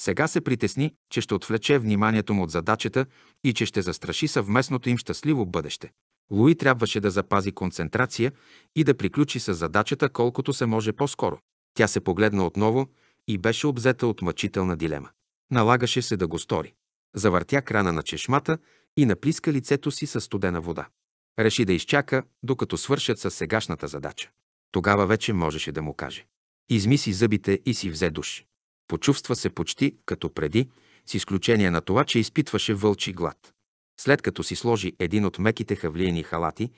A: Сега се притесни, че ще отвлече вниманието му от задачата и че ще застраши съвместното им щастливо бъдеще. Луи трябваше да запази концентрация и да приключи с задачата колкото се може по-скоро. Тя се погледна отново и беше обзета от мъчителна дилема. Налагаше се да го стори. Завъртя крана на чешмата и наплиска лицето си със студена вода. Реши да изчака, докато свършат със сегашната задача. Тогава вече можеше да му каже. Изми си зъбите и си взе душ. Почувства се почти като преди, с изключение на това, че изпитваше вълчи глад. След като си сложи един от меките хавлиени халати,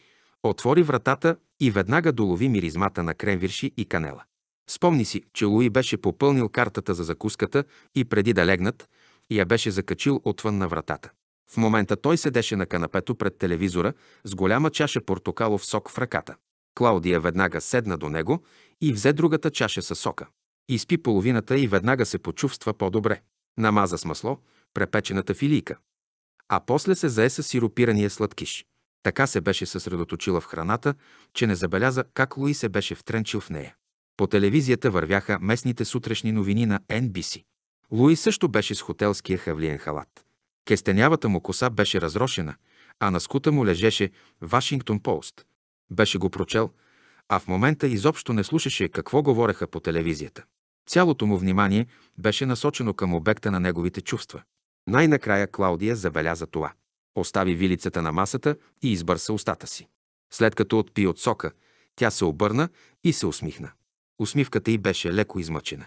A: отвори вратата и веднага долови миризмата на кремвирши и канела. Спомни си, че Луи беше попълнил картата за закуската и преди да легнат, я беше закачил отвън на вратата. В момента той седеше на канапето пред телевизора с голяма чаша портокалов сок в ръката. Клаудия веднага седна до него и взе другата чаша със сока. Изпи половината и веднага се почувства по-добре. Намаза с масло препечената филийка. А после се зае с сиропирания сладкиш. Така се беше съсредоточила в храната, че не забеляза как Луи се беше втренчил в нея. По телевизията вървяха местните сутрешни новини на NBC. Луи също беше с хотелския хавлиен халат. Кестенявата му коса беше разрошена, а на скута му лежеше Вашингтон Полст. Беше го прочел, а в момента изобщо не слушаше какво говореха по телевизията. Цялото му внимание беше насочено към обекта на неговите чувства. Най-накрая Клаудия забеляза това. Остави вилицата на масата и избърса устата си. След като отпи от сока, тя се обърна и се усмихна. Усмивката й беше леко измъчена.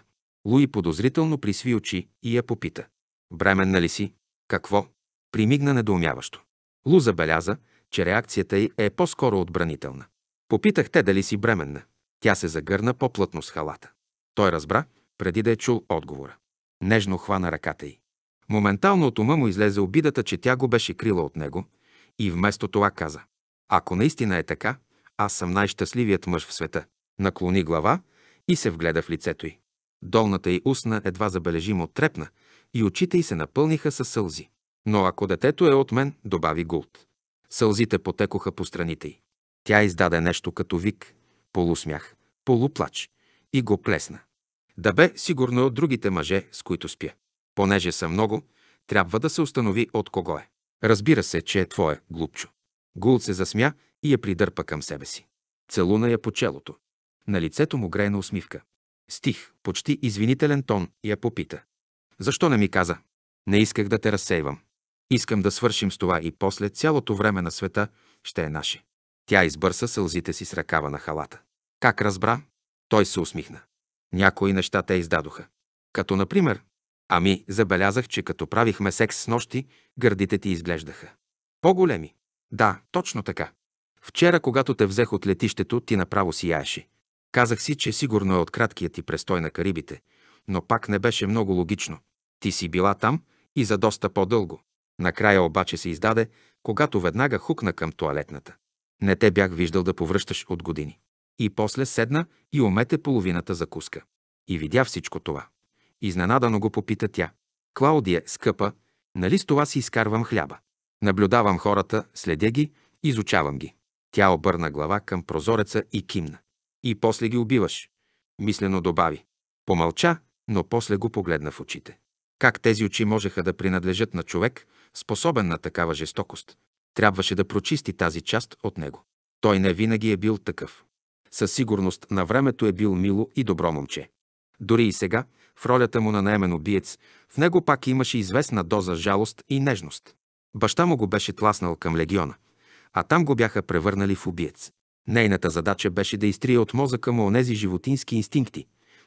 A: Луи подозрително присви очи и я попита. Бременна ли си? Какво? Примигна недоумяващо. Лу забеляза, че реакцията й е по-скоро отбранителна. Попитах те дали си бременна. Тя се загърна по-плътно с халата. Той разбра, преди да е чул отговора. Нежно хвана ръката й. Моментално от ума му излезе обидата, че тя го беше крила от него и вместо това каза «Ако наистина е така, аз съм най-щастливият мъж в света». Наклони глава и се вгледа в лицето й. Долната й устна едва забележимо трепна, и очите й се напълниха със сълзи. Но ако детето е от мен, добави Гулт. Сълзите потекоха по страните й. Тя издаде нещо като вик, полусмях, полуплач и го плесна. Да бе сигурно е от другите мъже, с които спя. Понеже са много, трябва да се установи от кого е. Разбира се, че е твое, глупчо. Гулт се засмя и я придърпа към себе си. Целуна я по челото. На лицето му грейна усмивка. Стих, почти извинителен тон, я попита. Защо не ми каза? Не исках да те разсейвам. Искам да свършим с това и после цялото време на света ще е наше. Тя избърса сълзите си с ръкава на халата. Как разбра? Той се усмихна. Някои неща те издадоха. Като, например, ами, забелязах, че като правихме секс с нощи, гърдите ти изглеждаха. По-големи. Да, точно така. Вчера, когато те взех от летището, ти направо сияеше. Казах си, че сигурно е от краткият ти престой на Карибите – но пак не беше много логично. Ти си била там и за доста по-дълго. Накрая обаче се издаде, когато веднага хукна към туалетната. Не те бях виждал да повръщаш от години. И после седна и умете половината закуска. И видя всичко това. Изненадано го попита тя. Клаудия, скъпа, нали с това си изкарвам хляба? Наблюдавам хората, следя ги, изучавам ги. Тя обърна глава към прозореца и кимна. И после ги убиваш. Мислено добави. Помълча но после го погледна в очите. Как тези очи можеха да принадлежат на човек, способен на такава жестокост? Трябваше да прочисти тази част от него. Той не винаги е бил такъв. Със сигурност на времето е бил мило и добро момче. Дори и сега, в ролята му на наемен убиец, в него пак имаше известна доза жалост и нежност. Баща му го беше тласнал към легиона, а там го бяха превърнали в убиец. Нейната задача беше да изтрие от мозъка му онези животински инстинкти,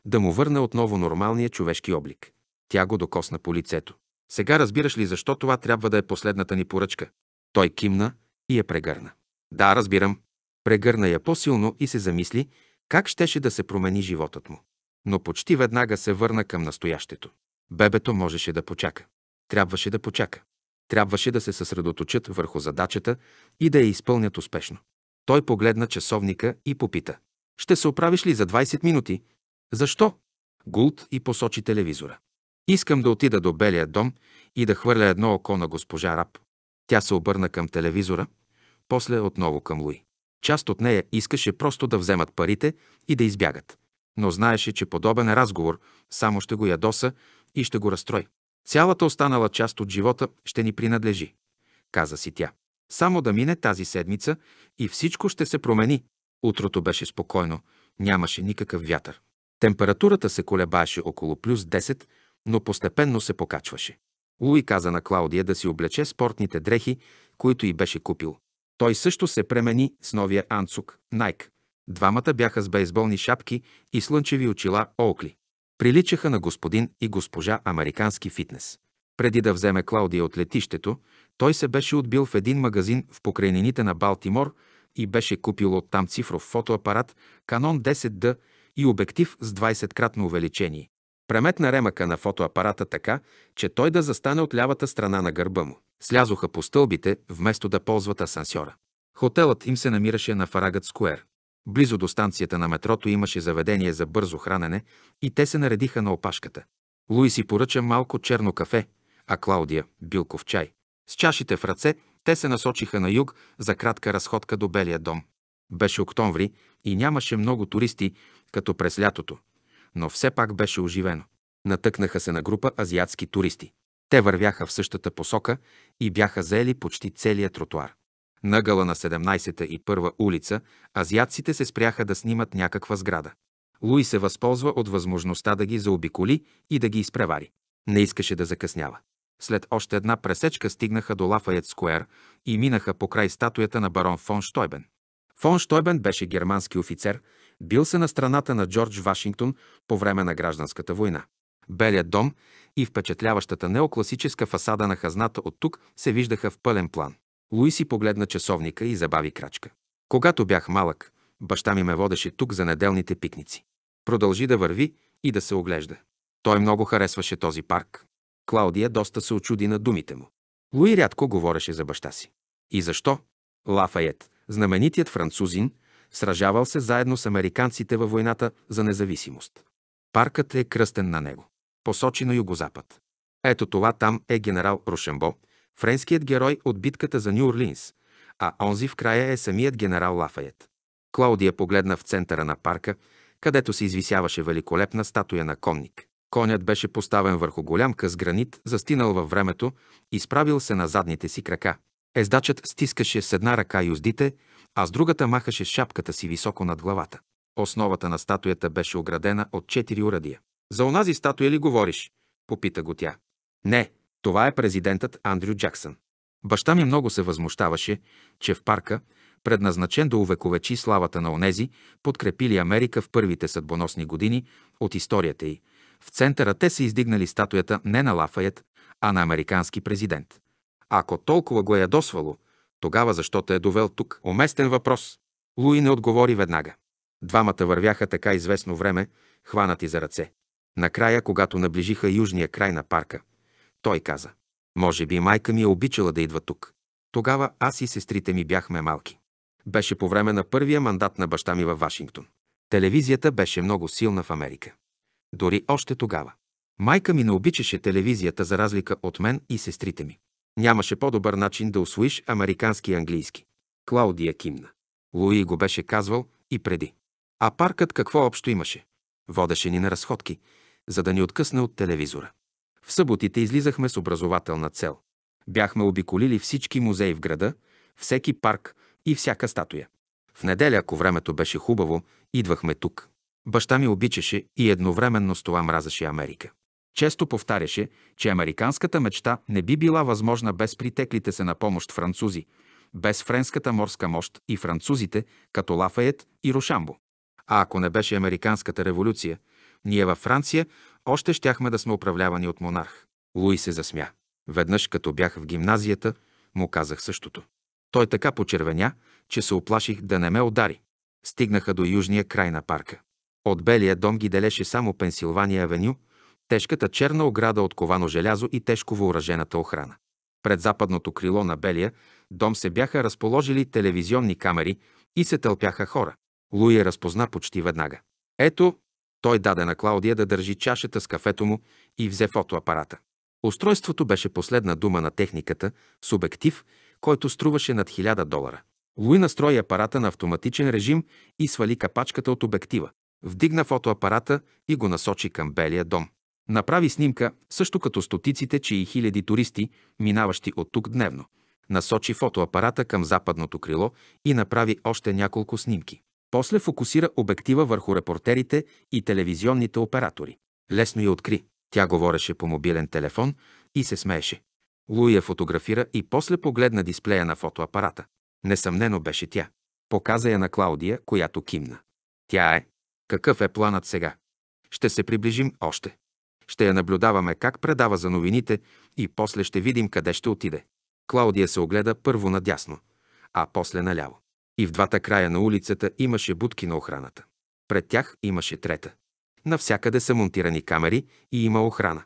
A: да му върне отново нормалния човешки облик. Тя го докосна по лицето. Сега разбираш ли защо това трябва да е последната ни поръчка? Той кимна и я прегърна. Да, разбирам. Прегърна я по-силно и се замисли как щеше да се промени животът му. Но почти веднага се върна към настоящето. Бебето можеше да почака. Трябваше да почака. Трябваше да се съсредоточат върху задачата и да я изпълнят успешно. Той погледна часовника и попита. Ще се оправиш ли за 20 минути? Защо? Гулт и посочи телевизора. Искам да отида до Белия дом и да хвърля едно око на госпожа Раб. Тя се обърна към телевизора, после отново към Луи. Част от нея искаше просто да вземат парите и да избягат. Но знаеше, че подобен разговор само ще го ядоса и ще го разстрой. Цялата останала част от живота ще ни принадлежи, каза си тя. Само да мине тази седмица и всичко ще се промени. Утрото беше спокойно, нямаше никакъв вятър. Температурата се колебаеше около плюс 10, но постепенно се покачваше. Луи каза на Клаудия да си облече спортните дрехи, които й беше купил. Той също се премени с новия анцук, Найк. Двамата бяха с бейсболни шапки и слънчеви очила Оукли. Приличаха на господин и госпожа американски фитнес. Преди да вземе Клаудия от летището, той се беше отбил в един магазин в покрайнините на Балтимор и беше купил оттам цифров фотоапарат Canon 10D и обектив с 20-кратно увеличение. Преметна ремъка на фотоапарата така, че той да застане от лявата страна на гърба му. Слязоха по стълбите, вместо да ползват асансьора. Хотелът им се намираше на Фарагът Скуер. Близо до станцията на метрото имаше заведение за бързо хранене и те се наредиха на опашката. Луи си поръча малко черно кафе, а Клаудия – билков чай. С чашите в ръце те се насочиха на юг за кратка разходка до Белия дом. Беше октомври и нямаше много туристи, като през лятото, но все пак беше оживено. Натъкнаха се на група азиатски туристи. Те вървяха в същата посока и бяха заели почти целият тротуар. Нагъла на 17-та и първа улица азиатците се спряха да снимат някаква сграда. Луи се възползва от възможността да ги заобиколи и да ги изпревари. Не искаше да закъснява. След още една пресечка стигнаха до Лафайет Скуер и минаха покрай статуята на барон фон Штойбен. Фон Штойбен беше германски офицер, бил се на страната на Джордж Вашингтон по време на гражданската война. Белият дом и впечатляващата неокласическа фасада на хазната от тук се виждаха в пълен план. Луи си погледна часовника и забави крачка. Когато бях малък, баща ми ме водеше тук за неделните пикници. Продължи да върви и да се оглежда. Той много харесваше този парк. Клаудия доста се очуди на думите му. Луи рядко говореше за баща си. И защо? Лафайет, знаменитият французин, Сражавал се заедно с американците във войната за независимост. Паркът е кръстен на него. Посочи на югозапад. Ето това там е генерал Рошембо, френският герой от битката за Нью Орлинс, а онзи в края е самият генерал Лафайет. Клаудия погледна в центъра на парка, където се извисяваше великолепна статуя на конник. Конят беше поставен върху голям къс гранит, застинал във времето, изправил се на задните си крака. Ездачът стискаше с една ръка юздите, а с другата махаше шапката си високо над главата. Основата на статуята беше оградена от четири урадия. За онази статуя ли говориш? Попита го тя. Не, това е президентът Андрю Джаксън. Баща ми много се възмущаваше, че в парка, предназначен да увековечи славата на онези, подкрепили Америка в първите съдбоносни години от историята й, в центъра те са издигнали статуята не на Лафаят, а на американски президент. Ако толкова го е ядосвало, тогава защо те е довел тук? Уместен въпрос. Луи не отговори веднага. Двамата вървяха така известно време, хванати за ръце. Накрая, когато наближиха южния край на парка, той каза, «Може би майка ми е обичала да идва тук. Тогава аз и сестрите ми бяхме малки. Беше по време на първия мандат на баща ми във Вашингтон. Телевизията беше много силна в Америка. Дори още тогава. Майка ми не обичаше телевизията за разлика от мен и сестрите ми. Нямаше по-добър начин да освоиш американски и английски. Клаудия кимна. Луи го беше казвал и преди. А паркът какво общо имаше? Водеше ни на разходки, за да ни откъсне от телевизора. В съботите излизахме с образователна цел. Бяхме обиколили всички музеи в града, всеки парк и всяка статуя. В неделя, ако времето беше хубаво, идвахме тук. Баща ми обичаше и едновременно с това мразеше Америка. Често повтаряше, че американската мечта не би била възможна без притеклите се на помощ французи, без френската морска мощ и французите, като Лафайет и Рошамбо. А ако не беше американската революция, ние във Франция още щяхме да сме управлявани от монарх. Луи се засмя. Веднъж, като бях в гимназията, му казах същото. Той така почервеня, че се оплаших да не ме удари. Стигнаха до южния край на парка. От Белия дом ги делеше само Пенсилвания авеню тежката черна ограда от ковано желязо и тежко въоръжената охрана. Пред западното крило на Белия дом се бяха разположили телевизионни камери и се тълпяха хора. Луи я е разпозна почти веднага. Ето, той даде на Клаудия да държи чашата с кафето му и взе фотоапарата. Устройството беше последна дума на техниката с обектив, който струваше над 1000 долара. Луи настрои апарата на автоматичен режим и свали капачката от обектива. Вдигна фотоапарата и го насочи към белия дом. Направи снимка, също като стотиците, че и хиляди туристи, минаващи от тук дневно. Насочи фотоапарата към западното крило и направи още няколко снимки. После фокусира обектива върху репортерите и телевизионните оператори. Лесно я откри. Тя говореше по мобилен телефон и се смееше. Луи я фотографира и после погледна дисплея на фотоапарата. Несъмнено беше тя. Показа я на Клаудия, която кимна. Тя е. Какъв е планът сега? Ще се приближим още. Ще я наблюдаваме как предава за новините и после ще видим къде ще отиде. Клаудия се огледа първо надясно, а после наляво. И в двата края на улицата имаше будки на охраната. Пред тях имаше трета. Навсякъде са монтирани камери и има охрана.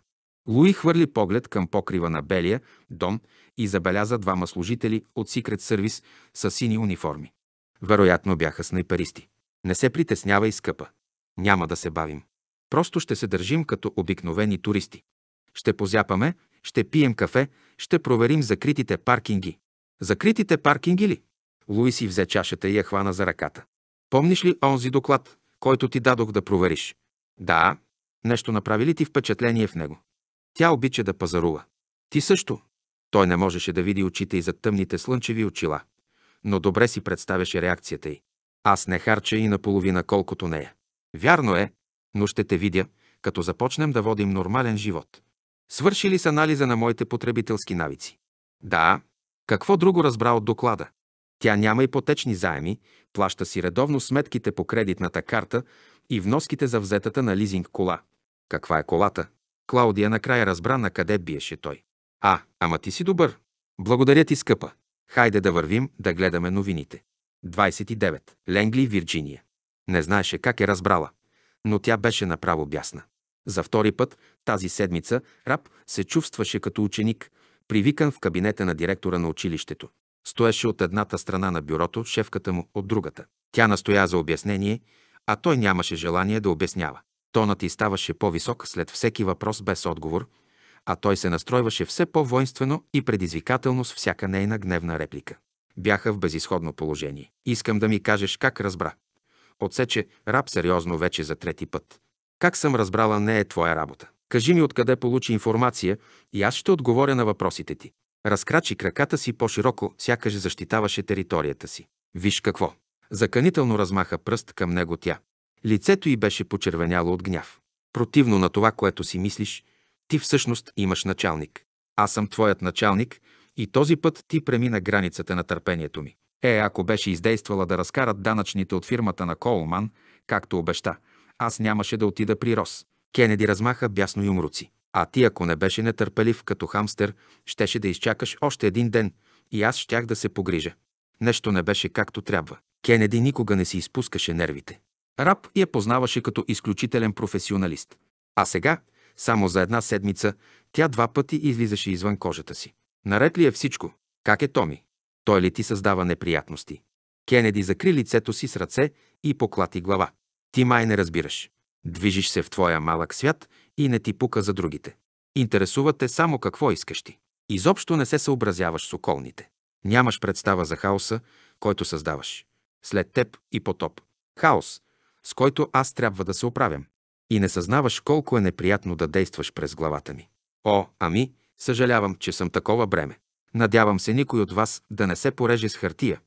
A: Луи хвърли поглед към покрива на белия дом и забеляза двама служители от Secret Service с сини униформи. Вероятно бяха снайперисти. Не се притеснявай, скъпа. Няма да се бавим. Просто ще се държим като обикновени туристи. Ще позяпаме, ще пием кафе, ще проверим закритите паркинги. Закритите паркинги ли? Луиси взе чашата и я хвана за ръката. Помниш ли онзи доклад, който ти дадох да провериш? Да. Нещо направи ли ти впечатление в него? Тя обича да пазарува. Ти също. Той не можеше да види очите и зад тъмните слънчеви очила, но добре си представяше реакцията й. Аз не харча и наполовина колкото нея. Вярно е, но ще те видя, като започнем да водим нормален живот. Свършили с анализа на моите потребителски навици. Да, какво друго разбра от доклада? Тя няма ипотечни заеми, плаща си редовно сметките по кредитната карта и вноските за взетата на лизинг кола. Каква е колата? Клаудия накрая разбра на къде биеше той. А, ама ти си добър. Благодаря ти, скъпа. Хайде да вървим да гледаме новините. 29. Ленгли, Вирджиния. Не знаеше как е разбрала но тя беше направо бясна. За втори път тази седмица раб се чувстваше като ученик, привикан в кабинета на директора на училището. Стоеше от едната страна на бюрото, шефката му от другата. Тя настоя за обяснение, а той нямаше желание да обяснява. Тонът и ставаше по-висок след всеки въпрос без отговор, а той се настройваше все по-воинствено и предизвикателно с всяка нейна гневна реплика. Бяха в безисходно положение. Искам да ми кажеш как разбра. Отсече раб сериозно вече за трети път. Как съм разбрала, не е твоя работа. Кажи ми откъде получи информация и аз ще отговоря на въпросите ти. Разкрачи краката си по-широко, сякаш защитаваше територията си. Виж какво. Заканително размаха пръст към него тя. Лицето й беше почервеняло от гняв. Противно на това, което си мислиш, ти всъщност имаш началник. Аз съм твоят началник и този път ти премина границата на търпението ми. Е, ако беше издействала да разкарат данъчните от фирмата на Колман, както обеща, аз нямаше да отида при Рос. Кенеди размаха бясно юмруци. А ти, ако не беше нетърпелив като хамстер, щеше да изчакаш още един ден и аз щях да се погрижа. Нещо не беше както трябва. Кенеди никога не си изпускаше нервите. Раб я познаваше като изключителен професионалист. А сега, само за една седмица, тя два пъти излизаше извън кожата си. Наред ли е всичко? Как е Томи? Той ли ти създава неприятности? Кенеди закри лицето си с ръце и поклати глава. Ти май не разбираш. Движиш се в твоя малък свят и не ти пука за другите. Интересува те само какво искаш ти. Изобщо не се съобразяваш с околните. Нямаш представа за хаоса, който създаваш. След теб и потоп. Хаос, с който аз трябва да се оправям. И не съзнаваш колко е неприятно да действаш през главата ми. О, ами, съжалявам, че съм такова бреме. Надявам се никой от вас да не се пореже с хартия,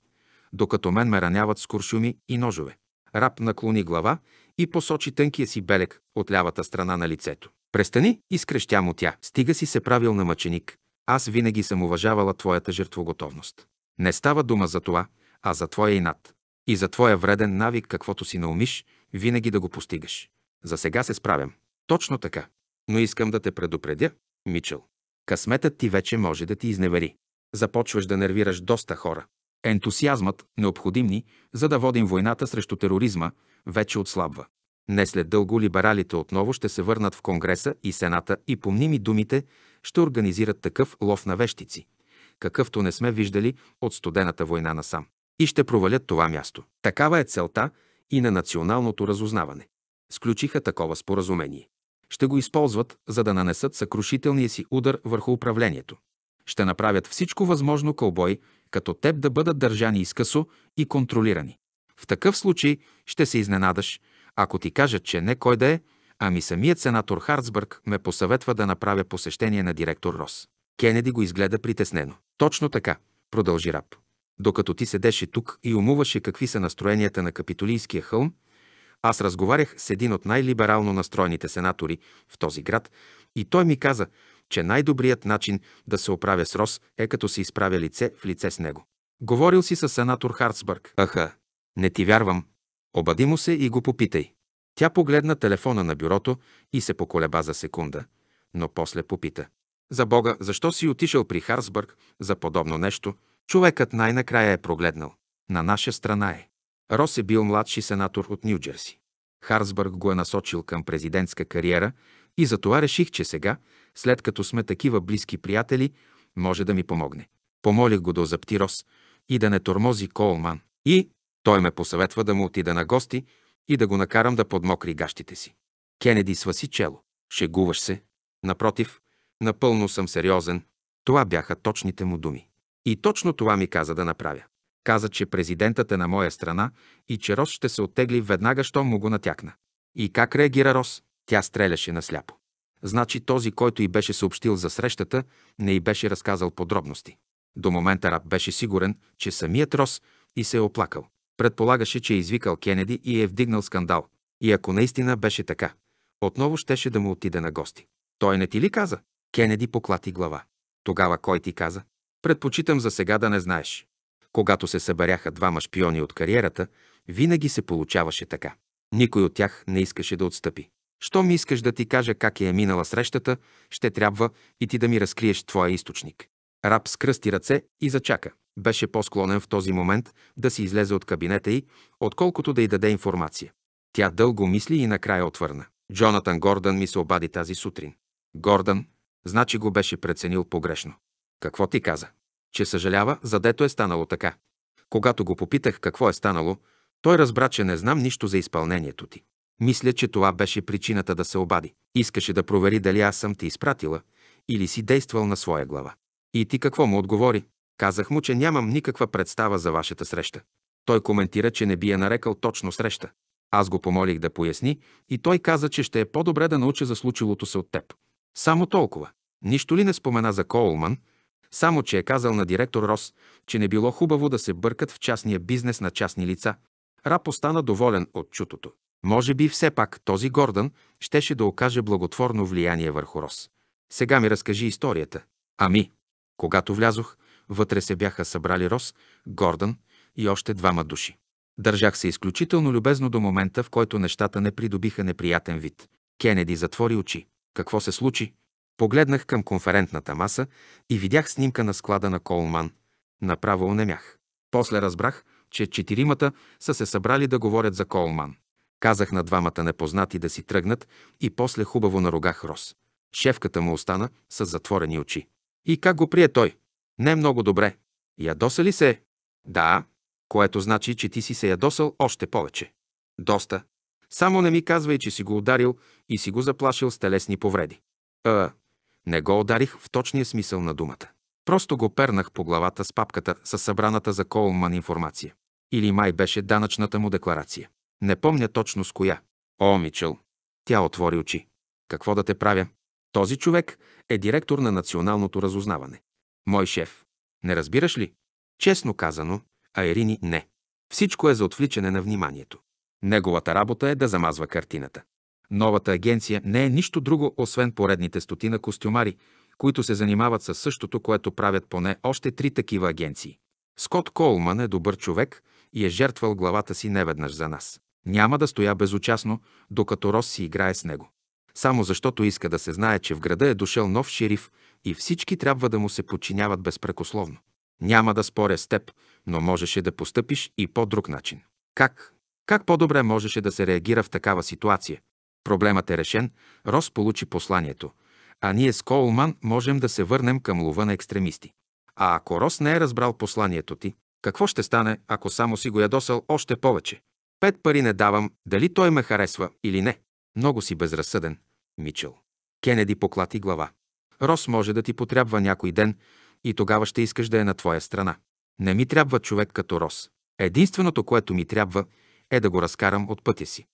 A: докато мен ме раняват с куршуми и ножове. Раб наклони глава и посочи тънкия си белек от лявата страна на лицето. Престани, и скрещя му тя. Стига си се правил на мъченик. Аз винаги съм уважавала твоята жертвоготовност. Не става дума за това, а за твоя инат. И за твоя вреден навик, каквото си наумиш, винаги да го постигаш. За сега се справям. Точно така. Но искам да те предупредя, Мичел късметът ти вече може да ти изневери. Започваш да нервираш доста хора. Ентусиазмът, необходим ни, за да водим войната срещу тероризма, вече отслабва. Не след дълго либералите отново ще се върнат в Конгреса и Сената и помними думите ще организират такъв лов на вещици, какъвто не сме виждали от студената война насам. И ще провалят това място. Такава е целта и на националното разузнаване. Сключиха такова споразумение. Ще го използват, за да нанесат съкрушителния си удар върху управлението. Ще направят всичко възможно кълбой, като теб да бъдат държани изкъсо и контролирани. В такъв случай ще се изненадаш, ако ти кажат, че не кой да е, ами самият сенатор Харцбърг ме посъветва да направя посещение на директор Рос. Кенеди го изгледа притеснено. Точно така, продължи Раб. Докато ти седеше тук и умуваше какви са настроенията на Капитолийския хълм, аз разговарях с един от най-либерално настроените сенатори в този град и той ми каза, че най-добрият начин да се оправя с Рос е като се изправя лице в лице с него. Говорил си с сенатор Харцбърг. Аха, не ти вярвам. Обади му се и го попитай. Тя погледна телефона на бюрото и се поколеба за секунда, но после попита. За Бога, защо си отишъл при Харсбърг за подобно нещо? Човекът най-накрая е прогледнал. На наша страна е. Рос е бил младши сенатор от Нью-Джерси. Харсбърг го е насочил към президентска кариера и затова реших, че сега, след като сме такива близки приятели, може да ми помогне. Помолих го да озапти Рос и да не тормози Колман. И той ме посъветва да му отида на гости и да го накарам да подмокри гащите си. Кенеди сваси чело. Шегуваш се. Напротив, напълно съм сериозен. Това бяха точните му думи. И точно това ми каза да направя. Каза, че президентът е на моя страна и че Рос ще се оттегли веднага, щом му го натякна. И как реагира Рос? Тя стреляше насляпо. Значи този, който й беше съобщил за срещата, не й беше разказал подробности. До момента Раб беше сигурен, че самият Рос и се е оплакал. Предполагаше, че е извикал Кенеди и е вдигнал скандал. И ако наистина беше така, отново щеше да му отиде на гости. Той не ти ли каза? Кенеди поклати глава. Тогава кой ти каза? Предпочитам за сега да не знаеш. Когато се събаряха двама шпиони от кариерата, винаги се получаваше така. Никой от тях не искаше да отстъпи. Щом искаш да ти кажа как е минала срещата, ще трябва и ти да ми разкриеш твоя източник. Раб скръсти ръце и зачака. Беше по-склонен в този момент да си излезе от кабинета й, отколкото да й даде информация. Тя дълго мисли и накрая отвърна. Джонатан Гордън ми се обади тази сутрин. Гордън, значи го беше преценил погрешно. Какво ти каза? че съжалява, задето е станало така. Когато го попитах какво е станало, той разбра, че не знам нищо за изпълнението ти. Мисля, че това беше причината да се обади. Искаше да провери дали аз съм ти изпратила или си действал на своя глава. И ти какво му отговори? Казах му, че нямам никаква представа за вашата среща. Той коментира, че не би я нарекал точно среща. Аз го помолих да поясни и той каза, че ще е по-добре да науча за случилото се от теб. Само толкова. Нищо ли не спомена за Коулман – само, че е казал на директор Рос, че не било хубаво да се бъркат в частния бизнес на частни лица. Рап остана доволен от чутото. Може би все пак този Гордън щеше да окаже благотворно влияние върху Рос. Сега ми разкажи историята. Ами, когато влязох, вътре се бяха събрали Рос, Гордън и още двама души. Държах се изключително любезно до момента, в който нещата не придобиха неприятен вид. Кенеди затвори очи. Какво се случи? Погледнах към конферентната маса и видях снимка на склада на Колман. Направо онемях. После разбрах, че четиримата са се събрали да говорят за Колман. Казах на двамата непознати да си тръгнат и после хубаво наругах Рос. Шефката му остана с затворени очи. И как го прие той? Не много добре. Ядоса ли се? Да, което значи, че ти си се ядосал още повече. Доста. Само не ми казвай, че си го ударил и си го заплашил с телесни повреди. А, е, не го ударих в точния смисъл на думата. Просто го пернах по главата с папката с събраната за Колман информация. Или май беше данъчната му декларация. Не помня точно с коя. О, Мичел! Тя отвори очи. Какво да те правя? Този човек е директор на националното разузнаване. Мой шеф. Не разбираш ли? Честно казано, а Ирини не. Всичко е за отвличане на вниманието. Неговата работа е да замазва картината. Новата агенция не е нищо друго, освен поредните стотина костюмари, които се занимават със същото, което правят поне още три такива агенции. Скот Колман е добър човек и е жертвал главата си неведнъж за нас. Няма да стоя безучастно, докато Рос си играе с него. Само защото иска да се знае, че в града е дошъл нов шериф и всички трябва да му се подчиняват безпрекословно. Няма да споря с теб, но можеше да постъпиш и по друг начин. Как? Как по-добре можеше да се реагира в такава ситуация? Проблемът е решен, Рос получи посланието, а ние с Коулман можем да се върнем към лова на екстремисти. А ако Рос не е разбрал посланието ти, какво ще стане, ако само си го ядосал още повече? Пет пари не давам, дали той ме харесва или не. Много си безразсъден, Мичел. Кенеди поклати глава. Рос може да ти потрябва някой ден и тогава ще искаш да е на твоя страна. Не ми трябва човек като Рос. Единственото, което ми трябва, е да го разкарам от пътя си.